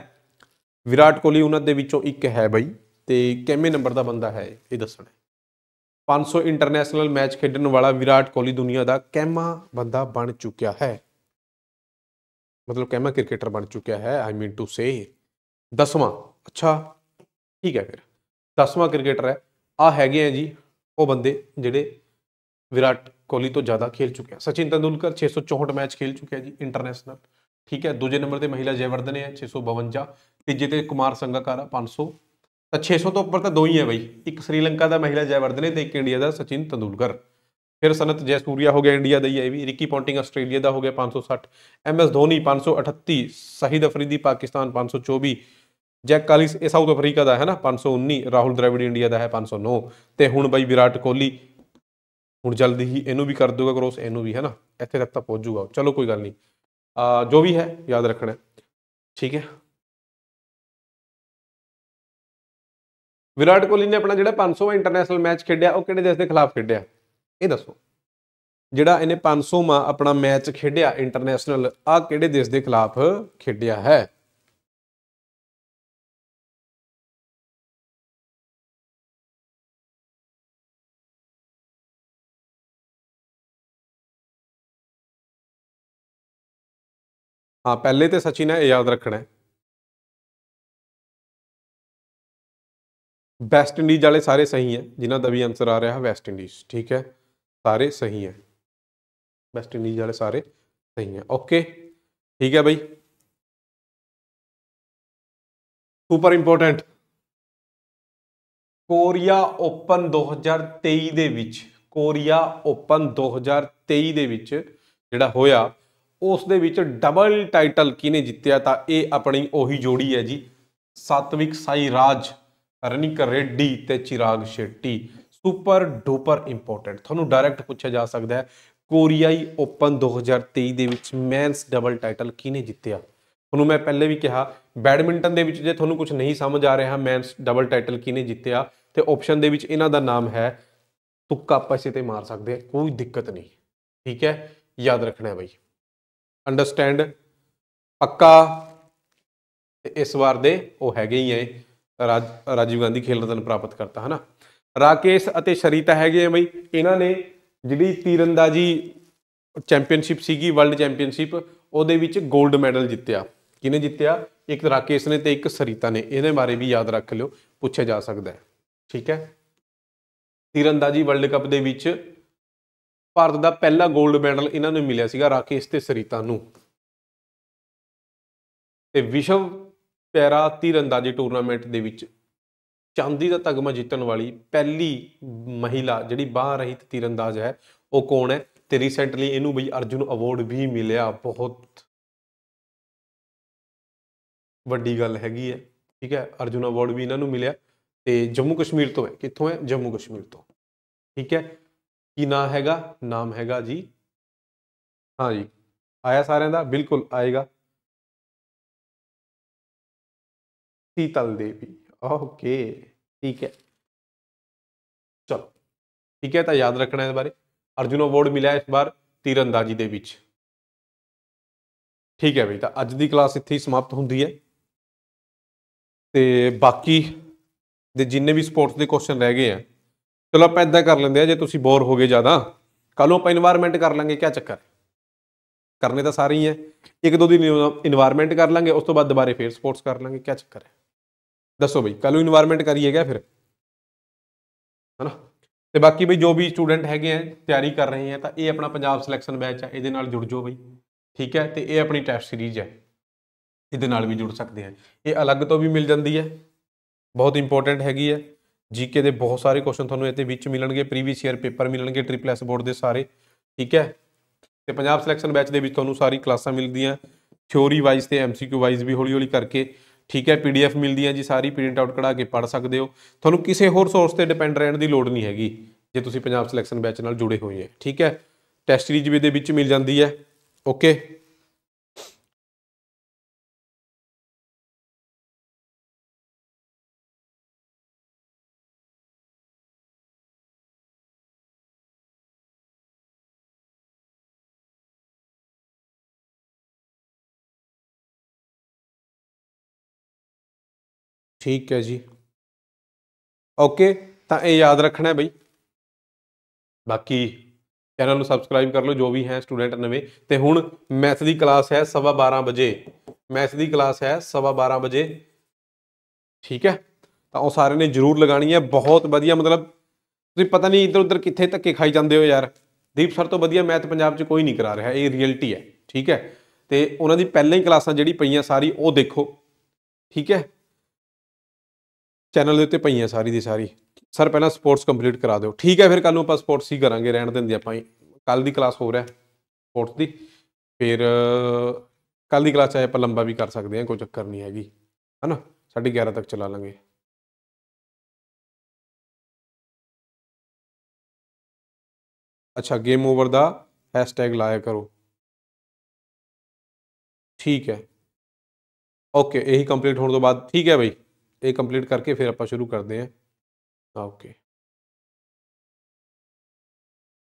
ਵਿਰਾਟ ਕੋਹਲੀ ਉਹਨਾਂ ਦੇ ਵਿੱਚੋਂ ਇੱਕ ਹੈ ਬਈ ਤੇ ਕਿੰਨੇ ਨੰਬਰ ਦਾ ਬੰਦਾ ਹੈ ਇਹ ਦੱਸਣਾ 500 ਇੰਟਰਨੈਸ਼ਨਲ ਮੈਚ ਖੇਡਣ ਵਾਲਾ ਵਿਰਾਟ ਕੋਹਲੀ ਦੁਨੀਆ ਦਾ ਕਹਿਮਾ ਬੰਦਾ ਬਣ ਚੁੱਕਿਆ ਹੈ ਮਤਲਬ ਕਹਿਮਾ ਕ੍ਰਿਕਟਰ ਬਣ ਚੁੱਕਿਆ ਹੈ ਆਈ ਮੀਨ ਟੂ ਸੇ ਦਸਵਾਂ ਅੱਛਾ ਠੀਕ ਹੈ ਫਿਰ ਦਸਵਾਂ ਕ੍ਰਿਕਟਰ ਹੈ ਆ ਹੈਗੇ ਆ ਜੀ ਉਹ ਬੰਦੇ ਜਿਹੜੇ ਵਿਰਾਟ ਕੋਹਲੀ ਤੋਂ ਜ਼ਿਆਦਾ ਖੇਲ ਚੁੱਕਿਆ ਸਚਿਨ ਤੰਦੁਲਕਰ 664 ਮੈਚ ਖੇਲ ਚੁੱਕਿਆ ਜੀ ਇੰਟਰਨੈਸ਼ਨਲ ਠੀਕ ਹੈ ਦੂਜੇ ਨੰਬਰ ਤੇ ਮਹਿਲਾ ਜੈਵਰਧਨ ਹੈ 652 ਤੀਜੇ ਤੇ ਕੁਮਾਰ ਸੰਗਾਕਾਰਾ 500 ਤਾਂ 600 ਤੋਂ ਉੱਪਰ ਤਾਂ ਦੋ ਹੀ ਹੈ ਬਈ ਇੱਕ ਸ਼੍ਰੀਲੰਕਾ ਦਾ ਮਹਿਲਾ ਜੈਵਰਧਨੇ ਤੇ ਇੱਕ ਇੰਡੀਆ ਦਾ ਸਚਿਨ ਤੰਦੂਲਕਰ ਫਿਰ ਸਨਤ ਜੈਸੂਰੀਆ ਹੋ ਗਿਆ ਇੰਡੀਆ ਦਾ ਹੀ ਹੈ ਵੀ ਰਿੱਕੀ ਪੌਂਟਿੰਗ ਆਸਟ੍ਰੇਲੀਆ ਦਾ ਹੋ ਗਿਆ 560 ਐਮ ਐਸ ਧੋਨੀ 538 ਸ਼ਹੀਦ ਅਫਰੀਦੀ ਪਾਕਿਸਤਾਨ 524 ਜੈਕ ਕਾਲਿਸ ਇਹ ਸਾਊਥ ਅਫਰੀਕਾ ਦਾ ਹੈ ਨਾ 519 ਰਾਹੁਲ ਦ੍ਰਵਿੜ ਇੰਡੀਆ ਦਾ ਹੈ 509 ਤੇ ਹੁਣ ਬਈ ਵਿਰਾਟ ਕੋਹਲੀ ਹੁਣ ਜਲਦੀ ਹੀ ਇਹਨੂੰ ਵੀ ਕਰ ਦੂਗਾ ਕ੍ਰੋਸ ਇਹਨੂੰ ਵੀ ਹੈ ਨਾ ਇੱਥੇ ਤੱਕ ਤਾਂ ਪਹੁੰਚ ਜਾਊਗਾ ਚਲੋ ਕੋਈ ਗੱਲ ਨਹੀਂ ਜੋ ਵੀ ਹੈ ਯਾਦ ਰੱਖਣਾ ਠੀਕ ਹੈ ਵਿਰਾਟ ਕੋਹਲੀ ਨੇ ਆਪਣਾ ਜਿਹੜਾ 500ਵਾਂ ਇੰਟਰਨੈਸ਼ਨਲ ਮੈਚ ਖੇਡਿਆ ਉਹ ਕਿਹੜੇ ਦੇਸ਼ ਦੇ ਖਿਲਾਫ ਖੇਡਿਆ ਇਹ ਦੱਸੋ ਜਿਹੜਾ ਇਹਨੇ 500ਵਾਂ ਆਪਣਾ ਮੈਚ ਖੇਡਿਆ ਇੰਟਰਨੈਸ਼ਨਲ ਆ ਕਿਹੜੇ ਦੇਸ਼ ਦੇ ਖਿਲਾਫ ਖੇਡਿਆ ਹੈ ਹਾਂ ਪਹਿਲੇ ਤੇ ਸੱਚੀ ਹੈ ਇਹ ਯਾਦ ਰੱਖਣਾ ਵੈਸਟ ਇੰਡੀਜ਼ ਵਾਲੇ ਸਾਰੇ ਸਹੀ ਹੈ ਜਿਨ੍ਹਾਂ ਦਾ ਵੀ ਆਨਸਰ ਆ ਰਿਹਾ ਵੈਸਟ ਇੰਡੀਜ਼ ਠੀਕ ਹੈ ਸਾਰੇ ਸਹੀ ਹੈ ਵੈਸਟ ਇੰਡੀਜ਼ ਵਾਲੇ ਸਾਰੇ ਸਹੀ ਹੈ ਓਕੇ ਠੀਕ ਹੈ ਬਈ ਸੁਪਰ ਇੰਪੋਰਟੈਂਟ ਕੋਰੀਆ ਓਪਨ 2023 ਦੇ ਵਿੱਚ ਕੋਰੀਆ ਓਪਨ 2023 ਦੇ ਵਿੱਚ ਜਿਹੜਾ ਹੋਇਆ ਉਸ ਦੇ ਵਿੱਚ ਡਬਲ ਟਾਈਟਲ ਕਿਨੇ ਜਿੱਤਿਆ ਤਾਂ ਇਹ ਆਪਣੀ ਉਹੀ ਜੋੜੀ ਹੈ ਜੀ ਸਤਵਿਕ ਸਾਈ ਰਾਜ ਅਰਨਿਕ ਰੈਡੀ ਤੇ Chirag Shetty super duper important ਤੁਹਾਨੂੰ ਡਾਇਰੈਕਟ ਪੁੱਛਿਆ ਜਾ ਸਕਦਾ ਹੈ ਕੋਰੀਆਈ ਓਪਨ 2023 ਦੇ ਵਿੱਚ ਮੈਨਸ ਡਬਲ ਟਾਈਟਲ ਕਿਹਨੇ ਜਿੱਤਿਆ ਤੁਹਾਨੂੰ ਮੈਂ ਪਹਿਲੇ ਵੀ ਕਿਹਾ ਬੈਡਮਿੰਟਨ ਦੇ ਵਿੱਚ ਜੇ ਤੁਹਾਨੂੰ ਕੁਝ ਨਹੀਂ ਸਮਝ ਆ ਰਿਹਾ ਮੈਨਸ ਡਬਲ ਟਾਈਟਲ ਕਿਹਨੇ ਜਿੱਤਿਆ ਤੇ ਆਪਸ਼ਨ ਦੇ ਵਿੱਚ ਇਹਨਾਂ ਦਾ ਨਾਮ ਹੈ ਤੁੱਕਾ ਪਾਸੇ ਤੇ ਮਾਰ ਸਕਦੇ ਆ ਕੋਈ ਦਿੱਕਤ ਨਹੀਂ ਠੀਕ ਹੈ ਯਾਦ ਰੱਖਣਾ ਹੈ ਬਾਈ ਅੰਡਰਸਟੈਂਡ ਪੱਕਾ ਇਸ ਵਾਰ ਦੇ ਉਹ ਹੈਗੇ ਹੀ ਐ ਰਾਜੀਵ ਗਾਂਧੀ ਖੇਲ ਰਤਨ ਪ੍ਰਾਪਤ ਕਰਤਾ ਹਨਾ ਰਾਕੇਸ਼ ਅਤੇ ਸ਼ਰੀਤਾ ਹੈਗੇ ਆ ਬਈ ਇਹਨਾਂ ਨੇ ਜਿਹੜੀ ਤੀਰੰਦਾਜ਼ੀ ਚੈਂਪੀਅਨਸ਼ਿਪ ਸੀਗੀ ਵਰਲਡ ਚੈਂਪੀਅਨਸ਼ਿਪ ਉਹਦੇ ਵਿੱਚ 골ਡ ਮੈਡਲ ਜਿੱਤਿਆ ਕਿਹਨੇ ਜਿੱਤਿਆ ਇੱਕ ਰਾਕੇਸ਼ ਨੇ ਤੇ ਇੱਕ ਸਰੀਤਾ ਨੇ ਇਹਦੇ ਬਾਰੇ ਵੀ ਯਾਦ ਰੱਖ ਲਿਓ ਪੁੱਛਿਆ ਜਾ ਸਕਦਾ ਹੈ ਠੀਕ ਹੈ ਤੀਰੰਦਾਜ਼ੀ ਵਰਲਡ ਕੱਪ ਦੇ ਵਿੱਚ ਭਾਰਤ ਦਾ ਪਹਿਲਾ 골ਡ ਮੈਡਲ ਇਹਨਾਂ ਨੂੰ ਮਿਲਿਆ ਸੀਗਾ ਰਾਕੇਸ਼ ਤੇ ਸਰੀਤਾ ਨੂੰ ਤੇ ਵਿਸ਼ਵ ਪੈਰਾ ਤੀਰੰਦਾਜ਼ੀ ਟੂਰਨਾਮੈਂਟ ਦੇ ਵਿੱਚ ਚਾਂਦੀ ਦਾ ਤਗਮਾ ਜਿੱਤਣ ਵਾਲੀ ਪਹਿਲੀ ਮਹਿਲਾ ਜਿਹੜੀ ਬਾਹਰ ਰਹਿਤ ਤੀਰੰਦਾਜ਼ ਹੈ ਉਹ ਕੌਣ ਹੈ ਤੇ ਰੀਸੈਂਟਲੀ ਇਹਨੂੰ ਬਈ ਅਰਜੁਨ ਅਵਾਰਡ ਵੀ ਮਿਲਿਆ ਬਹੁਤ ਵੱਡੀ ਗੱਲ ਹੈਗੀ ਹੈ ਠੀਕ ਹੈ ਅਰਜੁਨ ਅਵਾਰਡ ਵੀ ਇਹਨਾਂ ਨੂੰ ਮਿਲਿਆ ਤੇ ਜੰਮੂ ਕਸ਼ਮੀਰ ਤੋਂ ਹੈ ਕਿੱਥੋਂ ਹੈ ਜੰਮੂ ਕਸ਼ਮੀਰ ਤੋਂ ਠੀਕ ਹੈ ਕੀ ਨਾਮ ਹੈਗਾ ਨਾਮ ਹੈਗਾ ਜੀ ਹਾਂ ਜੀ ਆਇਆ ਸਾਰਿਆਂ ਦਾ ਬਿਲਕੁਲ ਆਏਗਾ शीतल देवी ओके ठीक है चलो ਠੀਕ ਹੈ ਤਾਂ ਯਾਦ ਰੱਖਣਾ ਇਸ ਬਾਰੇ ਅਰਜੁਨ ਅਵਾਰਡ ਮਿਲਿਆ ਇਸ ਵਾਰ ਤੀਰੰਦਾਜ਼ੀ ਦੇ ਵਿੱਚ ਠੀਕ ਹੈ ਬਈ ਤਾਂ ਅੱਜ ਦੀ ਕਲਾਸ ਇੱਥੇ ਹੀ ਸਮਾਪਤ ਹੁੰਦੀ ਹੈ ਤੇ ਬਾਕੀ ਦੇ ਜਿੰਨੇ ਵੀ ਸਪੋਰਟਸ ਦੇ ਕੁਐਸਚਨ ਰਹਿ ਗਏ ਆ ਚਲੋ ਆਪਾਂ ਇਦਾਂ ਕਰ ਲੈਂਦੇ ਆ ਜੇ ਤੁਸੀਂ ਬੋਰ ਹੋ ਗਏ ਜ਼ਿਆਦਾ ਕੱਲ ਨੂੰ ਆਪਾਂ এনवायरमेंट ਕਰ ਲਾਂਗੇ ਕਿਆ ਚੱਕਰ ਕਰਨੇ ਤਾਂ ਸਾਰੇ ਹੀ ਹੈ ਇੱਕ ਦੋ ਦਿਨ এনवायरमेंट ਕਰ ਲਾਂਗੇ ਉਸ ਤੋਂ ਬਾਅਦ ਦੁਬਾਰੇ ਫੇਰ ਸਪੋਰਟਸ ਕਰ ਲਾਂਗੇ ਕਿਆ ਚੱਕਰ ਹੈ ਦੱਸੋ ਬਈ ਕੱਲੂ এনवायरमेंट এনवायरमेंट ਕਰੀਏਗਾ ਫਿਰ ਹਨਾ ਤੇ ਬਾਕੀ ਬਈ ਜੋ ਵੀ ਸਟੂਡੈਂਟ ਹੈਗੇ ਆ ਤਿਆਰੀ ਕਰ ਰਹੇ ਆ ਤਾਂ ਇਹ ਆਪਣਾ ਪੰਜਾਬ ਸਿਲੈਕਸ਼ਨ ਬੈਚ ਆ ਇਹਦੇ ਨਾਲ ਜੁੜ ਜਾਓ ਬਈ ਠੀਕ ਹੈ ਤੇ ਇਹ ਆਪਣੀ ਟੈਸਟ ਸੀਰੀਜ਼ ਹੈ ਇਹਦੇ ਨਾਲ ਵੀ ਜੁੜ ਸਕਦੇ ਆ ਇਹ ਅਲੱਗ ਤੋਂ ਵੀ ਮਿਲ ਜਾਂਦੀ ਹੈ ਬਹੁਤ ਇੰਪੋਰਟੈਂਟ ਹੈਗੀ ਹੈ ਜੀਕੇ ਦੇ ਬਹੁਤ ਸਾਰੇ ਕੁਐਸਚਨ ਤੁਹਾਨੂੰ ਇਹਦੇ ਵਿੱਚ ਮਿਲਣਗੇ ਪ੍ਰੀਵੀਅਸ ਈਅਰ ਪੇਪਰ ਮਿਲਣਗੇ ਟ੍ਰਿਪਲ ਐਸ ਬੋਰਡ ਦੇ ਸਾਰੇ ਠੀਕ ਹੈ ਤੇ ਪੰਜਾਬ ਸਿਲੈਕਸ਼ਨ ਬੈਚ ਦੇ ਵਿੱਚ ਤੁਹਾਨੂੰ ਸਾਰੀ ਕਲਾਸਾਂ ਮਿਲਦੀਆਂ ਥਿਉਰੀ ਵਾਈਜ਼ ਤੇ ਐਮਸੀਕਿਊ ਵਾਈਜ਼ ਵੀ ਹੌਲੀ-ਹੌਲੀ ਕਰਕੇ ਠੀਕ ਹੈ ਪੀਡੀਐਫ ਮਿਲਦੀ ਹੈ ਜੀ ਸਾਰੀ ਪ੍ਰਿੰਟ ਆਊਟ ਕਢਾ ਕੇ ਪੜ ਸਕਦੇ ਹੋ ਤੁਹਾਨੂੰ ਕਿਸੇ ਹੋਰ ਸੋਰਸ ਤੇ ਡਿਪੈਂਡ ਰਹਿਣ ਦੀ ਲੋੜ ਨਹੀਂ ਹੈਗੀ ਜੇ ਤੁਸੀਂ ਪੰਜਾਬ ਸਿਲੈਕਸ਼ਨ ਬੈਚ ਨਾਲ ਜੁੜੇ ਹੋਏ ਹੋ ਠੀਕ ਹੈ ਟੈਸਟ ਸੀਰੀਜ਼ ਵੀ ਦੇ ਵਿੱਚ ਮਿਲ ਜਾਂਦੀ ਹੈ ਓਕੇ ਠੀਕ ਹੈ ਜੀ ਓਕੇ ਤਾਂ ਇਹ ਯਾਦ ਰੱਖਣਾ ਹੈ ਬਈ ਬਾਕੀ ਚੈਨਲ ਨੂੰ ਸਬਸਕ੍ਰਾਈਬ ਕਰ ਲਓ ਜੋ ਵੀ ਹੈ ਸਟੂਡੈਂਟ ਨਵੇਂ ਤੇ ਹੁਣ ਮੈਥ ਦੀ ਕਲਾਸ ਹੈ 12:30 ਵਜੇ ਮੈਥ ਦੀ ਕਲਾਸ ਹੈ 12:30 ਵਜੇ ਠੀਕ ਹੈ ਤਾਂ ਉਹ ਸਾਰੇ ਨੇ ਜਰੂਰ ਲਗਾਣੀ ਹੈ ਬਹੁਤ ਵਧੀਆ ਮਤਲਬ ਤੁਸੀਂ ਪਤਾ ਨਹੀਂ ਇੱਧਰ ਉੱਧਰ ਕਿੱਥੇ ਧੱਕੇ ਖਾਈ ਜਾਂਦੇ ਹੋ ਯਾਰ ਦੀਪ ਸਰ ਤੋਂ ਵਧੀਆ ਮੈਥ ਪੰਜਾਬ 'ਚ ਕੋਈ ਨਹੀਂ ਕਰਾ ਰਿਹਾ ਇਹ ਰਿਐਲਿਟੀ ਹੈ ਠੀਕ ਹੈ ਤੇ ਉਹਨਾਂ ਦੀ ਪਹਿਲਾਂ ਹੀ ਕਲਾਸਾਂ ਜਿਹੜੀ ਪਈਆਂ ਸਾਰੀ ਉਹ ਦੇਖੋ ਠੀਕ ਹੈ ਚੈਨਲ ਦੇ ਉੱਤੇ ਪਈਆਂ ਸਾਰੀ ਦੀ ਸਾਰੀ ਸਰ ਪਹਿਲਾਂ ਸਪੋਰਟਸ ਕੰਪਲੀਟ ਕਰਾ ਦਿਓ ਠੀਕ ਹੈ ਫਿਰ ਕੱਲ ਨੂੰ ਆਪਾਂ ਸਪੋਰਟਸ ਹੀ ਕਰਾਂਗੇ ਰਹਿਣ ਦਿੰਦੇ ਆਪਾਂ ਕੱਲ ਦੀ ਕਲਾਸ ਹੋ ਰਿਹਾ ਸਪੋਰਟਸ ਦੀ ਫਿਰ ਕੱਲ ਦੀ ਕਲਾਸ ਚਾਹੇ ਆਪਾਂ ਲੰਬਾ ਵੀ ਕਰ ਸਕਦੇ ਹਾਂ ਕੋਈ ਚੱਕਰ ਨਹੀਂ ਹੈਗੀ ਹਨਾ 11:30 ਤੱਕ ਚਲਾ ਲਾਂਗੇ ਅੱਛਾ ਗੇਮ ਓਵਰ ਦਾ ਹੈਸ਼ਟੈਗ ਲਾਇਆ ਕਰੋ ਠੀਕ ਹੈ ਓਕੇ ਇਹੀ ਕੰਪਲੀਟ ਹੋਣ ਤੋਂ ਬਾਅਦ ਠੀਕ ਹੈ ਬਈ ਇਹ ਕੰਪਲੀਟ ਕਰਕੇ ਫਿਰ ਆਪਾਂ ਸ਼ੁਰੂ ਕਰਦੇ ਹਾਂ ਓਕੇ